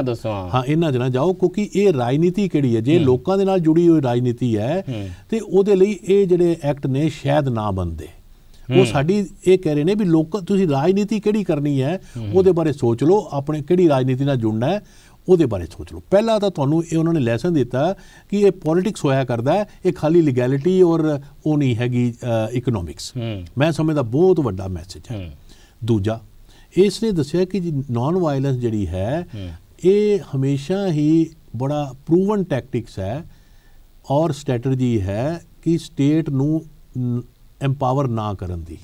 ਹਾਂ ਇਹਨਾਂ ਜਣਾ ਜਾਓ ਕਿਉਂਕਿ ਇਹ ਰਾਜਨੀਤੀ ਕਿਹੜੀ ਹੈ ਜੇ ਲੋਕਾਂ ਦੇ ਨਾਲ ਜੁੜੀ ਹੋਈ ਰਾਜਨੀਤੀ ਹੈ ਤੇ ਉਹਦੇ ਲਈ ਇਹ ਜਿਹੜੇ ਐਕਟ ਨੇ ਸ਼ਾਇਦ ਨਾ ਬੰਦੇ ਉਹ ਸਾਡੀ ਇਹ ਕਹਿ ਰਹੇ ਨੇ ਵੀ ਲੋਕ ਤੁਸੀਂ ਰਾਜਨੀਤੀ ਕਿਹੜੀ ਕਰਨੀ ਹੈ ਉਹਦੇ ਬਾਰੇ ਸੋਚ ਲਓ ਆਪਣੇ ਕਿਹੜੀ ਰਾਜਨੀਤੀ ਨਾਲ ਜੁੜਨਾ ਹੈ ਉਹਦੇ ਬਾਰੇ ਸੋਚ ਲਓ ਪਹਿਲਾਂ ਤਾਂ ਤੁਹਾਨੂੰ ਇਹ ਉਹਨਾਂ ਨੇ ਲੈਸਨ ਦਿੱਤਾ ਕਿ ਇਹ ਪੋਲਿਟਿਕਸ ਹੋਇਆ ਕਰਦਾ ਹੈ ਇਹ ਖਾਲੀ ਲੀਗੈਲਿਟੀ ਔਰ ਉਹ ਨਹੀਂ ਹੈਗੀ ਇਕਨੋਮਿਕਸ ਮੈਂ ਸਮਝਦਾ ਬਹੁਤ ਵੱਡਾ ਮੈਸੇਜ ਹੈ ਦੂਜਾ ਇਸ ਨੇ ਦੱਸਿਆ ਕਿ ਨਾਨ ਵਾਇਲੈਂਸ ਜਿਹੜੀ ਹੈ ਇਹ ਹਮੇਸ਼ਾ ਹੀ ਬੜਾ ਪ੍ਰੂਵਨ ਟੈਕਟਿਕਸ ਹੈ ਔਰ ਸਟ੍ਰੈਟਜੀ ਹੈ ਕਿ ਸਟੇਟ ਨੂੰ ਐਮਪਾਵਰ ਨਾ ਕਰਨ ਦੀ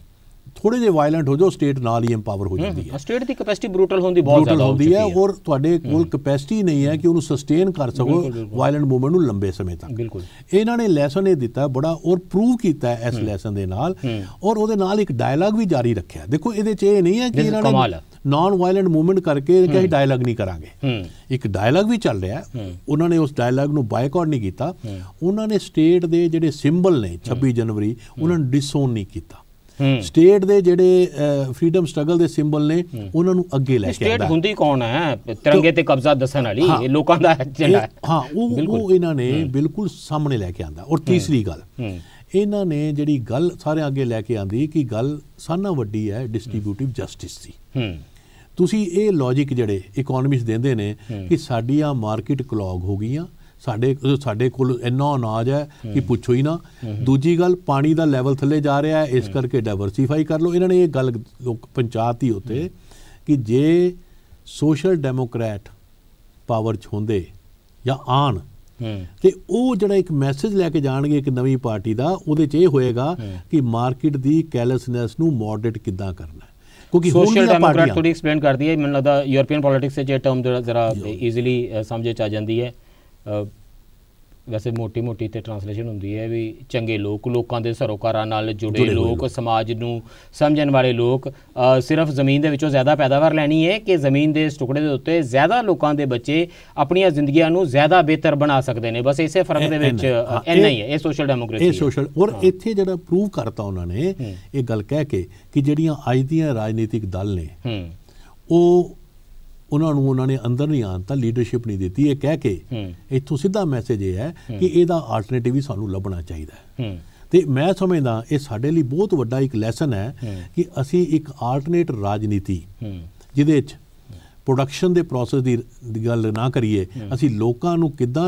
ਥੋੜੇ ਜਿਹਾ ਵਾਇਲੈਂਟ ਹੋ ਜਾਓ ਸਟੇਟ ਨਾਲ ਹੀ ਐਮਪਾਵਰ ਹੋ ਜਾਂਦੀ ਹੈ ਸਟੇਟ ਦੀ ਕੈਪੈਸਿਟੀ ਬਰੂਟਲ ਹੋਣ ਦੀ ਬਹੁਤ ਜ਼ਿਆਦਾ ਹੁੰਦੀ ਹੈ ਔਰ ਤੁਹਾਡੇ ਕੋਲ ਕੈਪੈਸਿਟੀ ਨਹੀਂ ਹੈ ਕਿ ਉਹਨੂੰ ਸਸਟੇਨ ਕਰ ਸਕੋ ਵਾਇਲੈਂਟ ਮੂਵਮੈਂਟ ਨੂੰ ਲੰਬੇ ਸਮੇਂ ਤੱਕ ਬਿਲਕੁਲ ਇਹਨਾਂ ਨੇ ਲੈਸਨ ਇਹ ਦਿੱਤਾ ਬੜਾ ਔਰ ਪ੍ਰੂਵ ਕੀਤਾ ਇਸ ਲੈਸਨ ਦੇ ਨਾਲ ਔਰ ਉਹਦੇ ਨਾਲ ਇੱਕ ਡਾਇਲੌਗ ਵੀ ਜਾਰੀ ਰੱਖਿਆ ਦੇਖੋ ਇਹਦੇ 'ਚ ਇਹ ਨਹੀਂ ਹੈ ਕਿ ਇਹਨਾਂ ਨੇ ਨਾਨ ਵਾਇਲੈਂਟ ਮੂਵਮੈਂਟ ਕਰਕੇ ਕਿ ਡਾਇਲੌਗ ਨਹੀਂ ਕਰਾਂਗੇ ਇੱਕ ਡਾਇਲੌਗ ਵੀ ਚੱਲ ਰਿਹਾ ਉਹਨਾਂ ਨੇ ਉਸ ਡਾਇਲੌਗ ਨੂੰ ਬਾਇਕਾਟ ਨਹੀਂ ਕੀਤਾ ਉਹਨਾਂ ਨੇ ਸਟੇਟ ਦੇ ਜਿਹੜੇ ਸਿੰਬਲ ਨੇ 26 ਜਨਵਰੀ ਉਹਨਾਂ ਨੂੰ ਡਿਸਓਨ ਨਹੀਂ ਕੀਤਾ ਸਟੇਟ ਦੇ ਜਿਹੜੇ ਫਰੀडम ਸਟਰਗਲ ਦੇ ਸਿੰਬਲ ਨੇ ਉਹਨਾਂ ਨੂੰ ਅੱਗੇ ਲੈ ਕੇ ਆਉਂਦਾ ਸਟੇਟ ਹੁੰਦੀ ਕੌਣ ਹੈ ਤਿਰੰਗੇ ਤੇ ਕਬਜ਼ਾ ਦੱਸਣ ਵਾਲੀ ਇਹ ਲੋਕਾਂ ਦਾ ਜਿਹੜਾ ਹਾਂ ਉਹ ਉਹ ਇਹਨਾਂ ਨੇ ਬਿਲਕੁਲ ਸਾਹਮਣੇ ਲੈ ਕੇ ਆਂਦਾ ਔਰ ਤੀਸਰੀ ਗੱਲ ਇਹਨਾਂ ਨੇ ਜਿਹੜੀ ਗੱਲ ਸਾਰੇ ਅੱਗੇ ਲੈ ਕੇ ਆਂਦੀ ਕਿ ਗੱਲ ਸਾਨਾ ਵੱਡੀ ਹੈ ਡਿਸਟ੍ਰੀਬਿਊਟਿਵ ਜਸਟਿਸ ਦੀ ਤੁਸੀਂ ਇਹ ਲੌਜੀਕ ਜਿਹੜੇ ਇਕਨੋਮਿਸਟ ਦਿੰਦੇ ਨੇ ਕਿ ਸਾਡੀਆਂ ਮਾਰਕੀਟ ਕਲੌਗ ਹੋ ਗਈਆਂ ਸਾਡੇ ਸਾਡੇ ਕੋਲ ਇੰਨਾ ਅਨਾਜ ਹੈ ਕਿ ਪੁੱਛੋ ਹੀ ਨਾ ਦੂਜੀ ਗੱਲ ਪਾਣੀ ਦਾ ਲੈਵਲ ਥੱਲੇ ਜਾ ਰਿਹਾ ਹੈ ਇਸ ਕਰਕੇ ਡਾਈਵਰਸਿਫਾਈ ਕਰ ਲਓ ਇਹਨਾਂ ਨੇ ਇਹ ਗੱਲ ਲੋਕ ਪੰਚਾਇਤ ਹੀ ਉਤੇ ਕਿ ਜੇ ਸੋਸ਼ਲ ਡੈਮੋਕ੍ਰੈਟ ਪਾਵਰ 'ਚ ਹੁੰਦੇ ਜਾਂ ਆਣ ਤੇ ਉਹ ਜਿਹੜਾ ਇੱਕ ਮੈਸੇਜ ਲੈ ਕੇ ਜਾਣਗੇ ਇੱਕ ਨਵੀਂ ਪਾਰਟੀ ਦਾ ਉਹਦੇ 'ਚ ਇਹ ਹੋਏਗਾ ਕਿ ਮਾਰਕੀਟ ਦੀ ਕੈਲਸਨੈਸ ਨੂੰ ਮੋਡਰੇਟ ਕਿੱਦਾਂ ਕਰਨਾ ਕਿਉਂਕਿ ਸੋਸ਼ਲ ਡੈਮੋਕ੍ਰੈਟ ਥੋੜੀ ਐਕਸਪਲੇਨ ਕਰਦੀ ਹੈ ਮੈਨੂੰ ਲੱਗਦਾ ਯੂਰਪੀਅਨ ਪੋਲਿਟਿਕਸ 'ਚ ਇਹ ਟਰਮ ਜ਼ਰਾ ਈਜ਼ੀਲੀ ਸਮਝੇ ਚ ਆ ਜਾਂਦੀ ਹੈ ਵੈਸੇ ਮੋਟੀ-ਮੋਟੀ ਤੇ ਟਰਾਂਸਲੇਸ਼ਨ ਹੁੰਦੀ ਹੈ ਵੀ ਚੰਗੇ ਲੋਕ ਲੋਕਾਂ ਦੇ ਸਰੋਕਾਰਾਂ ਨਾਲ ਜੁੜੇ ਲੋਕ ਸਮਾਜ ਨੂੰ ਸਮਝਣ ਵਾਲੇ ਲੋਕ ਸਿਰਫ ਜ਼ਮੀਨ ਦੇ ਵਿੱਚੋਂ ਜ਼ਿਆਦਾ ਪੈਦਾਵਾਰ ਲੈਣੀ ਹੈ ਕਿ ਜ਼ਮੀਨ ਦੇ ਇਸ ਟੁਕੜੇ ਦੇ ਉੱਤੇ ਜ਼ਿਆਦਾ ਲੋਕਾਂ ਦੇ ਬੱਚੇ ਆਪਣੀਆਂ ਜ਼ਿੰਦਗੀਆਂ ਨੂੰ ਜ਼ਿਆਦਾ ਬਿਹਤਰ ਬਣਾ ਸਕਦੇ ਨੇ ਬਸ ਇਸੇ ਫਰਕ ਦੇ ਵਿੱਚ ਇੰਨਾ ਹੀ ਹੈ ਇਹ ਸੋਸ਼ਲ ਡੈਮੋਕ੍ਰੇਸੀ ਇਹ ਸੋਸ਼ਲ ਔਰ ਇੱਥੇ ਜਿਹੜਾ ਪ੍ਰੂਵ ਕਰਤਾ ਉਹਨਾਂ ਨੇ ਇਹ ਗੱਲ ਕਹਿ ਕੇ ਕਿ ਜਿਹੜੀਆਂ ਅੱਜ ਦੀਆਂ ਰਾਜਨੀਤਿਕ ਦਲ ਨੇ ਉਹ ਉਹਨਾਂ ਨੂੰ ਉਹਨਾਂ ਨੇ ਅੰਦਰ ਨਹੀਂ ਆਣ ਤਾਂ ਲੀਡਰਸ਼ਿਪ ਨਹੀਂ ਦਿੱਤੀ ਇਹ ਕਹਿ ਕੇ ਇੱਥੋਂ ਸਿੱਧਾ ਮੈਸੇਜ ਇਹ ਹੈ ਕਿ ਇਹਦਾ ਆਲਟਰਨੇਟਿਵ ਵੀ ਸਾਨੂੰ ਲੱਭਣਾ ਚਾਹੀਦਾ ਹੈ ਤੇ ਮੈਂ ਸਮਝਦਾ ਇਹ ਸਾਡੇ ਲਈ ਬਹੁਤ ਵੱਡਾ ਇੱਕ ਲੈਸਨ ਹੈ ਕਿ ਅਸੀਂ ਇੱਕ ਆਲਟਰਨੇਟ ਰਾਜਨੀਤੀ ਜਿਹਦੇ ਵਿੱਚ ਪ੍ਰੋਡਕਸ਼ਨ ਦੇ ਪ੍ਰੋਸੈਸ ਦੀ ਗੱਲ ਨਾ ਕਰੀਏ ਅਸੀਂ ਲੋਕਾਂ ਨੂੰ ਕਿੱਦਾਂ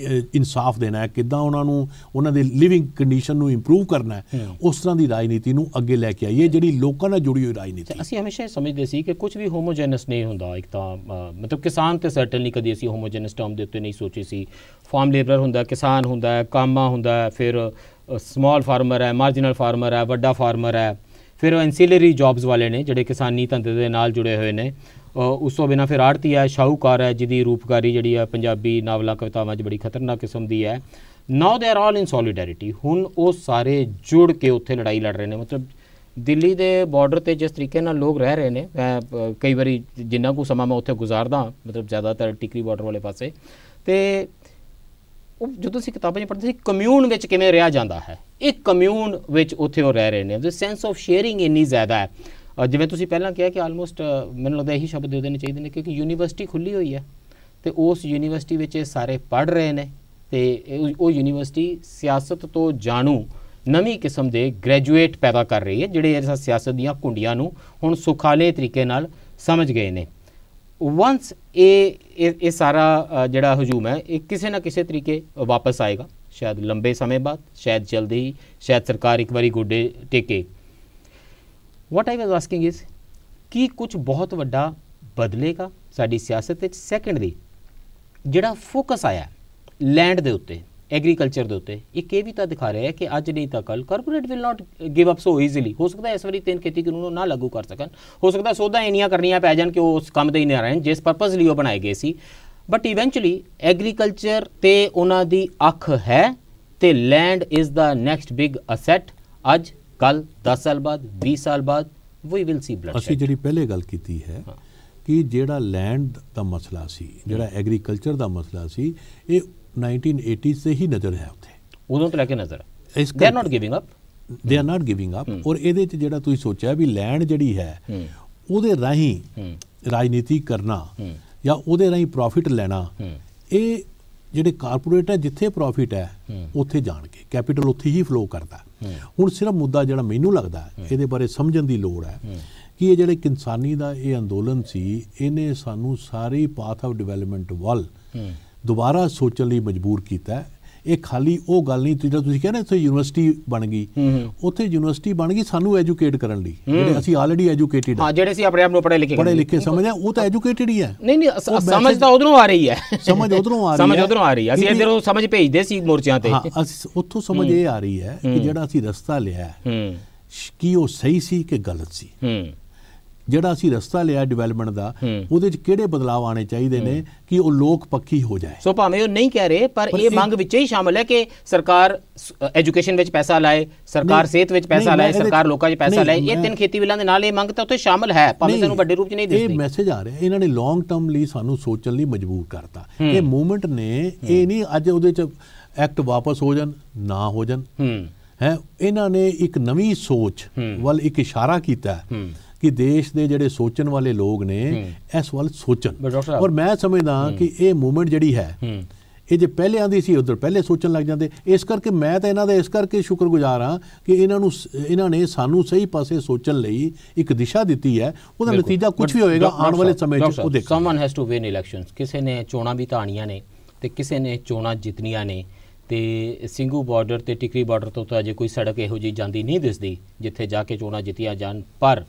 ਇਨਸਾਫ ਦੇਣਾ ਹੈ ਕਿੱਦਾਂ ਉਹਨਾਂ ਨੂੰ ਉਹਨਾਂ ਦੇ ਲਿਵਿੰਗ ਕੰਡੀਸ਼ਨ ਨੂੰ ਇੰਪਰੂਵ ਕਰਨਾ ਹੈ ਉਸ ਤਰ੍ਹਾਂ ਦੀ ਰਾਜਨੀਤੀ ਨੂੰ ਅੱਗੇ ਲੈ ਕੇ ਆਈਏ ਜਿਹੜੀ ਲੋਕਾਂ ਨਾਲ ਜੁੜੀ ਹੋਈ ਰਾਜਨੀਤੀ ਅਸੀਂ ਹਮੇਸ਼ਾ ਸਮਝਦੇ ਸੀ ਕਿ ਕੁਝ ਵੀ ਹੋਮੋਜੈਨਸ ਨਹੀਂ ਹੁੰਦਾ ਇੱਕ ਤਾਂ ਮਤਲਬ ਕਿਸਾਨ ਤੇ ਸਰਟਨਲੀ ਕਦੀ ਅਸੀਂ ਹੋਮੋਜੈਨਸ ਟਰਮ ਦੇ ਉੱਤੇ ਨਹੀਂ ਸੋਚੀ ਸੀ ਫਾਰਮ ਲੇਬਰ ਹੁੰਦਾ ਕਿਸਾਨ ਹੁੰਦਾ ਕਾਮਾ ਹੁੰਦਾ ਫਿਰ ਸਮਾਲ ਫਾਰਮਰ ਹੈ ਮਾਰਜਨਲ ਫਾਰਮਰ ਹੈ ਵੱਡਾ ਫਾਰਮਰ ਹੈ ਫਿਰ ਐਂਸੀਲਰੀ ਜੌਬਸ ਵਾਲੇ ਨੇ ਜਿਹੜੇ ਕਿਸਾਨੀ ਧੰਦੇ ਦੇ ਨਾਲ ਜੁੜੇ ਹੋਏ ਨੇ ਉਸ ਤੋਂ ਬਿਨਾ ਫਿਰ ਆੜਤੀ ਹੈ ਸ਼ਾਹੂਕਾਰ ਹੈ ਜਿਹਦੀ ਰੂਪਕਾਰੀ ਜਿਹੜੀ ਹੈ ਪੰਜਾਬੀ ਨਾਵਲਾ ਕਵਿਤਾਵਾਂ 'ਚ ਬੜੀ ਖਤਰਨਾਕ ਕਿਸਮ ਦੀ ਹੈ ਨਾਓ they are all in solidarity ਹੁਣ ਉਹ ਸਾਰੇ ਜੁੜ ਕੇ ਉੱਥੇ ਲੜਾਈ ਲੜ ਰਹੇ ਨੇ ਮਤਲਬ ਦਿੱਲੀ ਦੇ ਬਾਰਡਰ ਤੇ ਜਿਸ ਤਰੀਕੇ ਨਾਲ ਲੋਕ ਰਹਿ ਰਹੇ ਨੇ ਮੈਂ ਕਈ ਵਾਰੀ ਜਿੰਨਾ ਕੋ ਸਮਾਂ ਮੈਂ ਉੱਥੇ ਗੁਜ਼ਾਰਦਾ ਮਤਲਬ ਜ਼ਿਆਦਾਤਰ ਟਿਕਰੀ ਬਾਰਡਰ ਵਾਲੇ ਪਾਸੇ ਤੇ ਉਹ ਜਦੋਂ ਅਸੀਂ ਕਿਤਾਬਾਂ 'ਚ ਪੜ੍ਹਦੇ ਸੀ ਕਮਿਊਨ ਵਿੱਚ ਕਿਵੇਂ ਰਿਹਾ ਜਾਂਦਾ ਹੈ ਇੱਕ ਕਮਿਊਨ ਵਿੱਚ ਉੱਥੇ ਉਹ ਰਹਿ ਰਹੇ ਨੇ ਦ ਸੈਂਸ ਆਫ ਸ਼ੇਅਰਿੰਗ ਇੰਨੀ ਜ਼ਿਆਦਾ ਹੈ ਜਿਵੇਂ ਤੁਸੀਂ ਪਹਿਲਾਂ ਕਿਹਾ ਕਿ ਆਲਮੋਸਟ ਮੈਨੂੰ ਲੱਗਦਾ ਇਹੀ ਸ਼ਬਦ ਦੇ ਦੇਣੇ ਚਾਹੀਦੇ ਨੇ ਕਿਉਂਕਿ ਯੂਨੀਵਰਸਿਟੀ ਖੁੱਲੀ ਹੋਈ ਹੈ ਤੇ ਉਸ ਯੂਨੀਵਰਸਿਟੀ ਵਿੱਚ ਇਹ ਸਾਰੇ ਪੜ ਰਹੇ ਨੇ ਤੇ ਉਹ ਯੂਨੀਵਰਸਿਟੀ ਸਿਆਸਤ ਤੋਂ ਜਾਣੂ ਨਵੀਂ ਕਿਸਮ ਦੇ ਗ੍ਰੈਜੂਏਟ ਪੈਦਾ ਕਰ ਰਹੀ ਹੈ ਜਿਹੜੇ ਇਸ ਸਿਆਸਤ ਦੀਆਂ ਕੁੰਡੀਆਂ ਨੂੰ ਹੁਣ ਸੁਖਾਲੇ ਤਰੀਕੇ ਨਾਲ ਸਮਝ ਗਏ ਨੇ ਵਾਂਸ ਇਹ ਇਹ ਸਾਰਾ ਜਿਹੜਾ ਹਜੂਮ ਹੈ ਇਹ ਕਿਸੇ ਨਾ ਕਿਸੇ ਤਰੀਕੇ ਵਾਪਸ ਆਏਗਾ ਸ਼ਾਇਦ ਲੰਬੇ ਸਮੇਂ ਬਾਅਦ ਸ਼ਾਇਦ ਜਲਦੀ ਸ਼ਾਇਦ ਸਰਕਾਰ ਇੱਕ ਵਾਰੀ ਗੋਡੇ ਟੇਕੇ ਵਾਟ ਆਈ ਵਾਸ ਆਸਕਿੰਗ ਇਸ ਕੀ ਕੁਝ ਬਹੁਤ ਵੱਡਾ ਬਦਲੇਗਾ ਸਾਡੀ ਸਿਆਸਤ ਵਿੱਚ ਸੈਕੰਡਲੀ ਜਿਹੜਾ ਫੋਕਸ ਆਇਆ ਲੈਂਡ ਦੇ ਉੱਤੇ ਐਗਰੀਕਲਚਰ ਦੇ ਉੱਤੇ ਇਹ ਕੇ ਵੀ ਤਾਂ ਦਿਖਾ ਰਿਹਾ ਹੈ ਕਿ ਅੱਜ ਨਹੀਂ ਤਾਂ ਕੱਲ corporate will not give up so easily ਹੋ ਸਕਦਾ ਇਸ ਵਾਰੀ ਤਿੰਨ ਖੇਤੀ ਕਾਨੂੰਨ ਨਾ ਲਾਗੂ ਕਰ ਸਕਣ ਹੋ ਸਕਦਾ ਸੋਧਾ ਇੰਨੀਆਂ ਕਰਨੀਆਂ ਪੈ ਜਾਣ ਕਿ ਉਹ ਉਸ ਕੰਮ ਤੇ ਹੀ ਨਾ ਰਹਿਣ ਜਿਸ ਪਰਪਸ ਲਈ ਉਹ ਬਣਾਏ ਗਏ ਸੀ ਬਟ ਇਵੈਂਚੁਅਲੀ ਐਗਰੀਕਲਚਰ ਤੇ ਉਹਨਾਂ ਦੀ ਅੱਖ ਹੈ ਤੇ land is the next big asset ਅੱਜ ਕੱਲ 10 ਸਾਲ ਬਾਅਦ 20 ਸਾਲ ਬਾਅਦ ਵੀ ਵਿਲ ਸੀ ਬਲੱਡ ਅਸੀਂ ਜਿਹੜੀ ਪਹਿਲੇ ਗੱਲ ਕੀਤੀ ਹੈ ਕਿ ਜਿਹੜਾ ਲੈਂਡ ਦਾ ਮਸਲਾ ਸੀ ਜਿਹੜਾ ਐਗਰੀਕਲਚਰ ਦਾ ਮਸਲਾ ਸੀ ਇਹ 1980s ਸੇ ਹੀ ਨਜ਼ਰ ਹੈ ਉੱਥੇ ਉਦੋਂ ਤੋਂ ਲੈ ਕੇ ਨਜ਼ਰ ਹੈ they are not giving up they are not giving up ਔਰ ਇਹਦੇ ਚ ਜਿਹੜਾ ਤੁਸੀਂ ਸੋਚਿਆ ਵੀ ਲੈਂਡ ਜਿਹੜੀ ਹੈ ਉਹਦੇ ਰਾਹੀਂ ਰਾਜਨੀਤੀ ਕਰਨਾ ਜਾਂ ਉਹਦੇ ਰਾਹੀਂ ਪ੍ਰੋਫਿਟ ਲੈਣਾ ਇਹ ਜਿਹੜੇ ਕਾਰਪੋਰੇਟ ਹੈ ਜਿੱਥੇ ਪ੍ਰੋਫਿਟ ਹੈ ਉੱਥੇ ਜਾਣਗੇ ਕੈਪੀਟਲ ਉੱਥੇ ਹੀ ਫਲੋ ਕਰਦਾ ਹੁਣ ਸਿਰਫ ਮੁੱਦਾ ਜਿਹੜਾ ਮੈਨੂੰ ਲੱਗਦਾ ਇਹਦੇ ਬਾਰੇ ਸਮਝਣ ਦੀ ਲੋੜ ਹੈ ਕਿ ਇਹ ਜਿਹੜੇ ਕਿਸਾਨੀ ਦਾ ਇਹ ਅੰਦੋਲਨ ਸੀ ਇਹਨੇ ਸਾਨੂੰ ਸਾਰੇ ਪਾਥ ਆਫ ਡਿਵੈਲਪਮੈਂਟ ਵੱਲ ਦੁਬਾਰਾ ਸੋਚਣ ਲਈ ਮਜਬੂਰ ਕੀਤਾ ਇਹ ਖਾਲੀ ਉਹ ਗੱਲ ਨਹੀਂ ਜਿਹੜਾ ਤੁਸੀਂ ਕਹਿੰਦੇ ਇੱਥੇ ਯੂਨੀਵਰਸਿਟੀ ਬਣ ਗਈ ਉੱਥੇ ਯੂਨੀਵਰਸਿਟੀ ਬਣ ਗਈ ਸਾਨੂੰ ਐਜੂਕੇਟ ਕਰਨ ਲਈ ਜਿਹੜੇ ਅਸੀਂ ਆਲਰੇਡੀ ਐਜੂਕੇਟਿਡ ਹਾਂ ਜਿਹੜੇ ਅਸੀਂ ਆਪਣੇ ਆਪ ਨੂੰ ਪੜ੍ਹੇ ਲਿਖੇ ਪੜ੍ਹੇ ਲਿਖੇ ਸਮਝਿਆ ਆ ਉਹ ਤਾਂ ਐਜੂਕੇਟਿਡ ਹੀ ਹੈ ਨਹੀਂ ਨਹੀਂ ਸਮਝ ਤਾਂ ਉਧਰੋਂ ਆ ਰਹੀ ਹੈ ਸਮਝ ਉਧਰੋਂ ਆ ਰਹੀ ਹੈ ਸਮਝ ਉਧਰੋਂ ਆ ਰਹੀ ਹੈ ਅਸੀਂ ਇਧਰੋਂ ਸਮਝ ਭੇਜਦੇ ਸੀ ਮੋਰਚਿਆਂ ਤੇ ਹਾਂ ਅਸੀਂ ਉੱਥੋਂ ਸਮਝ ਇਹ ਆ ਰਹੀ ਹੈ ਕਿ ਜਿਹੜਾ ਅਸੀਂ ਰਸਤਾ ਲਿਆ ਹੈ ਕੀ ਉਹ ਸਹੀ ਸੀ ਕਿ ਗਲਤ ਸੀ ਹੂੰ ਜਿਹੜਾ ਅਸੀਂ ਰਸਤਾ ਲਿਆ ਡਿਵੈਲਪਮੈਂਟ ਦਾ ਉਹਦੇ ਵਿੱਚ ਕਿਹੜੇ ਬਦਲਾਅ ਆਣੇ ਚਾਹੀਦੇ ਨੇ ਕਿ ਉਹ ਲੋਕ ਪੱਕੀ ਹੋ ਜਾਏ ਸੋ ਭਾਵੇਂ ਉਹ ਨਹੀਂ ਕਹਿ ਰਹੇ ਪਰ ਇਹ ਮੰਗ ਵਿੱਚ ਹੀ ਸ਼ਾਮਲ ਹੈ ਕਿ ਸਰਕਾਰ ਐਜੂਕੇਸ਼ਨ ਵਿੱਚ ਪੈਸਾ ਲਾਏ ਸਰਕਾਰ ਸਿਹਤ ਵਿੱਚ ਪੈਸਾ ਲਾਏ ਸਰਕਾਰ ਲੋਕਾਂ 'ਚ ਪੈਸਾ ਲਾਏ ਇਹ ਤਿੰਨ ਖੇਤੀ ਵਿਲਾਂ ਦੇ ਨਾਲ ਇਹ ਮੰਗ ਤਾਂ ਉੱਥੇ ਸ਼ਾਮਲ ਹੈ ਭਾਵੇਂ ਸਾਨੂੰ ਵੱਡੇ ਰੂਪ 'ਚ ਨਹੀਂ ਦਿਸਦੀ ਇਹ ਮੈਸੇਜ ਆ ਰਿਹਾ ਇਹਨਾਂ ਨੇ ਲੌਂਗ ਟਰਮ ਲਈ ਸਾਨੂੰ ਸੋਚਣ ਲਈ ਮਜਬੂਰ ਕਰਤਾ ਇਹ ਮੂਵਮੈਂਟ ਨੇ ਇਹ ਨਹੀਂ ਅੱਜ ਉਹਦੇ 'ਚ ਐਕਟ ਵਾਪਸ ਹੋ ਜਾਣ ਨਾ ਹੋ ਜਾਣ ਹੈ ਇਹਨਾਂ ਨੇ ਇੱਕ ਨਵੀਂ ਸੋਚ ਵੱਲ ਇੱਕ ਇਸ਼ਾਰਾ ਕੀਤਾ ਹੈ ਕਿ ਦੇਸ਼ ਦੇ ਜਿਹੜੇ ਸੋਚਣ ਵਾਲੇ ਲੋਕ ਨੇ ਇਸ ਵੱਲ ਸੋਚਣ ਔਰ ਮੈਂ ਸਮਝਦਾ ਕਿ ਇਹ ਮੂਵਮੈਂਟ ਜਿਹੜੀ ਹੈ ਇਹ ਜੇ ਪਹਿਲਿਆਂ ਦੀ ਸੀ ਉਧਰ ਪਹਿਲੇ ਸੋਚਣ ਲੱਗ ਜਾਂਦੇ ਇਸ ਕਰਕੇ ਮੈਂ ਤਾਂ ਇਹਨਾਂ ਦਾ ਇਸ ਕਰਕੇ ਸ਼ੁਕਰਗੁਜ਼ਾਰ ਹਾਂ ਕਿ ਇਹਨਾਂ ਨੂੰ ਇਹਨਾਂ ਨੇ ਸਾਨੂੰ ਸਹੀ ਪਾਸੇ ਸੋਚਣ ਲਈ ਇੱਕ ਦਿਸ਼ਾ ਦਿੱਤੀ ਹੈ ਉਹਦਾ ਨਤੀਜਾ ਕੁਝ ਵੀ ਹੋਏਗਾ ਆਉਣ ਵਾਲੇ ਸਮੇਂ 'ਚ ਉਹ ਦੇਖੋ someone has to win elections ਕਿਸੇ ਨੇ ਚੋਣਾਂ ਵੀ ਤਾਣੀਆਂ ਨੇ ਤੇ ਕਿਸੇ ਨੇ ਚੋਣਾਂ ਜਿੱਤਨੀਆਂ ਨੇ ਤੇ ਸਿੰਘੂ ਬਾਰਡਰ ਤੇ ਟਿਕਰੀ ਬਾਰਡਰ ਤੋਂ ਤਾਂ ਅਜੇ ਕੋਈ ਸੜਕ ਇਹੋ ਜੀ ਜਾਂਦੀ ਨਹੀਂ ਦਿਸਦੀ ਜਿੱਥੇ ਜਾ ਕੇ ਚੋਣਾਂ ਜਿੱਤੀਆਂ ਜਾਣ ਪਰ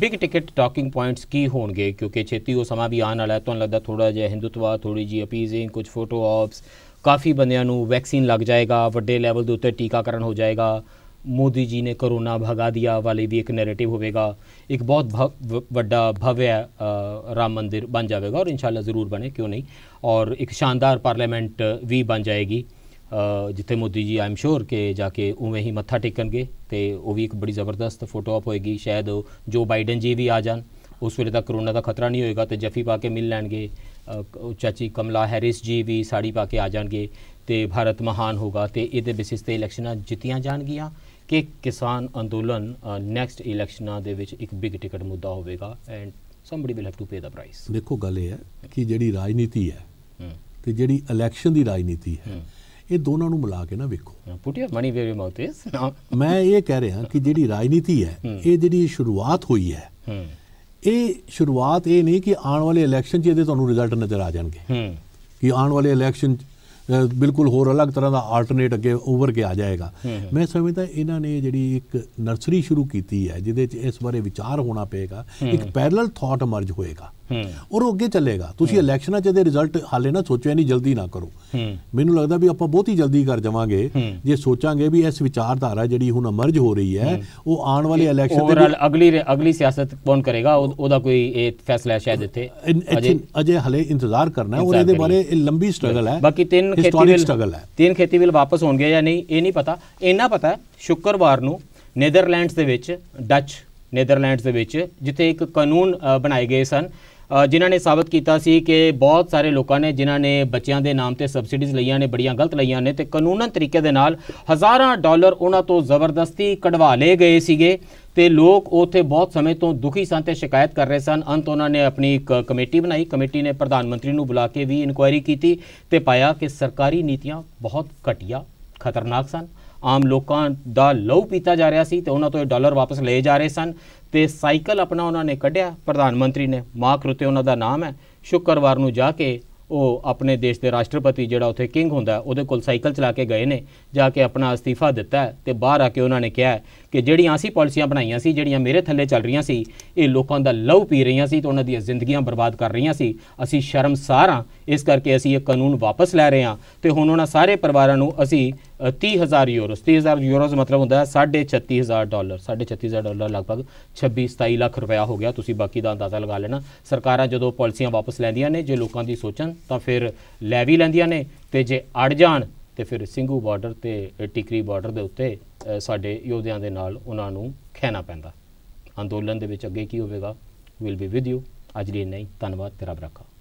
ਬਿਗ ਟਿਕਟ ਟਾਕਿੰਗ ਪੁਆਇੰਟਸ ਕੀ ਹੋਣਗੇ ਕਿਉਂਕਿ ਛੇਤੀ ਉਹ ਸਮਾਂ ਵੀ ਆਉਣ ਵਾਲਾ ਹੈ ਤੁਹਾਨੂੰ ਲੱਗਦਾ ਥੋੜਾ ਜਿਹਾ ਹਿੰਦੂਤਵਾ ਥੋੜੀ ਜੀ ਅਪੀਜ਼ਿੰਗ ਕੁਝ ਫੋਟੋ ਆਪਸ ਕਾਫੀ ਬੰਦਿਆਂ ਨੂੰ ਵੈਕਸੀਨ ਲੱਗ ਜਾਏਗਾ ਵੱਡੇ ਲੈਵਲ ਦੇ ਉੱਤੇ ਟੀਕਾਕਰਨ ਹੋ ਜਾਏਗਾ ਮੋਦੀ ਜੀ ਨੇ ਕਰੋਨਾ ਭਗਾ ਦਿਆ ਵਾਲੀ ਵੀ ਇੱਕ ਨੈਰੇਟਿਵ ਹੋਵੇਗਾ ਇੱਕ ਬਹੁਤ ਵੱਡਾ ਭਵਯ ਰਾਮ ਮੰਦਿਰ ਬਣ ਜਾਵੇਗਾ ਔਰ ਇਨਸ਼ਾਅੱਲਾ ਜ਼ਰੂਰ ਬਣੇ ਕਿਉਂ ਨਹੀਂ ਔਰ ਇੱਕ ਸ਼ਾਨਦਾਰ ਪਾਰਲੀਮੈਂਟ ਵੀ ਬਣ ਜਾਏਗੀ ਜਿੱਥੇ ਮੋਦੀ ਜੀ ਆਮ ਸ਼ੋਰ ਕਿ ਜਾ ਕੇ ਉਵੇਂ ਹੀ ਮੱਥਾ ਟੇਕਣਗੇ ਤੇ ਉਹ ਵੀ ਇੱਕ ਬੜੀ ਜ਼ਬਰਦਸਤ ਫੋਟੋ ਆਪ ਹੋਏਗੀ ਸ਼ਾਇਦ ਜੋ ਬਾਈਡਨ ਜੀ ਵੀ ਆ ਜਾਣ ਉਸ ਵੇਲੇ ਤੱਕ ਕਰੋਨਾ ਦਾ ਖਤਰਾ ਨਹੀਂ ਹੋਏਗਾ ਤੇ ਜਫੀ ਪਾ ਕੇ ਮਿਲ ਲੈਣਗੇ ਚਾਚੀ ਕਮਲਾ ਹੈਰਿਸ ਜੀ ਵੀ ਸਾੜੀ ਪਾ ਕੇ ਆ ਜਾਣਗੇ ਤੇ ਭਾਰਤ ਮਹਾਨ ਹੋਗਾ ਤੇ ਇਹਦੇ ਬੇਸਿਸ ਤੇ ਇਲੈਕਸ਼ਨਾਂ ਜਿੱਤੀਆਂ ਜਾਣਗੀਆਂ ਕਿ ਕਿਸਾਨ ਅੰਦੋਲਨ ਨੈਕਸਟ ਇਲੈਕਸ਼ਨਾਂ ਦੇ ਵਿੱਚ ਇੱਕ ਬਿਗ ਟਿਕਟ ਮੁੱਦਾ ਹੋਵੇਗਾ and somebody will have to pay the price ਦੇਖੋ ਗੱਲ ਇਹ ਹੈ ਕਿ ਜਿਹੜੀ ਰਾਜਨੀਤੀ ਹੈ ਤੇ ਜਿਹੜੀ ਇਲੈਕਸ਼ਨ ਦੀ ਰਾਜਨੀਤੀ ਹੈ ਇਹ ਦੋਨਾਂ ਨੂੰ ਮਿਲਾ ਕੇ ਨਾ ਵੇਖੋ ਪੁੱਟ ਮਨੀ ਵੇਅਰ ਮਾਊਥ ਇਸ ਮੈਂ ਇਹ ਕਹਿ ਰਿਹਾ ਕਿ ਜਿਹੜੀ ਰਾਜਨੀਤੀ ਹੈ hmm. ਇਹ ਜਿਹੜੀ ਸ਼ੁਰੂਆਤ ਹੋਈ ਹੈ hmm. ਇਹ ਸ਼ੁਰੂਆਤ ਇਹ ਨਹੀਂ ਕਿ ਆਉਣ ਵਾਲੇ ਇਲੈਕਸ਼ਨ 'ਚ ਇਹਦੇ ਤੁਹਾਨੂੰ ਰਿਜ਼ਲਟ ਨਜ਼ਰ ਆ ਜਾਣਗੇ hmm. ਕਿ ਆਉਣ ਵਾਲੇ ਇਲੈਕਸ਼ਨ ਬਿਲਕੁਲ ਹੋਰ ਅਲੱਗ ਤਰ੍ਹਾਂ ਦਾ ਆਲਟਰਨੇਟ ਅੱਗੇ ਓਵਰ ਕੇ ਆ ਜਾਏਗਾ ਮੈਂ ਸਮਝਦਾ ਇਹਨਾਂ ਨੇ ਜਿਹੜੀ ਇੱਕ ਨਰਸਰੀ ਸ਼ੁਰੂ ਕੀਤੀ ਹੈ ਜਿਹਦੇ 'ਚ ਇਸ ਬਾਰੇ ਵਿਚਾਰ ਹੋਣਾ ਪਏਗਾ ਇੱਕ ਪੈਰਲਲ ਥਾਟ ਅਮਰਜ ਹੋਏਗਾ ਹੂੰ ਉਹ ਅੱਗੇ ਚੱਲੇਗਾ ਤੁਸੀਂ ਇਲੈਕਸ਼ਨਾਂ 'ਚ ਦੇ ਰਿਜ਼ਲਟ ਹਾਲੇ ਨਾ ਸੋਚਿਆ ਨਹੀਂ ਜਲਦੀ ਨਾ ਕਰੋ ਮੈਨੂੰ ਲੱਗਦਾ ਵੀ ਆਪਾਂ ਬਹੁਤੀ ਜਲਦੀ ਕਰ ਜਾਵਾਂਗੇ ਜੇ ਸੋਚਾਂਗੇ ਵੀ ਇਸ ਵਿਚਾਰਧਾਰਾ ਜਿਹੜੀ ਹੁਣ ਅਮਰਜ ਹੋ ਰਹੀ ਹੈ ਉਹ ਆਉਣ ਵਾਲੇ ਇਲੈਕਸ਼ਨ ਦੇ ਵਿੱਚ ਅਗਲੀ ਅਗਲੀ ਸਿਆਸਤ ਕੌਣ ਕਰੇਗਾ ਉਹਦਾ ਕੋਈ ਇਹ ਫੈਸਲਾ ਸ਼ਾਇਦ ਇੱਥੇ ਅਜੇ ਹਲੇ ਇੰਤਜ਼ਾਰ ਕਰਨਾ ਹੈ ਉਹ ਇਹਦੇ ਬਾਰੇ ਇਹ ਲੰਬੀ ਸਟਰਗਲ ਹੈ ਬਾਕੀ ਤਿੰਨ ਖੇਤੀ ਬਿੱਲ ਸਟਰਗਲ ਹੈ ਤਿੰਨ ਖੇਤੀ ਬਿੱਲ ਵਾਪਸ ਹੋਣਗੇ ਜਾਂ ਨਹੀਂ ਇਹ ਨਹੀਂ ਪਤਾ ਇਹਨਾਂ ਪਤਾ ਸ਼ੁੱਕਰਵਾਰ ਨੂੰ ਨੀਦਰਲੈਂਡਸ ਦੇ ਵਿੱਚ ਡੱਚ ਨੀਦਰਲੈਂਡਸ ਦੇ ਵਿੱਚ ਜਿੱਥੇ ਇੱਕ ਕਾਨੂੰਨ ਬਣਾਏ ਗਏ ਸਨ ਜਿਨ੍ਹਾਂ ਨੇ ਸਾਬਤ ਕੀਤਾ ਸੀ ਕਿ ਬਹੁਤ ਸਾਰੇ ਲੋਕਾਂ ਨੇ ਜਿਨ੍ਹਾਂ ਨੇ ਬੱਚਿਆਂ ਦੇ ਨਾਮ ਤੇ ਸਬਸਿਡੀਜ਼ ਲਈਆਂ ਨੇ ਬੜੀਆਂ ਗਲਤ ਲਈਆਂ ਨੇ ਤੇ ਕਾਨੂੰਨਨ ਤਰੀਕੇ ਦੇ ਨਾਲ ਹਜ਼ਾਰਾਂ ਡਾਲਰ ਉਹਨਾਂ ਤੋਂ ਜ਼ਬਰਦਸਤੀ ਕਢਵਾ ਲਏ ਗਏ ਸੀਗੇ ਤੇ ਲੋਕ ਉਥੇ ਬਹੁਤ ਸਮੇਂ ਤੋਂ ਦੁਖੀ ਸਨ ਤੇ ਸ਼ਿਕਾਇਤ ਕਰ ਰਹੇ ਸਨ ਅੰਤ ਉਹਨਾਂ ਨੇ ਆਪਣੀ ਇੱਕ ਕਮੇਟੀ ਬਣਾਈ ਕਮੇਟੀ ਨੇ ਪ੍ਰਧਾਨ ਮੰਤਰੀ ਨੂੰ ਬੁਲਾ ਕੇ ਵੀ ਇਨਕੁਆਇਰੀ ਕੀਤੀ ਤੇ ਪਾਇਆ ਕਿ ਸਰਕਾਰੀ ਨੀਤੀਆਂ ਬਹੁਤ ਘਟੀਆ ਖਤਰਨਾਕ ਸਨ ਆਮ ਲੋਕਾਂ ਦਾ ਲਹੂ ਪੀਤਾ ਜਾ ਰਿਹਾ ਸੀ ਤੇ ਉਹਨਾਂ ਤੋਂ ਇਹ ਡਾਲਰ ਵਾਪਸ ਲਏ ਜਾ ਰਹੇ ਸਨ ਤੇ ਸਾਈਕਲ ਆਪਣਾ ਉਹਨਾਂ ਨੇ ਕੱਢਿਆ ਪ੍ਰਧਾਨ ਮੰਤਰੀ ਨੇ ਮਾਰਕ ਰੂਤੇ ਉਹਨਾਂ ਦਾ ਨਾਮ ਹੈ ਸ਼ੁੱਕਰਵਾਰ ਨੂੰ ਜਾ ਕੇ ਉਹ ਆਪਣੇ ਦੇਸ਼ ਦੇ ਰਾਸ਼ਟਰਪਤੀ ਜਿਹੜਾ ਉੱਥੇ ਕਿੰਗ ਹੁੰਦਾ ਉਹਦੇ ਕੋਲ ਸਾਈਕਲ ਚਲਾ ਕੇ ਗਏ ਨੇ ਜਾ ਕੇ ਆਪਣਾ ਅਸਤੀਫਾ ਦਿੱਤਾ ਤੇ ਬਾਹਰ ਆ ਕੇ ਉਹਨਾਂ ਨੇ ਕਿਹਾ ਕਿ ਜਿਹੜੀਆਂ ਅਸੀਂ ਪਾਲਿਸੀਆਂ ਬਣਾਈਆਂ ਸੀ ਜਿਹੜੀਆਂ ਮੇਰੇ ਥੱਲੇ ਚੱਲ ਰਹੀਆਂ ਸੀ ਇਹ ਲੋਕਾਂ ਦਾ ਲਹੂ ਪੀ ਰਹੀਆਂ ਸੀ ਤੇ ਉਹਨਾਂ ਦੀਆਂ ਜ਼ਿੰਦਗੀਆਂ ਬਰਬਾਦ ਕਰ ਰਹੀਆਂ ਸੀ ਅਸੀਂ ਸ਼ਰਮਸਾਰ ਆ ਇਸ ਕਰਕੇ ਅਸੀਂ ਇਹ ਕਾਨੂੰਨ ਵਾਪਸ ਲੈ ਰਹੇ ਹਾਂ ਤੇ ਹੁਣ ਉਹਨਾਂ ਸਾਰੇ ਪਰਿਵਾਰਾਂ ਨੂੰ ਅਸੀਂ 30000 ਯੂਰੋਸ 30000 ਯੂਰੋਸ ਮਤਲਬ ਹੁੰਦਾ ਹੈ 36000 ਡਾਲਰ 36000 ਡਾਲਰ ਲਗਭਗ 26 27 ਲੱਖ ਰੁਪਇਆ ਹੋ ਗਿਆ ਤੁਸੀਂ ਬਾਕੀ ਦਾ ਅੰਦਾਜ਼ਾ ਲਗਾ ਲੈਣਾ ਸਰਕਾਰਾਂ ਜਦੋਂ ਪਾਲਿਸੀਆਂ ਵਾਪਸ ਲੈਂਦੀਆਂ ਨੇ ਜੇ ਲੋਕਾਂ ਦੀ ਸੋਚਣ ਤਾਂ ਫਿਰ ਲੈ ਵੀ ਲੈਂਦੀਆਂ ਨੇ ਤੇ ਜੇ ਅੜ ਜਾਣ ਤੇ ਫਿਰ ਸਿੰਘੂ ਬਾਰਡਰ ਤੇ ਟਿਕਰੀ ਬਾਰਡਰ ਦੇ ਉੱਤੇ ਸਾਡੇ ਯੋਧਿਆਂ ਦੇ ਨਾਲ ਉਹਨਾਂ ਨੂੰ ਖੈਣਾ ਪੈਂਦਾ ਅੰਦੋਲਨ ਦੇ ਵਿੱਚ ਅੱਗੇ ਕੀ ਹੋਵੇਗਾ ਵਿਲ ਬੀ ਵਿਦ ਯੂ ਅੱਜ ਲਈ ਨਹੀਂ ਧੰਨਵਾਦ ਤੇਰਾ ਬਰਕਾ